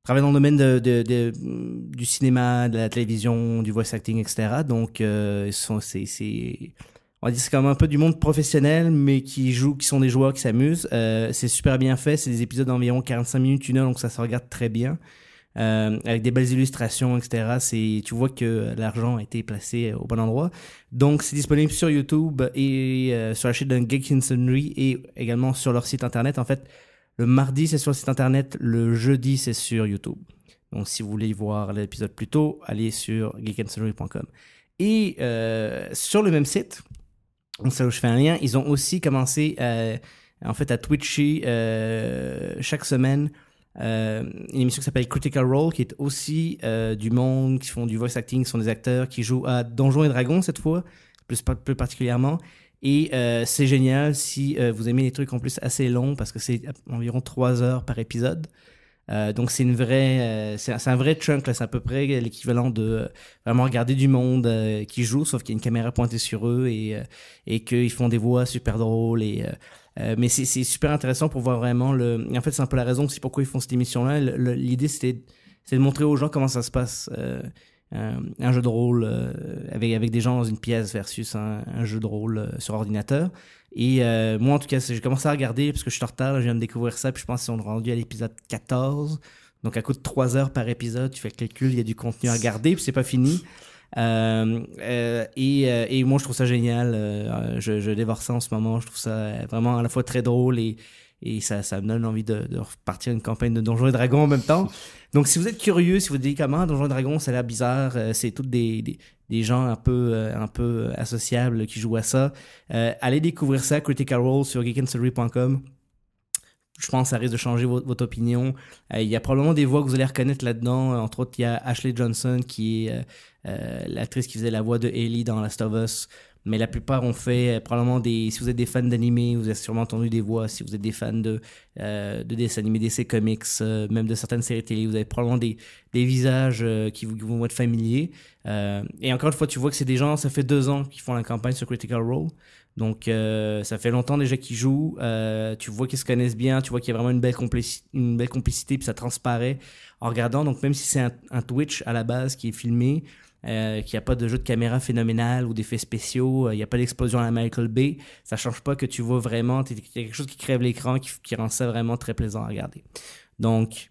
travaillent dans le domaine de, du cinéma, de la télévision, du voice acting, etc. Donc sont, c'est on va dire c'est quand même un peu du monde professionnel, mais qui joue, qui sont des joueurs qui s'amusent. Euh, c'est super bien fait. C'est des épisodes d'environ 45 minutes, une heure, donc ça se regarde très bien. Euh, avec des belles illustrations, etc. C'est, tu vois que l'argent a été placé euh, au bon endroit. Donc, c'est disponible sur YouTube et euh, sur la chaîne de Geekinsonry et également sur leur site internet. En fait, le mardi, c'est sur le site internet. Le jeudi, c'est sur YouTube. Donc, si vous voulez voir l'épisode plus tôt, allez sur geekinsonry.com Et euh, sur le même site, où je fais un lien. Ils ont aussi commencé à, euh, en fait à twitcher euh, chaque semaine euh, une émission qui s'appelle Critical Role, qui est aussi du monde, qui font du voice acting, qui sont des acteurs, qui jouent à Donjons et Dragons cette fois, plus, plus particulièrement. Et c'est génial si vous aimez les trucs en plus assez longs, parce que c'est environ 3 heures par épisode. Euh, donc c'est une vraie, euh, c'est un vrai chunk, là, c'est à peu près l'équivalent de euh, vraiment regarder du monde qui joue, sauf qu'il y a une caméra pointée sur eux et et qu'ils font des voix super drôles et mais c'est super intéressant pour voir vraiment le. en fait, c'est un peu la raison aussi pourquoi ils font cette émission-là. L'idée, c'était de montrer aux gens comment ça se passe un jeu de rôle avec des gens dans une pièce versus un jeu de rôle sur ordinateur. Et euh, moi, en tout cas, j'ai commencé à regarder parce que je suis en retard, je viens de découvrir ça, puis je pense qu'on est rendu à l'épisode 14. Donc, à coup de 3 heures par épisode, tu fais le calcul, il y a du contenu à regarder, puis c'est pas fini. Euh, euh, et, euh, et, moi, je trouve ça génial. Je, je, dévore ça en ce moment. Je trouve ça vraiment à la fois très drôle et, et ça, ça me donne envie de, de repartir une campagne de Donjons et Dragons en même temps. [LAUGHS] Donc, si vous êtes curieux, si vous dites comment Donjons et Dragons, ça a l'air bizarre, c'est toutes des, des, gens un peu, un peu associables qui jouent à ça, allez découvrir ça, Critical Role sur geekansory.com je pense que ça risque de changer votre, opinion. Euh, il y a probablement des voix que vous allez reconnaître là-dedans. Euh, entre autres, il y a Ashley Johnson, qui est euh, l'actrice qui faisait la voix de Ellie dans Last of Us mais la plupart ont fait probablement des. Si vous êtes des fans d'animé, vous avez sûrement entendu des voix. Si vous êtes des fans de, de dessins animés, d'essais comics, même de certaines séries télé, vous avez probablement des, des visages qui vous, vont être familiers. et encore une fois, tu vois que c'est des gens, ça fait deux ans qu'ils font la campagne sur Critical Role. Donc euh, ça fait longtemps déjà qu'ils jouent, euh, tu vois qu'ils se connaissent bien, tu vois qu'il y a vraiment une belle, complicité, puis ça transparaît en regardant. Donc même si c'est un, Twitch à la base qui est filmé, euh, qu'il n'y a pas de jeu de caméra phénoménal ou d'effets spéciaux, il n'y a pas d'explosion à la Michael Bay, ça change pas que tu vois vraiment, il y a quelque chose qui crève l'écran, qui, qui, rend ça vraiment très plaisant à regarder. Donc...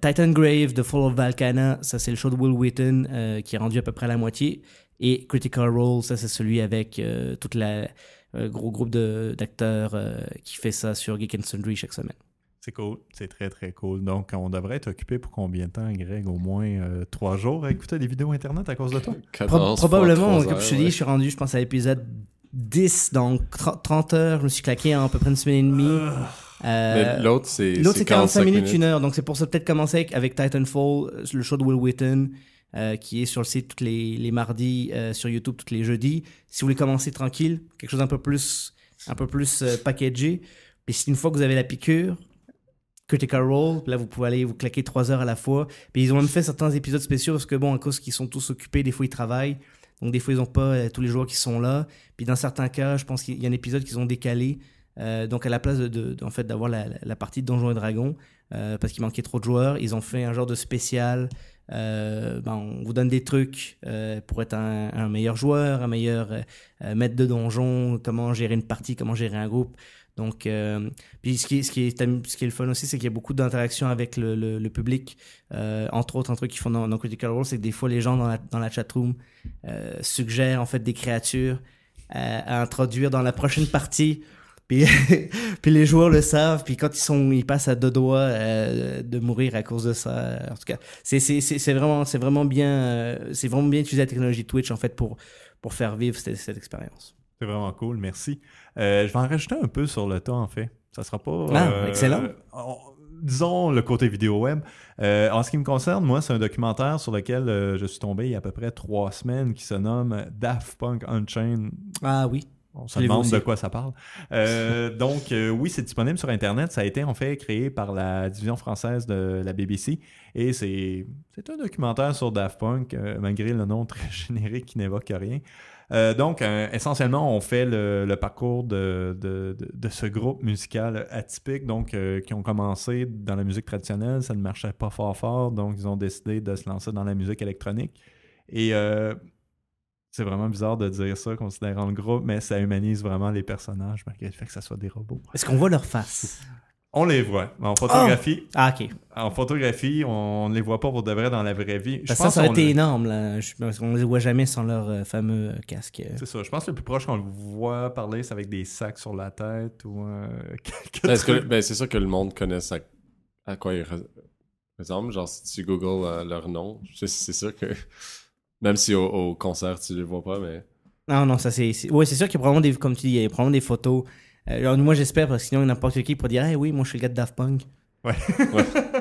Titan Grave, The Fall of Valkana, ça c'est le show de Will Wheaton qui est rendu à peu près à la moitié. Et Critical Role, ça c'est celui avec euh, tout le euh, gros groupe d'acteurs euh, qui fait ça sur Geek and Sundry chaque semaine. C'est cool, c'est très très cool. Donc on devrait être occupé pour combien de temps, Greg Au moins trois jours à écouter des vidéos internet à cause de toi [LAUGHS] Probablement, comme je te dis, je suis rendu, je pense, à l'épisode 10, donc 30 heures, je me suis claqué en à peu près une semaine et demie. Ah. l'autre, c'est 45 minutes, minutes, une heure. Donc, c'est pour ça peut-être commencer avec, avec Titanfall, le show de Will Wheaton, euh, qui est sur le site tous les, mardis, euh, sur YouTube tous les jeudis. Si vous voulez commencer tranquille, quelque chose un peu plus, un peu plus euh, packagé. mais si une fois que vous avez la piqûre, Critical Role, là vous pouvez aller vous claquer trois heures à la fois. Puis ils ont même fait certains épisodes spéciaux parce que bon, à cause qu'ils sont tous occupés, des fois ils travaillent. Donc des fois ils n'ont pas tous les joueurs qui sont là. Puis dans certains cas, je pense qu'il y a un épisode qu'ils ont décalé. donc à la place de, en fait d'avoir la, partie de Donjons et Dragons parce qu'il manquait trop de joueurs, ils ont fait un genre de spécial euh, on vous donne des trucs euh, pour être un, meilleur joueur, un meilleur euh, maître de donjon, comment gérer une partie, comment gérer un groupe. Donc, puis ce qui, ce, qui est, ce qui est le fun aussi, c'est qu'il y a beaucoup d'interactions avec le, le, public. entre autres, un truc qu'ils font dans, Critical Role, c'est que des fois, les gens dans la, dans la chatroom suggèrent en fait des créatures à introduire dans la prochaine partie puis, [LAUGHS] puis les joueurs le savent, puis quand ils sont, ils passent à deux doigts euh, de mourir à cause de ça. Euh, en tout cas, c'est vraiment, c'est vraiment bien, euh, c'est vraiment bien utiliser la technologie Twitch en fait pour pour faire vivre cette, cette expérience. C'est vraiment cool, merci. je vais en rajouter un peu sur le temps en fait. Ça sera pas. Non, ah, excellent. disons le côté vidéo web. en ce qui me concerne, moi, c'est un documentaire sur lequel je suis tombé il y a à peu près trois semaines qui se nomme Daft Punk Unchained. Ah oui on se demande de quoi ça parle. Euh, [LAUGHS] donc, euh, oui, c'est disponible sur Internet. Ça a été en fait créé par la division française de la BBC. Et c'est un documentaire sur Daft Punk, euh, malgré le nom très [LAUGHS] générique qui n'évoque rien. donc, essentiellement, on fait le, parcours de, de, ce groupe musical atypique, donc qui ont commencé dans la musique traditionnelle, ça ne marchait pas fort fort, donc ils ont décidé de se lancer dans la musique électronique. Et c'est vraiment bizarre de dire ça, considérant le groupe, mais ça humanise vraiment les personnages, malgré le fait que ça soit des robots. Est-ce qu'on voit leur face? On les voit. En photographie. Ah! ah, OK. En photographie, on ne les voit pas pour de vrai dans la vraie vie. Je pense ça, ça aurait été énorme. On ne les voit jamais sans leur euh, fameux euh, casque. C'est ça. Je pense que le plus proche qu'on le voit parler, c'est avec des sacs sur la tête ou euh, [LAUGHS] ben, ben, C'est sûr que le monde connaît ça... à quoi ils ressemblent. Genre, si tu googles leur nom, c'est sûr que. Même si au, concert, tu les vois pas, mais. Non, non, ça c'est. Ouais, c'est sûr qu'il y a probablement des. Comme tu dis, il y a probablement des photos. Euh, moi, j'espère, parce que sinon, n'importe qui pourrait dire, hey, oui, moi, je suis le gars de Daft Punk. Ouais. [LAUGHS]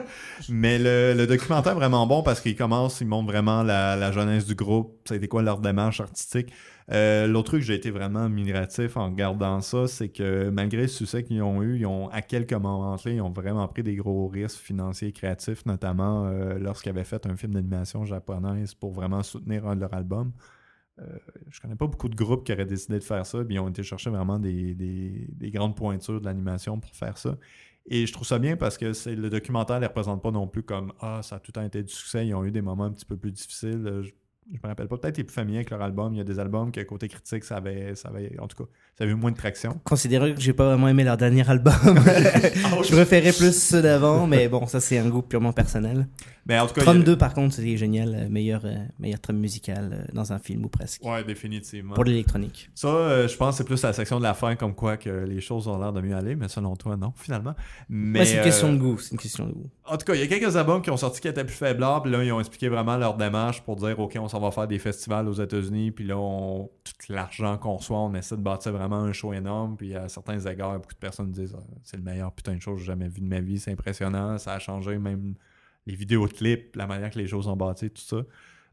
Mais le, documentaire est vraiment bon parce qu'il commence, il montre vraiment la, jeunesse du groupe, ça a été quoi leur démarche artistique. Euh, l'autre truc, que j'ai été vraiment admiratif en regardant ça, c'est que malgré le succès qu'ils ont eu, ils ont, à quelques moments là ils ont vraiment pris des gros risques financiers et créatifs, notamment euh, lorsqu'ils avaient fait un film d'animation japonaise pour vraiment soutenir leur album leurs albums. Euh, je connais pas beaucoup de groupes qui auraient décidé de faire ça, puis ils ont été chercher vraiment des, des grandes pointures de l'animation pour faire ça. Et je trouve ça bien parce que c'est, le documentaire ne les représente pas non plus comme Ah, ça a tout le temps été du succès, ils ont eu des moments un petit peu plus difficiles. Euh, je me rappelle pas. Peut-être est plus familier avec leur album. Il y a des albums que côté critique, ça avait, ça avait en tout cas, ça avait eu moins de traction. Considérant que j'ai pas vraiment aimé leur dernier album, [LAUGHS] [LAUGHS] je préférais plus ceux d'avant, mais bon, ça c'est un goût purement personnel. Mais ben, en tout cas, 32 par contre, c'est génial, euh, meilleur, euh, meilleur trame musicale euh, dans un film ou presque. Ouais, définitivement. Pour l'électronique. Ça, je pense que c'est plus la section de la fin comme quoi que les choses ont l'air de mieux aller, mais selon toi, non, finalement. Mais c'est une question de goût, c'est une question de goût. En tout cas, il y a quelques albums qui ont sorti qui étaient plus faibles, là ils ont expliqué vraiment leur démarche pour dire OK, on on va faire des festivals aux États-Unis, puis là, on, tout l'argent qu'on soit, on essaie de bâtir vraiment un show énorme. Puis à certains égards, beaucoup de personnes disent ah, c'est le meilleur putain de show que j'ai jamais vu de ma vie, c'est impressionnant, ça a changé même les vidéos clips, la manière que les choses ont bâti, tout ça.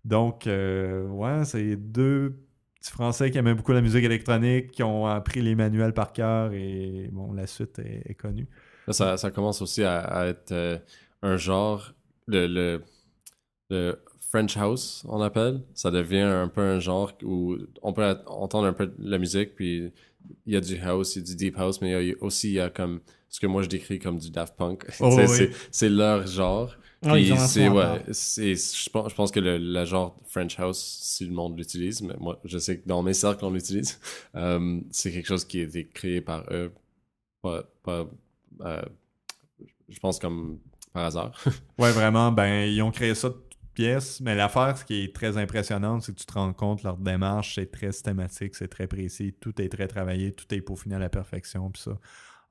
Donc, euh, ouais, c'est deux petits Français qui aiment beaucoup la musique électronique, qui ont appris les manuels par cœur et bon, la suite est, connue. ça, commence aussi à, être euh, un genre, de... le French House, on appelle. Ça devient un peu un genre où on peut entendre un peu la musique, puis il y a du house, il y a du deep house, mais il y a aussi il a comme ce que moi je décris comme du Daft Punk. [LAUGHS] Oh, c'est leur genre. Ah, c'est, ouais, je, pense, je pense que le, genre French House, si le monde l'utilise, mais moi je sais que dans mes cercles on l'utilise, [LAUGHS] euh, c'est quelque chose qui a été créé par eux, pas, pas euh, je pense comme par hasard. [LAUGHS] ouais, vraiment, ben ils ont créé ça mais l'affaire, ce qui est très impressionnant, c'est que tu te rends compte, leur démarche, c'est très systématique, c'est très précis, tout est très travaillé, tout est peaufiné à la perfection, puis ça.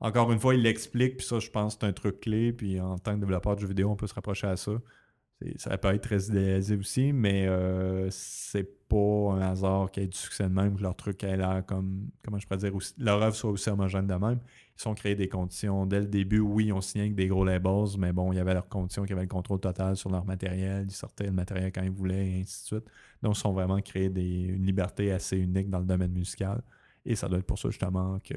Encore une fois, il l'explique, puis ça, je pense, c'est un truc clé, puis en tant que développeur de jeux vidéo, on peut se rapprocher à ça. Ça peut être très idéalisé aussi, mais euh, c'est pas un hasard qu'il y ait du succès de même, que leur truc ait l'air comme, comment je pourrais dire, leur œuvre soit aussi homogène de même. Ils ont créé des conditions. Dès le début, oui, on signait avec des gros labels, mais bon, il y avait leurs conditions qui avaient le contrôle total sur leur matériel. Ils sortaient le matériel quand ils voulaient, et ainsi de suite. Donc, ils ont vraiment créé une liberté assez unique dans le domaine musical. Et ça doit être pour ça, justement, que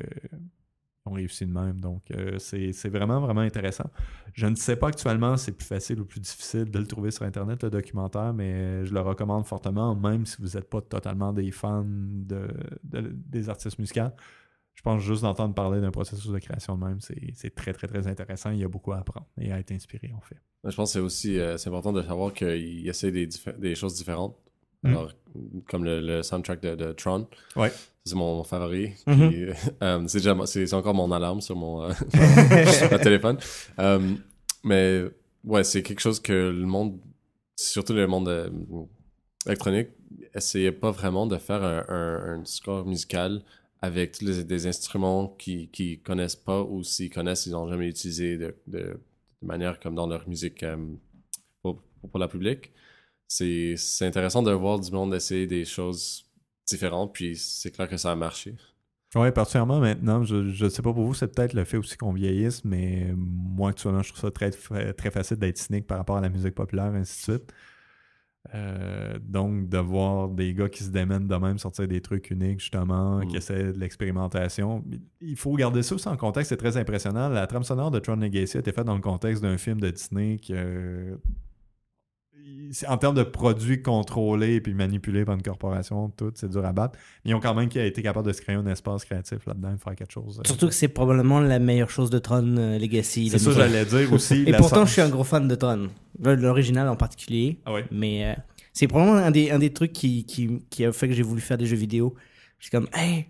on réussit de même. Donc, euh, c'est vraiment, vraiment intéressant. Je ne sais pas actuellement si c'est plus facile ou plus difficile de le trouver sur Internet, le documentaire, mais je le recommande fortement, même si vous n'êtes pas totalement des fans de, des artistes musicaux. Je pense juste d'entendre parler d'un processus de création de même, c'est très, très, très intéressant. Il y a beaucoup à apprendre et à être inspiré, en fait. Je pense que c'est aussi euh, important de savoir qu'il essaie des, choses différentes. Mmh. comme le, soundtrack de, Tron. Oui c'est mon favori. Mm-hmm. Euh, euh, c'est encore mon alarme sur mon, euh, [LAUGHS] téléphone. mais ouais, c'est quelque chose que le monde, surtout le monde électronique, essayait pas vraiment de faire un, score musical avec des instruments qu'ils qui connaissent pas ou s'ils connaissent, ils n'ont jamais utilisé de, manière comme dans leur musique pour, pour, la public. C'est intéressant de voir du monde essayer des choses différente, puis c'est clair que ça a marché. Oui, particulièrement maintenant, je ne sais pas pour vous, c'est peut-être le fait aussi qu'on vieillisse, mais moi actuellement, je trouve ça très, facile d'être cynique par rapport à la musique populaire, ainsi de suite. Euh, donc, de voir des gars qui se démènent de même sortir des trucs uniques, justement, qui mm. essaient de l'expérimentation. Il faut garder ça aussi en contexte, c'est très impressionnant. La trame sonore de Tron Legacy a été faite dans le contexte d'un film de Disney qui, en termes de produits contrôlés et puis manipulés par une corporation, tout, c'est dur à battre. Mais ils ont quand même été capables de se créer un espace créatif là-dedans, de faire quelque chose. Euh, Surtout que c'est probablement la meilleure chose de Tron euh, Legacy. C'est ça, j'allais dire aussi. [LAUGHS] et pourtant, je suis un gros fan de Tron, l'original en particulier. Ah Mais euh, c'est probablement un des, trucs qui, a fait que j'ai voulu faire des jeux vidéo. Je comme, hey,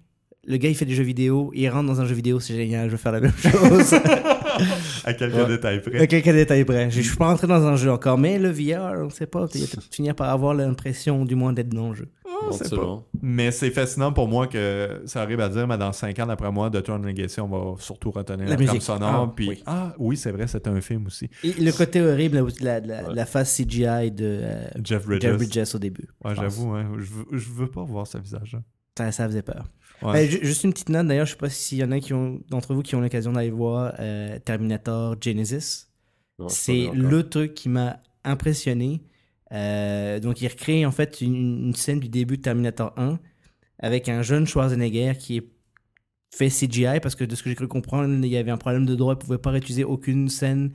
le gars il fait des jeux vidéo, il rentre dans un jeu vidéo, c'est génial, je veux faire la même chose. [LAUGHS] à quelques détails près. À quelques détails près. Je, suis pas entré dans un jeu encore, mais le VR, on sait pas, il va finir par avoir l'impression du moins d'être dans le jeu. sait pas. Mais c'est fascinant pour moi que ça arrive à dire, mais dans 5 ans, d'après moi, de Tron Legacy, on va surtout retenir la, la musique. sonore. Ah, ah, oui. c'est vrai, c'était un film aussi. le côté horrible, la, la, face CGI de euh, Jeff, Bridges. au début. Ouais, j'avoue, hein. je, je, veux pas voir ce visage. ça faisait peur. Ben, juste une petite note d'ailleurs, je sais pas s'il y en a qui ont d'entre vous qui ont l'occasion d'aller voir euh, Terminator Genesis. C'est le truc qui m'a impressionné. Euh, donc il recréent en fait une, scène du début de Terminator 1 avec un jeune Schwarzenegger qui est fait CGI parce que de ce que j'ai cru comprendre, il y avait un problème de droit, ils pouvaient pas réutiliser aucune scène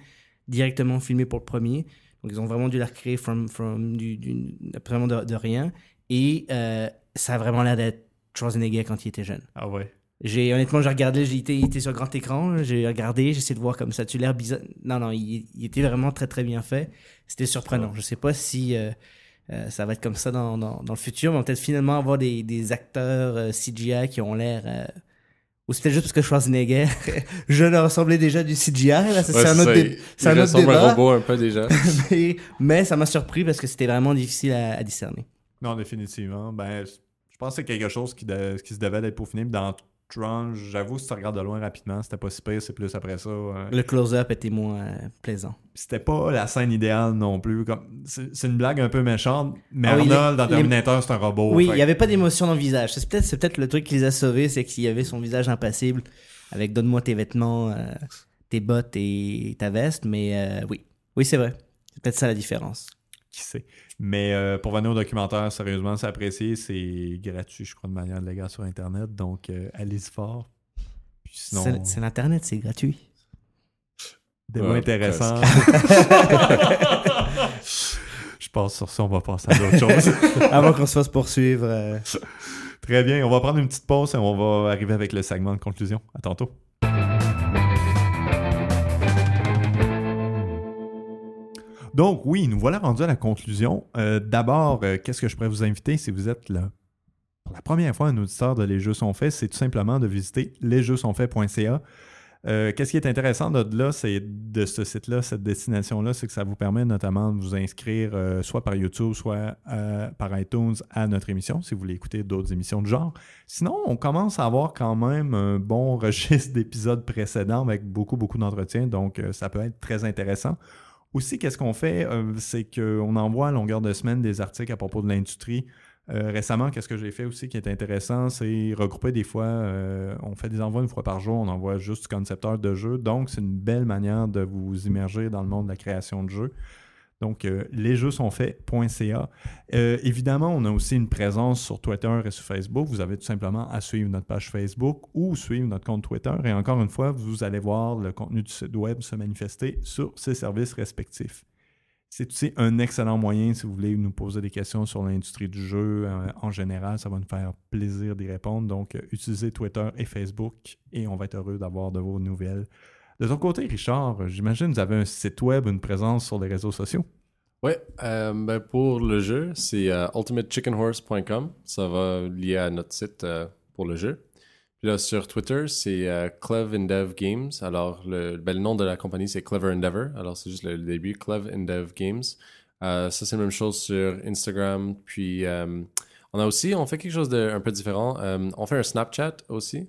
directement filmée pour le premier. Donc ils ont vraiment dû la recréer from, from de, rien et euh, ça a vraiment l'air d'être Schwarzenegger quand il était jeune. Ah ouais. J'ai honnêtement, j'ai regardé, j'étais était sur grand écran, j'ai regardé, j'ai essayé de voir comme ça. Tu l'air bizarre. Non, non, il, était vraiment très très bien fait. C'était surprenant. Je sais pas si euh, euh, ça va être comme ça dans, dans, dans le futur, mais peut-être finalement avoir des, des acteurs euh, CGI qui ont l'air. ou c'était juste parce que Schwarzenegger, [LAUGHS] je ne ressemblais déjà du CGI. Là, c'est un autre, un autre débat. un robot un peu déjà. [LAUGHS] mais, ça m'a surpris parce que c'était vraiment difficile à, à discerner. Non, définitivement. Ben, pense que c'est quelque chose qui, se devait d'être finir. Dans Tron, j'avoue, si tu regardes de loin rapidement, c'était pas si pire, c'est plus après ça. Le close-up était moins euh, plaisant. C'était pas la scène idéale non plus. C'est une blague un peu méchante, mais Arnold, ah dans Terminator, c'est un robot. Oui, il n'y avait pas d'émotion dans le visage. C'est peut-être le truc qui les a sauvés, c'est qu'il y avait son visage impassible avec donne-moi tes vêtements, euh, tes bottes et ta veste, mais euh, oui. Oui, c'est vrai. C'est peut-être ça la différence. Qui sait? Mais euh, pour venir au documentaire, sérieusement, c'est apprécié. C'est gratuit, je crois, de manière légale sur Internet. Donc, euh, allez-y fort. C'est, l'Internet, c'est gratuit. Des mots euh, intéressants. [LAUGHS] je pense sur ça, on va passer à d'autres choses. [LAUGHS] Avant qu'on se fasse poursuivre. Très bien, on va prendre une petite pause et on va arriver avec le segment de conclusion. À tantôt. Donc oui, nous voilà rendus à la conclusion. Euh, d'abord, euh, qu'est-ce que je pourrais vous inviter si vous êtes là pour la première fois un auditeur de Les Jeux sont faits, c'est tout simplement de visiter sont Euh, qu'est-ce qui est intéressant de là, c'est de ce site-là, cette destination-là, c'est que ça vous permet notamment de vous inscrire euh, soit par YouTube, soit par iTunes à notre émission, si vous voulez écouter d'autres émissions de genre. Sinon, on commence à avoir quand même un bon [LAUGHS] registre d'épisodes précédents avec beaucoup, beaucoup d'entretiens, donc ça peut être très intéressant. Aussi, qu'est-ce qu'on fait? Euh, c'est qu'on envoie à longueur de semaine des articles à propos de l'industrie. Euh, récemment, qu'est-ce que j'ai fait aussi qui est intéressant, c'est regrouper des fois, euh, on fait des envois une fois par jour, on envoie juste du concepteur de jeu. Donc, c'est une belle manière de vous immerger dans le monde de la création de jeux. Donc, euh, les jeux sont faits.ca. Euh, évidemment, on a aussi une présence sur Twitter et sur Facebook. Vous avez tout simplement à suivre notre page Facebook ou suivre notre compte Twitter. Et encore une fois, vous allez voir le contenu du site web se manifester sur ces services respectifs. C'est aussi un excellent moyen si vous voulez nous poser des questions sur l'industrie du jeu euh, en général. Ça va nous faire plaisir d'y répondre. Donc, utilisez Twitter et Facebook et on va être heureux d'avoir de vos nouvelles de ton côté, Richard, j'imagine que vous avez un site web, une présence sur les réseaux sociaux. Oui, euh, ben, pour le jeu, c'est euh, ultimatechickenhorse.com. Ça va lier à notre site euh, pour le jeu. Puis là, sur Twitter, c'est Cleve Dev Games. Alors, le, bel nom de la compagnie, c'est Clever Endeavor. Alors, c'est juste le, début, Cleve Dev Games. ça, c'est la même chose sur Instagram. Puis, on a aussi, on fait quelque chose d'un peu différent. on fait un Snapchat aussi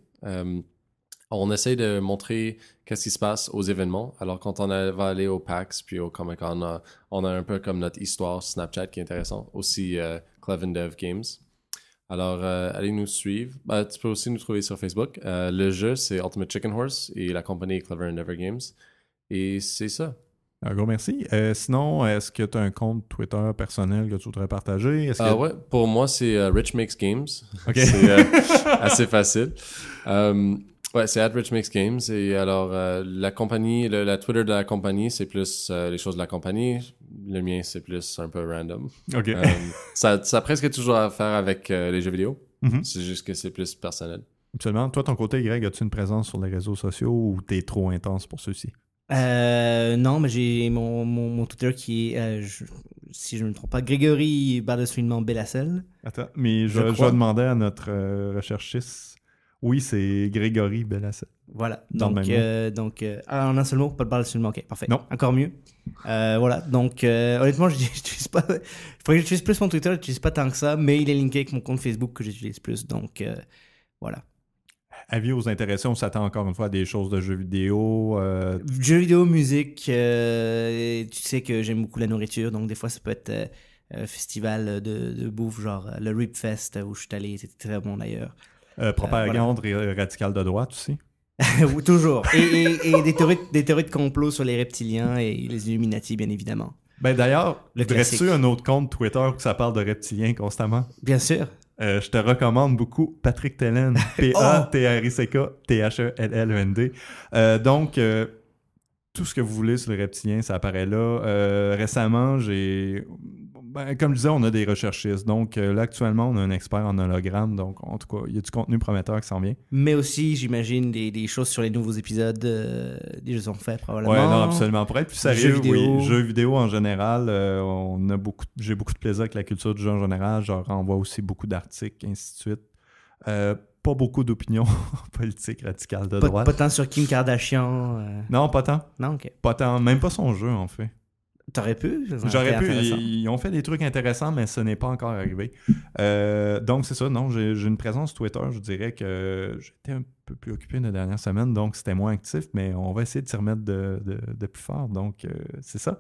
on essaie de montrer qu'est-ce qui se passe aux événements. Alors, quand on va aller au PAX puis au Comic Con, euh, on, a, un peu comme notre histoire Snapchat qui est intéressant. Aussi, euh, Clever Dev Games. Alors, euh, allez nous suivre. Bah, tu peux aussi nous trouver sur Facebook. le jeu, c'est Ultimate Chicken Horse et la compagnie Clever Endeavor Games. Et c'est ça. Un gros merci. sinon, est-ce que tu as un compte Twitter personnel que tu voudrais partager? pour moi, c'est Rich Makes Games. [LAUGHS] c'est assez facile. Ouais, c'est at Rich Mix Games. Et alors, euh, la compagnie, le, Twitter de la compagnie, c'est plus euh, les choses de la compagnie. Le mien, c'est plus un peu random. OK. Euh, ça, ça a presque toujours à faire avec les jeux vidéo. Mm-hmm. C'est juste que c'est plus personnel. Absolument. Toi, ton côté, Greg, as-tu une présence sur les réseaux sociaux ou t'es trop intense pour ceux-ci? non, mais j'ai mon, mon, Twitter qui est, si je ne me trompe pas, Grégory Bardesfinement Bellacel. Attends, mais je, je, je demandais à notre recherchiste oui, c'est Grégory Benassa. Voilà. donc, euh, donc euh, ah, en un seul mot, pas de balle seulement. le Parfait. Non. Encore mieux. Euh, voilà. Donc, honnêtement, je n'utilise [LAUGHS] pas. Il faudrait que j'utilise plus mon Twitter, je n'utilise pas tant que ça, mais il est linké avec mon compte Facebook que j'utilise plus. Donc, voilà. Avis aux intéressés, on s'attend encore une fois à des choses de jeux vidéo. Jeux vidéo, musique. tu sais que j'aime beaucoup la nourriture, donc des fois, ça peut être festival de, de bouffe, genre le Rip Fest où je suis allé, c'était très bon d'ailleurs. Euh, propagande euh, radicale de droite aussi. [LAUGHS] Toujours. Et, des, théories, des, théories, de complot sur les reptiliens et les Illuminati, bien évidemment. Ben D'ailleurs, voudrais-tu un autre compte Twitter où ça parle de reptiliens constamment? Bien sûr. Euh, je te recommande beaucoup Patrick Tellen, [LAUGHS] P-A-T-R-I-C-K-T-H-E-L-L-E-N-D. donc, tout ce que vous voulez sur les reptiliens, ça apparaît là. récemment, j'ai ben, comme je disais, on a des recherchistes. Donc euh, là, actuellement, on a un expert en hologramme. Donc, en tout cas, il y a du contenu prometteur qui s'en vient. Mais aussi, j'imagine, des, choses sur les nouveaux épisodes euh, des jeux ont fait, probablement. Oui, non, absolument. Pour être plus sérieux, jeux vidéo. en général, euh, on a beaucoup, j'ai beaucoup de plaisir avec la culture du jeu en général. Je renvoie aussi beaucoup d'articles, ainsi de suite pas beaucoup d'opinions [LAUGHS] politiques radicales de droite. Pas, tant sur Kim Kardashian. Non, pas tant. Non, ok. Pas tant, même pas son jeu en fait. T'aurais pu. J'aurais pu. Ils, ont fait des trucs intéressants, mais ce n'est pas encore arrivé. Euh, donc, c'est ça. Non, j'ai une présence Twitter. Je dirais que j'étais un peu plus occupé la dernière semaine, donc c'était moins actif, mais on va essayer de s'y remettre de, plus fort. Donc, euh, c'est ça.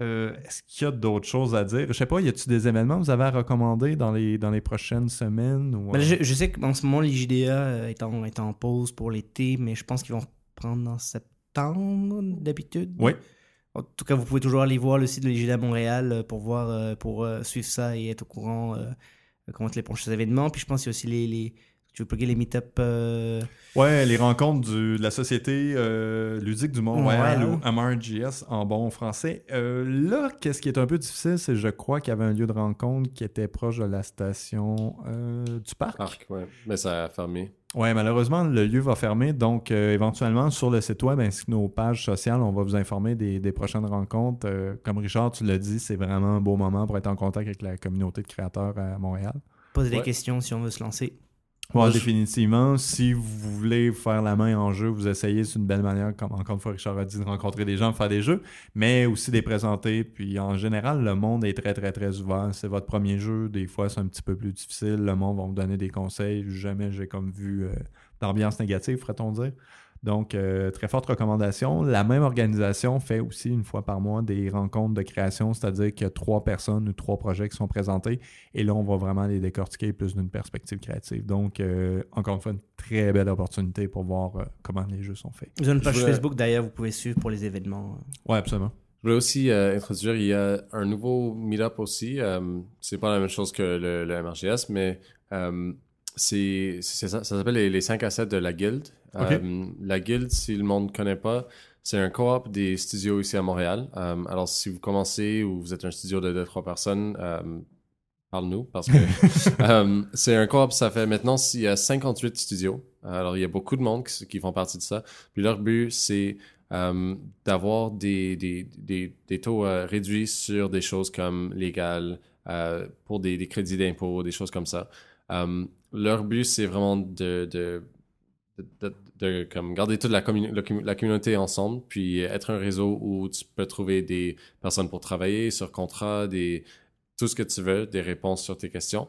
Euh, est-ce qu'il y a d'autres choses à dire? Je ne sais pas, y a-t-il des événements que vous avez à recommander dans les, prochaines semaines? Ben, je, sais qu'en ce moment, les JDA en, est en pause pour l'été, mais je pense qu'ils vont reprendre en septembre d'habitude. Oui. En tout cas, vous pouvez toujours aller voir le site de à Montréal euh, pour voir, euh, pour euh, suivre ça et être au courant comment les prochains événements. Puis je pense qu'il y a aussi les, tu veux les meet-up Ouais, les rencontres de la Société ludique du monde, MRGS en bon français. là, qu'est-ce qui est un peu difficile, c'est je crois qu'il y avait un lieu de rencontre qui était proche de la station du parc. Parc, Mais ça a fermé. Oui, malheureusement, le lieu va fermer. Donc, euh, éventuellement, sur le site web ainsi que nos pages sociales, on va vous informer des, prochaines rencontres. Euh, comme Richard, tu l'as dit, c'est vraiment un beau moment pour être en contact avec la communauté de créateurs à Montréal. Poser des questions si on veut se lancer. Ouais, définitivement. Si vous voulez faire la main en jeu, vous essayez, c'est une belle manière, comme encore une fois Richard a dit, de rencontrer des gens, faire des jeux, mais aussi des présenter. Puis en général, le monde est très, très, très ouvert. C'est votre premier jeu. Des fois, c'est un petit peu plus difficile. Le monde va vous donner des conseils. Jamais j'ai comme vu euh, d'ambiance négative, ferait-on dire. Donc, euh, très forte recommandation. La même organisation fait aussi une fois par mois des rencontres de création, c'est-à-dire qu'il y a trois personnes ou trois projets qui sont présentés. Et là, on va vraiment les décortiquer plus d'une perspective créative. Donc, euh, encore une fois, une très belle opportunité pour voir euh, comment les jeux sont faits. Vous avez une page Facebook d'ailleurs, vous pouvez suivre pour les événements. Oui, absolument. Je voulais aussi introduire, il y a un nouveau meetup aussi. c'est pas la même chose que le, MRGS, mais c'est, ça, s'appelle les, 5 à de la guilde. Euh, la guilde, si le monde ne connaît pas, c'est un co-op des studios ici à Montréal. Euh, alors, si vous commencez ou vous êtes un studio de 2-3 personnes, euh, parle-nous parce que [LAUGHS] c'est un co-op, ça fait maintenant, 58 studios. Alors, il y a beaucoup de monde qui, font partie de ça. Puis leur but, c'est d'avoir des, des, des, des taux réduits sur des choses comme légal, pour des, crédits d'impôt, des choses comme ça. leur but, c'est vraiment de de, garder toute la, communauté ensemble, puis être un réseau où tu peux trouver des personnes pour travailler sur contrat, des, tout ce que tu veux, des réponses sur tes questions.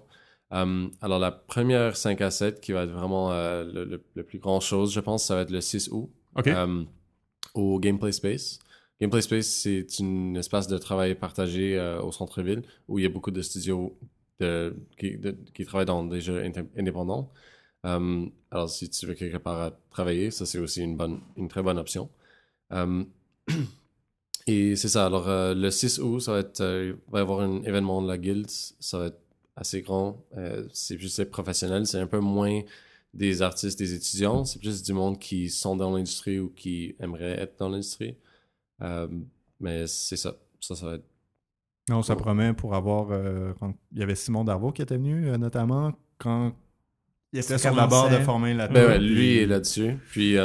Hum, alors, la première 5 à 7 qui va être vraiment euh, la le, plus grand chose, je pense, ça va être le 6 août hum, au Gameplay Space. Gameplay Space, c'est un espace de travail partagé euh, au centre-ville où il y a beaucoup de studios de, qui, qui travaillent dans des jeux indépendants. Hum, alors, si tu veux quelque part à travailler, ça c'est aussi une, bonne, une très bonne option. Hum, [CLEARS THROAT] et c'est ça. Alors, euh, le 6 août, ça va être, euh, il va y avoir un événement de la guild Ça va être assez grand. Euh, c'est plus professionnel C'est un peu moins des artistes, des étudiants. C'est plus du monde qui sont dans l'industrie ou qui aimeraient être dans l'industrie. Hum, mais c'est ça. Ça, ça va être. Non, ça promet pour avoir. il y avait Simon Darvaux qui était venu, notamment, quand il était sur la barre de former la dessus Ben lui est là-dessus. Puis.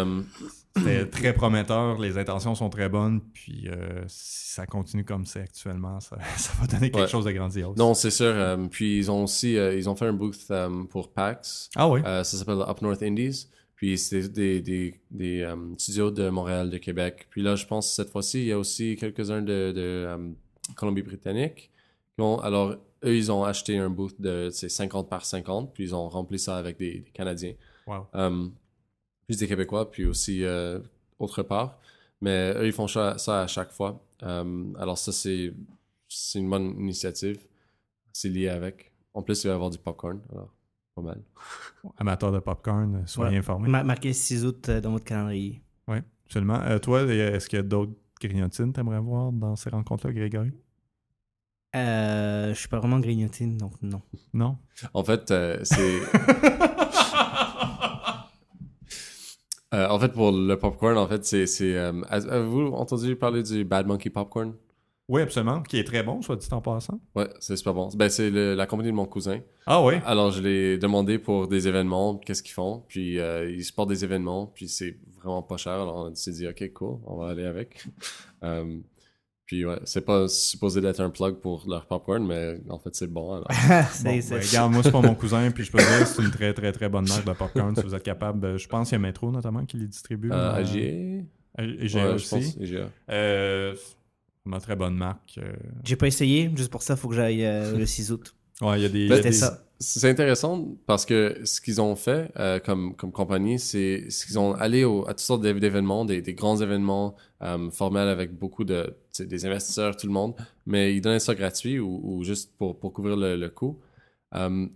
Euh, très prometteur, les intentions sont très bonnes, puis euh, si ça continue comme c'est actuellement, ça, [LAUGHS] va donner quelque chose de grandiose. Non, c'est sûr. Euh, puis ils ont aussi ils ont fait un booth pour PAX. Ah oui. ça s'appelle Up North Indies. Puis c'est des, des, studios de Montréal, de Québec. Puis là, je pense cette fois-ci, il y a aussi quelques-uns de, de Colombie-Britannique. qui ont alors, eux, ils ont acheté un booth de 50 par 50, puis ils ont rempli ça avec des, Canadiens. Wow. Hum, des Québécois, puis aussi euh, autre part. Mais eux, ils font ça, à chaque fois. Hum, alors, ça, c'est une bonne initiative. C'est lié avec. En plus, il va y avoir du popcorn. Alors, pas mal. [LAUGHS] Amateur de popcorn, euh, soyez informé. informés. marquez 6 août euh, dans votre calendrier. Oui, absolument. toi, est-ce qu'il y a d'autres grignotines que tu aimerais voir dans ces rencontres-là, Grégory? Euh, je suis pas vraiment grignotine, donc non. Non En fait, euh, c'est. [LAUGHS] Euh, en fait, pour le popcorn, en fait, c'est. avez-vous entendu parler du Bad Monkey Popcorn? Oui, absolument, qui est très bon, soit dit en passant. Oui, c'est super bon. Ben, c'est la compagnie de mon cousin. Ah oui? Alors, je l'ai demandé pour des événements, qu'est-ce qu'ils font. Puis, ils supportent des événements, puis c'est vraiment pas cher. Alors, on s'est dit, OK, cool, on va aller avec. [LAUGHS] Puis ouais, c'est pas supposé d'être un plug pour leur popcorn, mais en fait c'est bon. [LAUGHS] Ben, regarde, moi c'est pas mon [LAUGHS] cousin, puis je peux dire que c'est une très très très bonne marque de popcorn si vous êtes capable. Euh, je pense qu'il y a Metro notamment qui les distribue. Ah aussi. Je une très bonne marque. J'ai pas essayé, juste pour ça il faut que j'aille le 6 août. Ouais, il y a des, c'est intéressant parce que ce qu'ils ont fait euh, comme, comme compagnie, c'est qu'ils ont allé à toutes sortes d'événements, des, grands événements euh, formels avec beaucoup de des investisseurs, tout le monde, mais ils donnaient ça gratuit ou, juste pour, couvrir le, coût. Euh,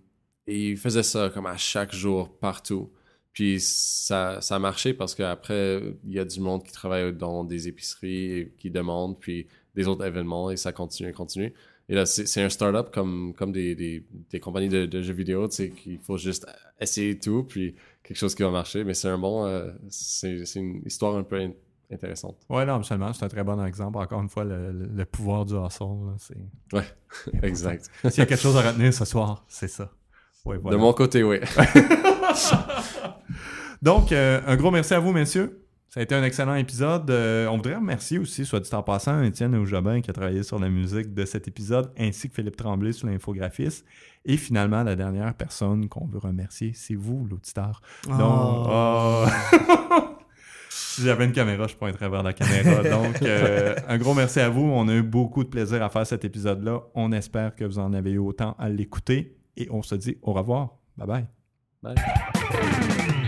et ils faisaient ça comme à chaque jour, partout. Puis ça, ça a marché parce qu'après, il y a du monde qui travaille dans des épiceries et qui demande, puis des autres événements et ça continue et continue. Et là, c'est un startup comme, comme des, compagnies de, jeux vidéo, tu qu'il faut juste essayer tout, puis quelque chose qui va marcher. Mais c'est un bon, euh, c'est une histoire un peu intéressante. Ouais, non, absolument. C'est un très bon exemple. Encore une fois, le, pouvoir du hustle, c'est. Ouais, [LAUGHS] exact. S'il y a quelque chose à retenir ce soir, c'est ça. De mon côté, oui. [LAUGHS] Donc, euh, un gros merci à vous, messieurs. Ça a été un excellent épisode. Euh, on voudrait remercier aussi, soit dit en passant, Étienne Jobin, qui a travaillé sur la musique de cet épisode, ainsi que Philippe Tremblay sur l'infographiste. Et finalement, la dernière personne qu'on veut remercier, c'est vous, l'auditeur. Ah. Donc, ah. [LAUGHS] si j'avais une caméra, je pointerais vers la caméra. [LAUGHS] Donc, euh, un gros merci à vous. On a eu beaucoup de plaisir à faire cet épisode-là. On espère que vous en avez eu autant à l'écouter. Et on se dit au revoir. Bye bye. Bye.